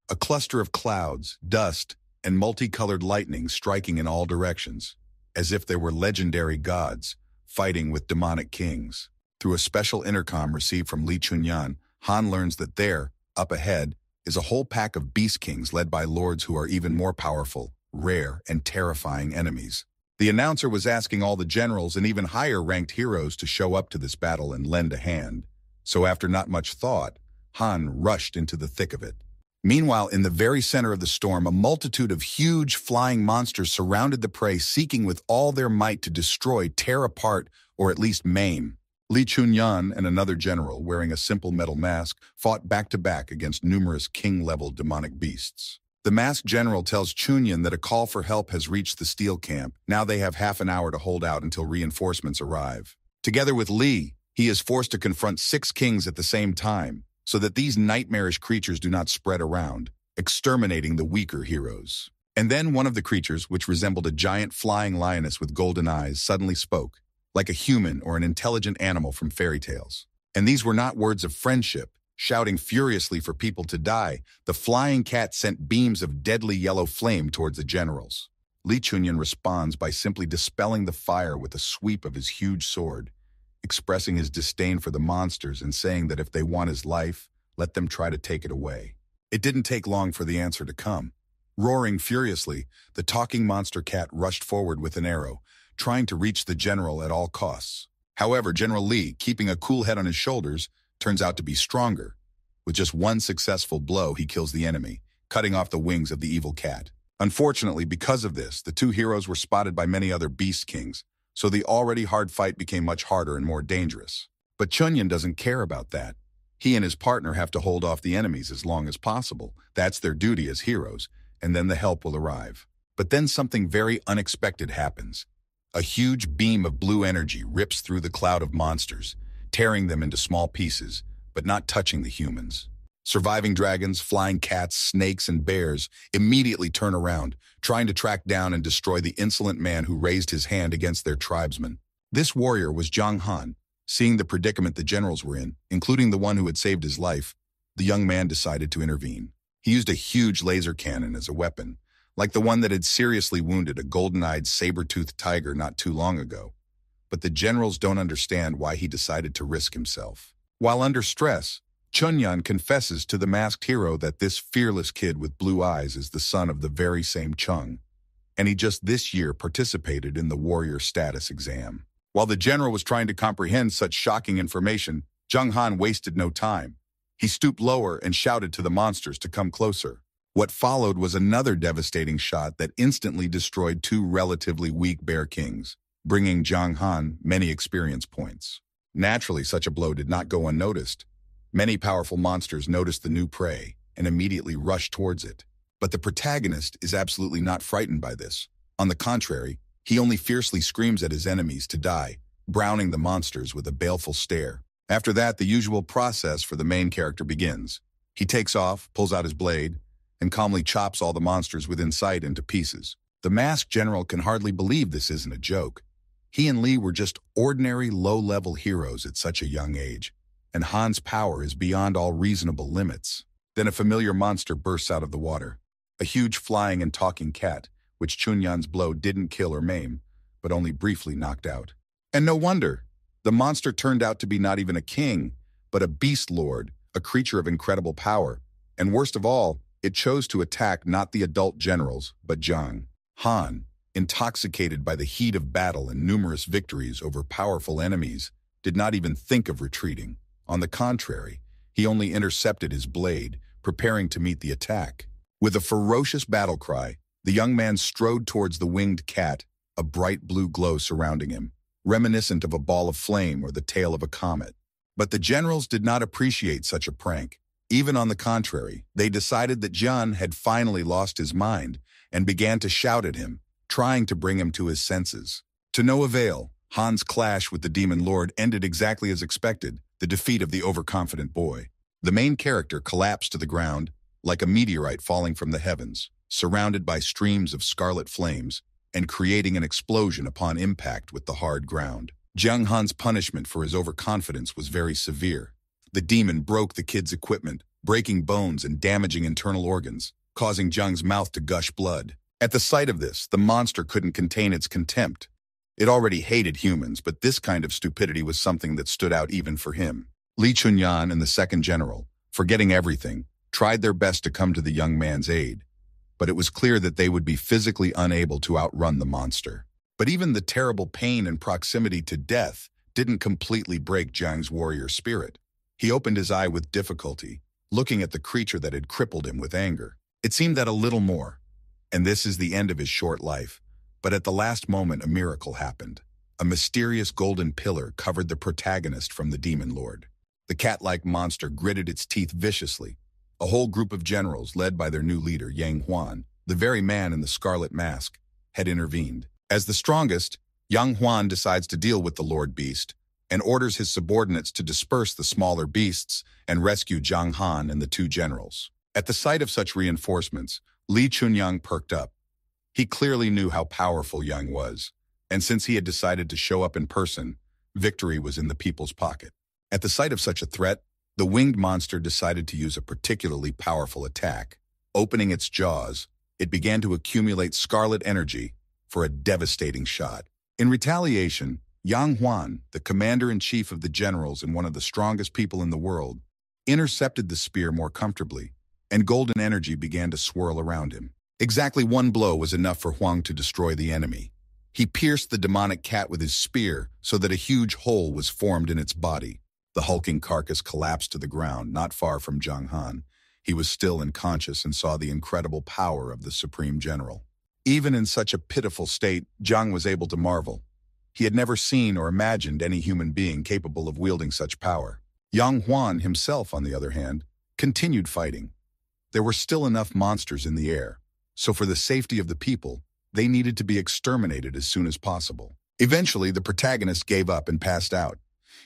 A cluster of clouds, dust, and multicolored lightning striking in all directions, as if they were legendary gods fighting with demonic kings. Through a special intercom received from Li Chunyan, Han learns that there, up ahead, is a whole pack of Beast Kings led by lords who are even more powerful, rare, and terrifying enemies. The announcer was asking all the generals and even higher-ranked heroes to show up to this battle and lend a hand. So after not much thought, Han rushed into the thick of it. Meanwhile, in the very center of the storm, a multitude of huge flying monsters surrounded the prey, seeking with all their might to destroy, tear apart, or at least maim. Li Chunyan and another general wearing a simple metal mask fought back-to-back -back against numerous king-level demonic beasts. The masked general tells Chunyan that a call for help has reached the steel camp. Now they have half an hour to hold out until reinforcements arrive. Together with Li, he is forced to confront six kings at the same time so that these nightmarish creatures do not spread around, exterminating the weaker heroes. And then one of the creatures, which resembled a giant flying lioness with golden eyes, suddenly spoke like a human or an intelligent animal from fairy tales. And these were not words of friendship, shouting furiously for people to die, the flying cat sent beams of deadly yellow flame towards the generals. Li Chunyan responds by simply dispelling the fire with a sweep of his huge sword, expressing his disdain for the monsters and saying that if they want his life, let them try to take it away. It didn't take long for the answer to come. Roaring furiously, the talking monster cat rushed forward with an arrow, trying to reach the general at all costs. However, General Lee, keeping a cool head on his shoulders, turns out to be stronger. With just one successful blow, he kills the enemy, cutting off the wings of the evil cat. Unfortunately, because of this, the two heroes were spotted by many other Beast Kings, so the already hard fight became much harder and more dangerous. But Chunyan doesn't care about that. He and his partner have to hold off the enemies as long as possible. That's their duty as heroes, and then the help will arrive. But then something very unexpected happens. A huge beam of blue energy rips through the cloud of monsters, tearing them into small pieces, but not touching the humans. Surviving dragons, flying cats, snakes, and bears immediately turn around, trying to track down and destroy the insolent man who raised his hand against their tribesmen. This warrior was Zhang Han. Seeing the predicament the generals were in, including the one who had saved his life, the young man decided to intervene. He used a huge laser cannon as a weapon, like the one that had seriously wounded a golden-eyed saber-toothed tiger not too long ago. But the generals don't understand why he decided to risk himself. While under stress, Chunyan confesses to the masked hero that this fearless kid with blue eyes is the son of the very same Chung, and he just this year participated in the warrior status exam. While the general was trying to comprehend such shocking information, Jung Han wasted no time. He stooped lower and shouted to the monsters to come closer. What followed was another devastating shot that instantly destroyed two relatively weak Bear Kings, bringing Zhang Han many experience points. Naturally, such a blow did not go unnoticed. Many powerful monsters noticed the new prey and immediately rushed towards it. But the protagonist is absolutely not frightened by this. On the contrary, he only fiercely screams at his enemies to die, browning the monsters with a baleful stare. After that, the usual process for the main character begins. He takes off, pulls out his blade, and calmly chops all the monsters within sight into pieces. The masked general can hardly believe this isn't a joke. He and Lee were just ordinary low-level heroes at such a young age, and Han's power is beyond all reasonable limits. Then a familiar monster bursts out of the water, a huge flying and talking cat, which Chunyan's blow didn't kill or maim, but only briefly knocked out. And no wonder! The monster turned out to be not even a king, but a beast lord, a creature of incredible power. And worst of all, it chose to attack not the adult generals, but Zhang. Han, intoxicated by the heat of battle and numerous victories over powerful enemies, did not even think of retreating. On the contrary, he only intercepted his blade, preparing to meet the attack. With a ferocious battle cry, the young man strode towards the winged cat, a bright blue glow surrounding him, reminiscent of a ball of flame or the tail of a comet. But the generals did not appreciate such a prank. Even on the contrary, they decided that John had finally lost his mind and began to shout at him, trying to bring him to his senses. To no avail, Han's clash with the Demon Lord ended exactly as expected, the defeat of the overconfident boy. The main character collapsed to the ground, like a meteorite falling from the heavens, surrounded by streams of scarlet flames and creating an explosion upon impact with the hard ground. Jiang Han's punishment for his overconfidence was very severe, the demon broke the kid's equipment, breaking bones and damaging internal organs, causing Jung's mouth to gush blood. At the sight of this, the monster couldn't contain its contempt. It already hated humans, but this kind of stupidity was something that stood out even for him. Li Chunyan and the second general, forgetting everything, tried their best to come to the young man's aid, but it was clear that they would be physically unable to outrun the monster. But even the terrible pain and proximity to death didn't completely break Jiang's warrior spirit. He opened his eye with difficulty, looking at the creature that had crippled him with anger. It seemed that a little more, and this is the end of his short life, but at the last moment a miracle happened. A mysterious golden pillar covered the protagonist from the demon lord. The cat-like monster gritted its teeth viciously. A whole group of generals, led by their new leader, Yang Huan, the very man in the scarlet mask, had intervened. As the strongest, Yang Huan decides to deal with the Lord Beast, and orders his subordinates to disperse the smaller beasts and rescue Zhang Han and the two generals. At the sight of such reinforcements, Li Chunyang perked up. He clearly knew how powerful Yang was, and since he had decided to show up in person, victory was in the people's pocket. At the sight of such a threat, the winged monster decided to use a particularly powerful attack. Opening its jaws, it began to accumulate scarlet energy for a devastating shot. In retaliation, Yang Huan, the commander-in-chief of the generals and one of the strongest people in the world, intercepted the spear more comfortably, and golden energy began to swirl around him. Exactly one blow was enough for Huang to destroy the enemy. He pierced the demonic cat with his spear so that a huge hole was formed in its body. The hulking carcass collapsed to the ground, not far from Zhang Han. He was still unconscious and saw the incredible power of the Supreme General. Even in such a pitiful state, Zhang was able to marvel. He had never seen or imagined any human being capable of wielding such power. Yang Huan himself, on the other hand, continued fighting. There were still enough monsters in the air, so for the safety of the people, they needed to be exterminated as soon as possible. Eventually, the protagonist gave up and passed out.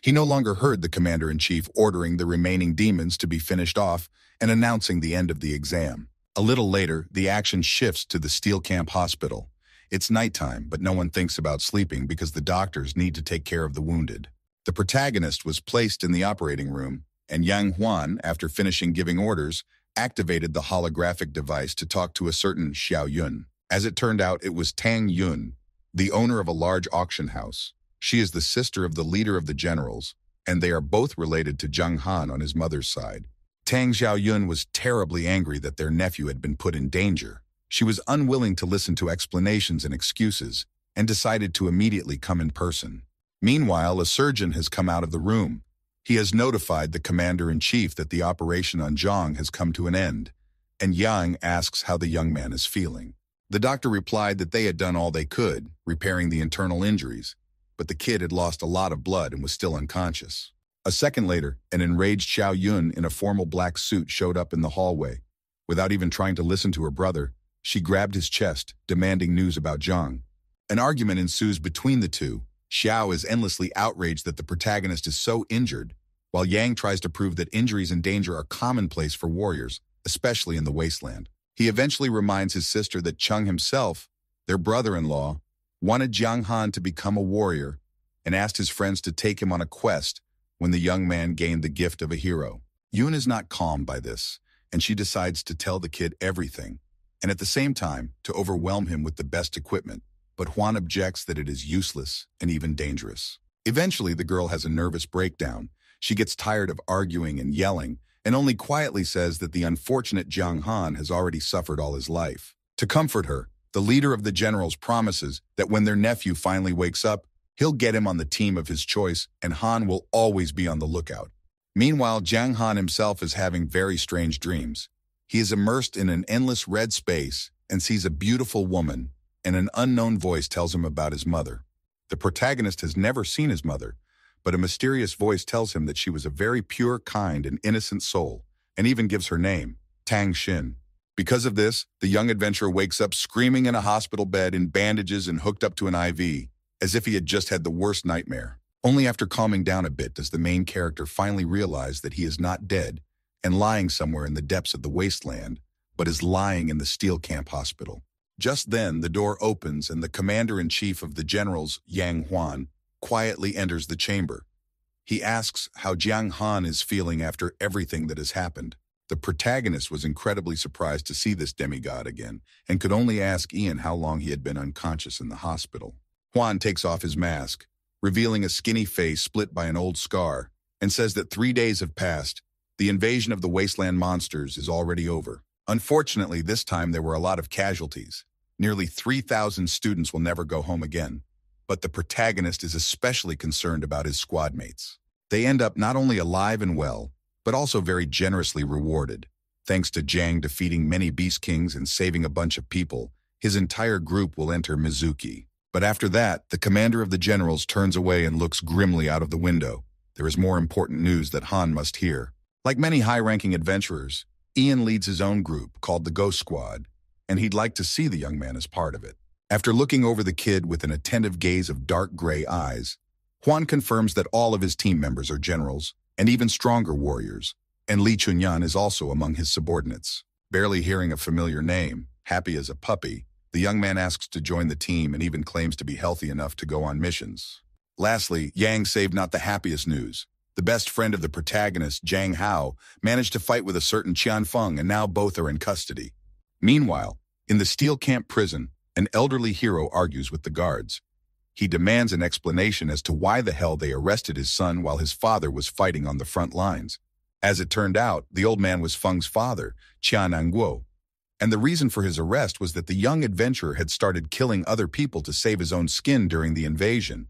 He no longer heard the commander-in-chief ordering the remaining demons to be finished off and announcing the end of the exam. A little later, the action shifts to the steel camp hospital. It's nighttime, but no one thinks about sleeping because the doctors need to take care of the wounded. The protagonist was placed in the operating room, and Yang Huan, after finishing giving orders, activated the holographic device to talk to a certain Xiao Yun. As it turned out, it was Tang Yun, the owner of a large auction house. She is the sister of the leader of the generals, and they are both related to Zheng Han on his mother's side. Tang Xiaoyun was terribly angry that their nephew had been put in danger. She was unwilling to listen to explanations and excuses and decided to immediately come in person. Meanwhile, a surgeon has come out of the room. He has notified the commander-in-chief that the operation on Zhang has come to an end, and Yang asks how the young man is feeling. The doctor replied that they had done all they could, repairing the internal injuries, but the kid had lost a lot of blood and was still unconscious. A second later, an enraged Xiao Yun in a formal black suit showed up in the hallway. Without even trying to listen to her brother, she grabbed his chest, demanding news about Zhang. An argument ensues between the two. Xiao is endlessly outraged that the protagonist is so injured, while Yang tries to prove that injuries and danger are commonplace for warriors, especially in the wasteland. He eventually reminds his sister that Chung himself, their brother-in-law, wanted Jiang Han to become a warrior and asked his friends to take him on a quest when the young man gained the gift of a hero. Yun is not calmed by this, and she decides to tell the kid everything, and at the same time to overwhelm him with the best equipment, but Juan objects that it is useless and even dangerous. Eventually, the girl has a nervous breakdown. She gets tired of arguing and yelling, and only quietly says that the unfortunate Jiang Han has already suffered all his life. To comfort her, the leader of the generals promises that when their nephew finally wakes up, he'll get him on the team of his choice, and Han will always be on the lookout. Meanwhile, Jiang Han himself is having very strange dreams. He is immersed in an endless red space and sees a beautiful woman, and an unknown voice tells him about his mother. The protagonist has never seen his mother, but a mysterious voice tells him that she was a very pure, kind, and innocent soul, and even gives her name, Tang Xin. Because of this, the young adventurer wakes up screaming in a hospital bed in bandages and hooked up to an IV, as if he had just had the worst nightmare. Only after calming down a bit does the main character finally realize that he is not dead, and lying somewhere in the depths of the wasteland, but is lying in the steel camp hospital. Just then, the door opens and the commander-in-chief of the generals, Yang Huan, quietly enters the chamber. He asks how Jiang Han is feeling after everything that has happened. The protagonist was incredibly surprised to see this demigod again and could only ask Ian how long he had been unconscious in the hospital. Huan takes off his mask, revealing a skinny face split by an old scar, and says that three days have passed the invasion of the wasteland monsters is already over. Unfortunately, this time there were a lot of casualties. Nearly 3,000 students will never go home again. But the protagonist is especially concerned about his squad mates. They end up not only alive and well, but also very generously rewarded. Thanks to Jang defeating many Beast Kings and saving a bunch of people, his entire group will enter Mizuki. But after that, the commander of the generals turns away and looks grimly out of the window. There is more important news that Han must hear. Like many high-ranking adventurers, Ian leads his own group called the Ghost Squad, and he'd like to see the young man as part of it. After looking over the kid with an attentive gaze of dark gray eyes, Juan confirms that all of his team members are generals and even stronger warriors, and Li Chunyan is also among his subordinates. Barely hearing a familiar name, happy as a puppy, the young man asks to join the team and even claims to be healthy enough to go on missions. Lastly, Yang saved not the happiest news. The best friend of the protagonist, Jiang Hao, managed to fight with a certain Qian Feng and now both are in custody. Meanwhile, in the steel camp prison, an elderly hero argues with the guards. He demands an explanation as to why the hell they arrested his son while his father was fighting on the front lines. As it turned out, the old man was Feng's father, Qian Anguo, and the reason for his arrest was that the young adventurer had started killing other people to save his own skin during the invasion,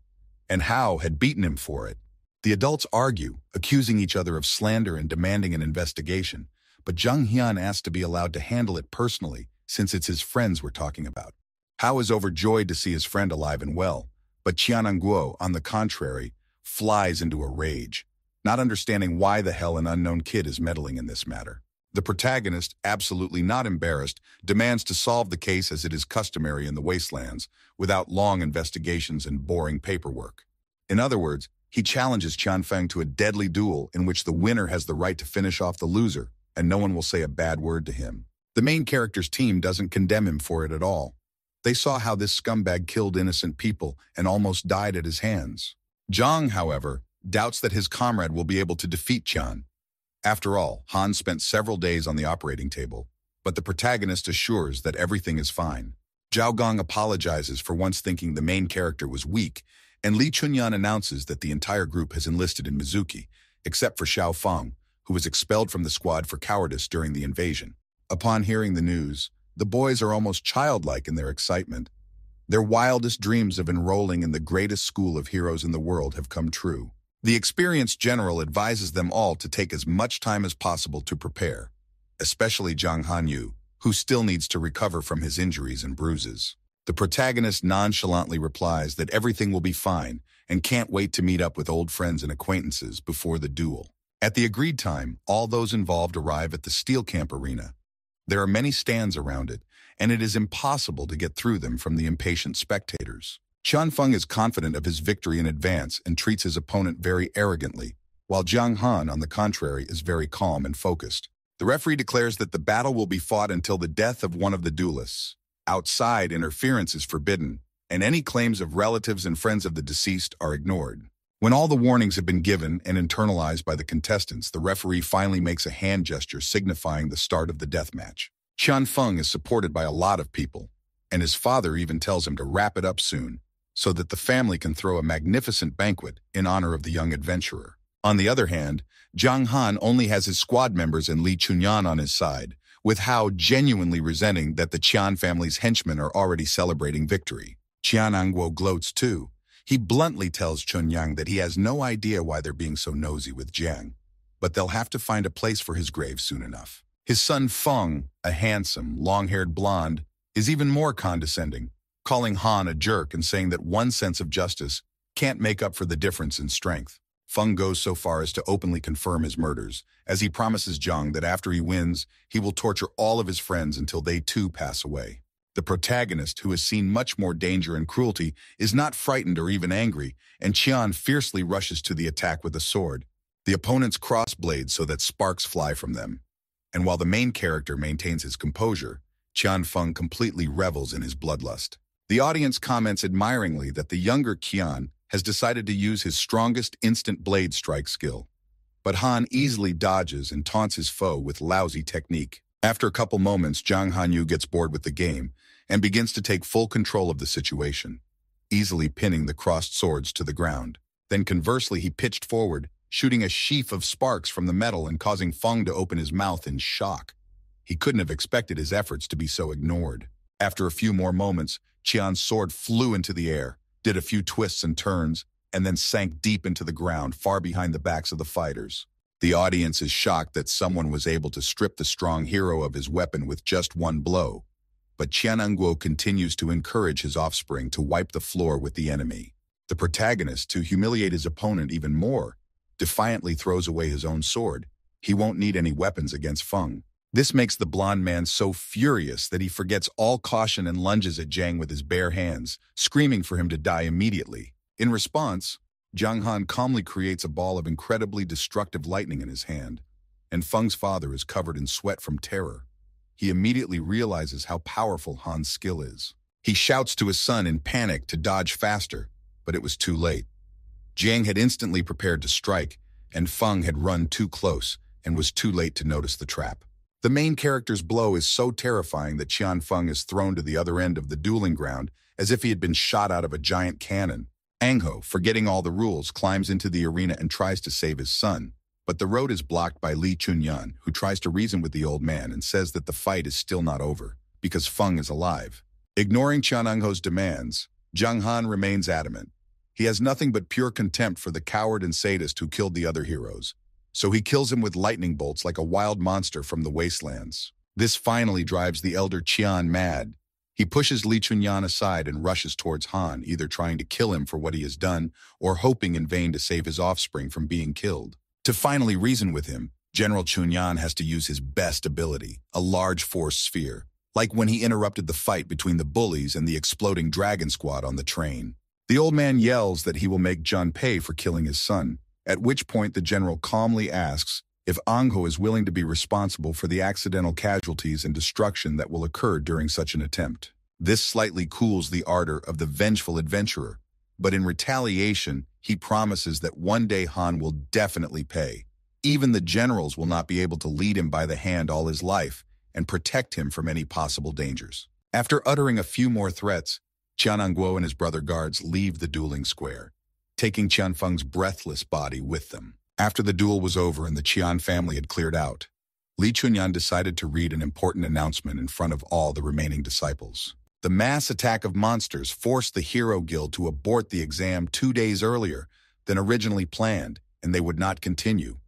and Hao had beaten him for it. The adults argue, accusing each other of slander and demanding an investigation, but Jung Hyun asks to be allowed to handle it personally since it's his friends we're talking about. Hao is overjoyed to see his friend alive and well, but Guo, on the contrary, flies into a rage, not understanding why the hell an unknown kid is meddling in this matter. The protagonist, absolutely not embarrassed, demands to solve the case as it is customary in the wastelands, without long investigations and boring paperwork. In other words, he challenges Feng to a deadly duel in which the winner has the right to finish off the loser, and no one will say a bad word to him. The main character's team doesn't condemn him for it at all. They saw how this scumbag killed innocent people and almost died at his hands. Zhang, however, doubts that his comrade will be able to defeat Chan. After all, Han spent several days on the operating table, but the protagonist assures that everything is fine. Zhao Gong apologizes for once thinking the main character was weak and Li Chunyan announces that the entire group has enlisted in Mizuki, except for Xiao Fang, who was expelled from the squad for cowardice during the invasion. Upon hearing the news, the boys are almost childlike in their excitement. Their wildest dreams of enrolling in the greatest school of heroes in the world have come true. The experienced general advises them all to take as much time as possible to prepare, especially Zhang Hanyu, who still needs to recover from his injuries and bruises. The protagonist nonchalantly replies that everything will be fine and can't wait to meet up with old friends and acquaintances before the duel. At the agreed time, all those involved arrive at the steel camp arena. There are many stands around it, and it is impossible to get through them from the impatient spectators. Chun Feng is confident of his victory in advance and treats his opponent very arrogantly, while Jiang Han, on the contrary, is very calm and focused. The referee declares that the battle will be fought until the death of one of the duelists. Outside interference is forbidden, and any claims of relatives and friends of the deceased are ignored. When all the warnings have been given and internalized by the contestants, the referee finally makes a hand gesture signifying the start of the death match. Qian Feng is supported by a lot of people, and his father even tells him to wrap it up soon so that the family can throw a magnificent banquet in honor of the young adventurer. On the other hand, Zhang Han only has his squad members and Li Chunyan on his side, with how genuinely resenting that the Qian family's henchmen are already celebrating victory. Qian Angguo gloats too. He bluntly tells Chunyang that he has no idea why they're being so nosy with Jiang, but they'll have to find a place for his grave soon enough. His son Feng, a handsome, long-haired blonde, is even more condescending, calling Han a jerk and saying that one sense of justice can't make up for the difference in strength. Feng goes so far as to openly confirm his murders, as he promises Jung that after he wins, he will torture all of his friends until they too pass away. The protagonist, who has seen much more danger and cruelty, is not frightened or even angry, and Qian fiercely rushes to the attack with a sword. The opponents cross blades so that sparks fly from them. And while the main character maintains his composure, Qian Feng completely revels in his bloodlust. The audience comments admiringly that the younger Qian has decided to use his strongest instant blade strike skill. But Han easily dodges and taunts his foe with lousy technique. After a couple moments, Zhang Hanyu gets bored with the game and begins to take full control of the situation, easily pinning the crossed swords to the ground. Then conversely, he pitched forward, shooting a sheaf of sparks from the metal and causing Feng to open his mouth in shock. He couldn't have expected his efforts to be so ignored. After a few more moments, Qian's sword flew into the air, did a few twists and turns, and then sank deep into the ground, far behind the backs of the fighters. The audience is shocked that someone was able to strip the strong hero of his weapon with just one blow, but Qianguo continues to encourage his offspring to wipe the floor with the enemy. The protagonist, to humiliate his opponent even more, defiantly throws away his own sword. He won't need any weapons against Feng. This makes the blond man so furious that he forgets all caution and lunges at Jang with his bare hands, screaming for him to die immediately. In response, Jiang Han calmly creates a ball of incredibly destructive lightning in his hand, and Feng's father is covered in sweat from terror. He immediately realizes how powerful Han's skill is. He shouts to his son in panic to dodge faster, but it was too late. Jiang had instantly prepared to strike, and Feng had run too close and was too late to notice the trap. The main character's blow is so terrifying that Qian Feng is thrown to the other end of the dueling ground as if he had been shot out of a giant cannon. Ang Ho, forgetting all the rules, climbs into the arena and tries to save his son. But the road is blocked by Li Chunyan, who tries to reason with the old man and says that the fight is still not over, because Feng is alive. Ignoring Qian Ang Ho's demands, Zhang Han remains adamant. He has nothing but pure contempt for the coward and sadist who killed the other heroes so he kills him with lightning bolts like a wild monster from the wastelands. This finally drives the elder Qian mad. He pushes Li Chunyan aside and rushes towards Han, either trying to kill him for what he has done or hoping in vain to save his offspring from being killed. To finally reason with him, General Chunyan has to use his best ability, a large force sphere, like when he interrupted the fight between the bullies and the exploding dragon squad on the train. The old man yells that he will make Jun pay for killing his son, at which point the general calmly asks if Angho is willing to be responsible for the accidental casualties and destruction that will occur during such an attempt. This slightly cools the ardor of the vengeful adventurer, but in retaliation, he promises that one day Han will definitely pay. Even the generals will not be able to lead him by the hand all his life and protect him from any possible dangers. After uttering a few more threats, Qiananguo and his brother guards leave the dueling square taking Qianfeng's breathless body with them. After the duel was over and the Qian family had cleared out, Li Chunyan decided to read an important announcement in front of all the remaining disciples. The mass attack of monsters forced the Hero Guild to abort the exam two days earlier than originally planned, and they would not continue.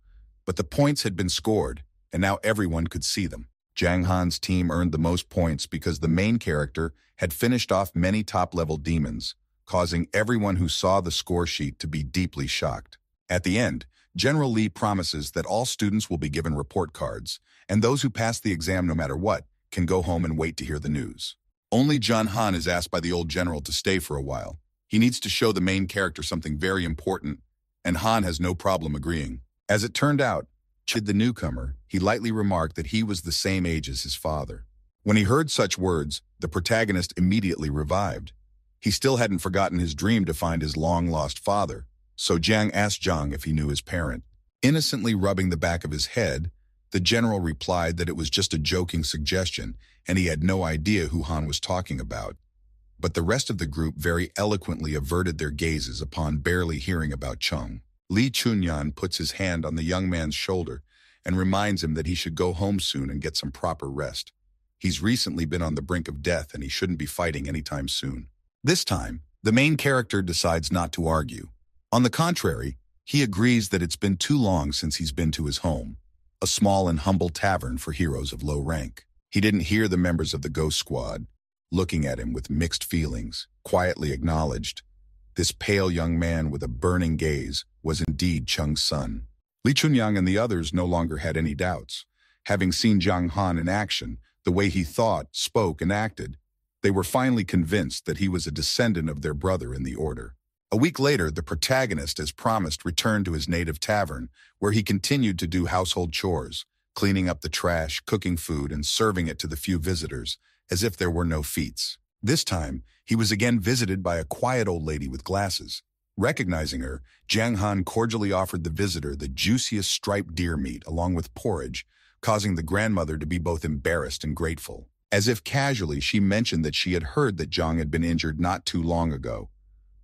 But the points had been scored, and now everyone could see them. Jang Han's team earned the most points because the main character had finished off many top-level demons, causing everyone who saw the score sheet to be deeply shocked. At the end, General Lee promises that all students will be given report cards, and those who pass the exam no matter what can go home and wait to hear the news. Only John Han is asked by the old general to stay for a while. He needs to show the main character something very important, and Han has no problem agreeing. As it turned out, Chid the newcomer, he lightly remarked that he was the same age as his father. When he heard such words, the protagonist immediately revived. He still hadn't forgotten his dream to find his long-lost father, so Jiang asked Zhang if he knew his parent. Innocently rubbing the back of his head, the general replied that it was just a joking suggestion and he had no idea who Han was talking about. But the rest of the group very eloquently averted their gazes upon barely hearing about Chung. Li Chunyan puts his hand on the young man's shoulder and reminds him that he should go home soon and get some proper rest. He's recently been on the brink of death and he shouldn't be fighting anytime soon. This time, the main character decides not to argue. On the contrary, he agrees that it's been too long since he's been to his home, a small and humble tavern for heroes of low rank. He didn't hear the members of the Ghost Squad, looking at him with mixed feelings, quietly acknowledged. This pale young man with a burning gaze was indeed Cheng's son. Li Chunyang and the others no longer had any doubts. Having seen Zhang Han in action, the way he thought, spoke, and acted, they were finally convinced that he was a descendant of their brother in the order. A week later, the protagonist, as promised, returned to his native tavern, where he continued to do household chores, cleaning up the trash, cooking food, and serving it to the few visitors, as if there were no feats. This time, he was again visited by a quiet old lady with glasses. Recognizing her, Jiang Han cordially offered the visitor the juiciest striped deer meat along with porridge, causing the grandmother to be both embarrassed and grateful. As if casually, she mentioned that she had heard that Zhang had been injured not too long ago.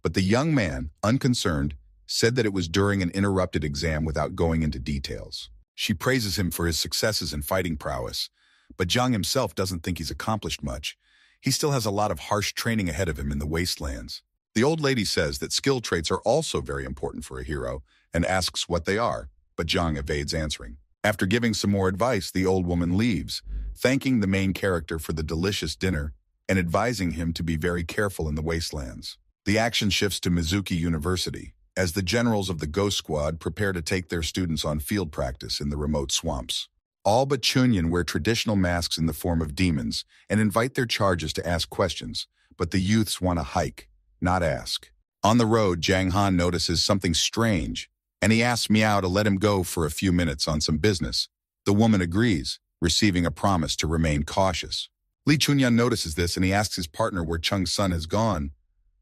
But the young man, unconcerned, said that it was during an interrupted exam without going into details. She praises him for his successes and fighting prowess, but Zhang himself doesn't think he's accomplished much. He still has a lot of harsh training ahead of him in the wastelands. The old lady says that skill traits are also very important for a hero and asks what they are, but Zhang evades answering. After giving some more advice, the old woman leaves, thanking the main character for the delicious dinner and advising him to be very careful in the wastelands. The action shifts to Mizuki University, as the generals of the Ghost Squad prepare to take their students on field practice in the remote swamps. All but Chunyan wear traditional masks in the form of demons and invite their charges to ask questions, but the youths want to hike, not ask. On the road, Jang Han notices something strange and he asks Meow to let him go for a few minutes on some business. The woman agrees, receiving a promise to remain cautious. Li Chunyan notices this and he asks his partner where Cheng's son has gone,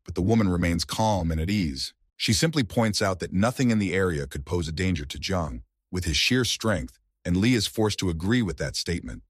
but the woman remains calm and at ease. She simply points out that nothing in the area could pose a danger to Zhang. With his sheer strength, and Li is forced to agree with that statement.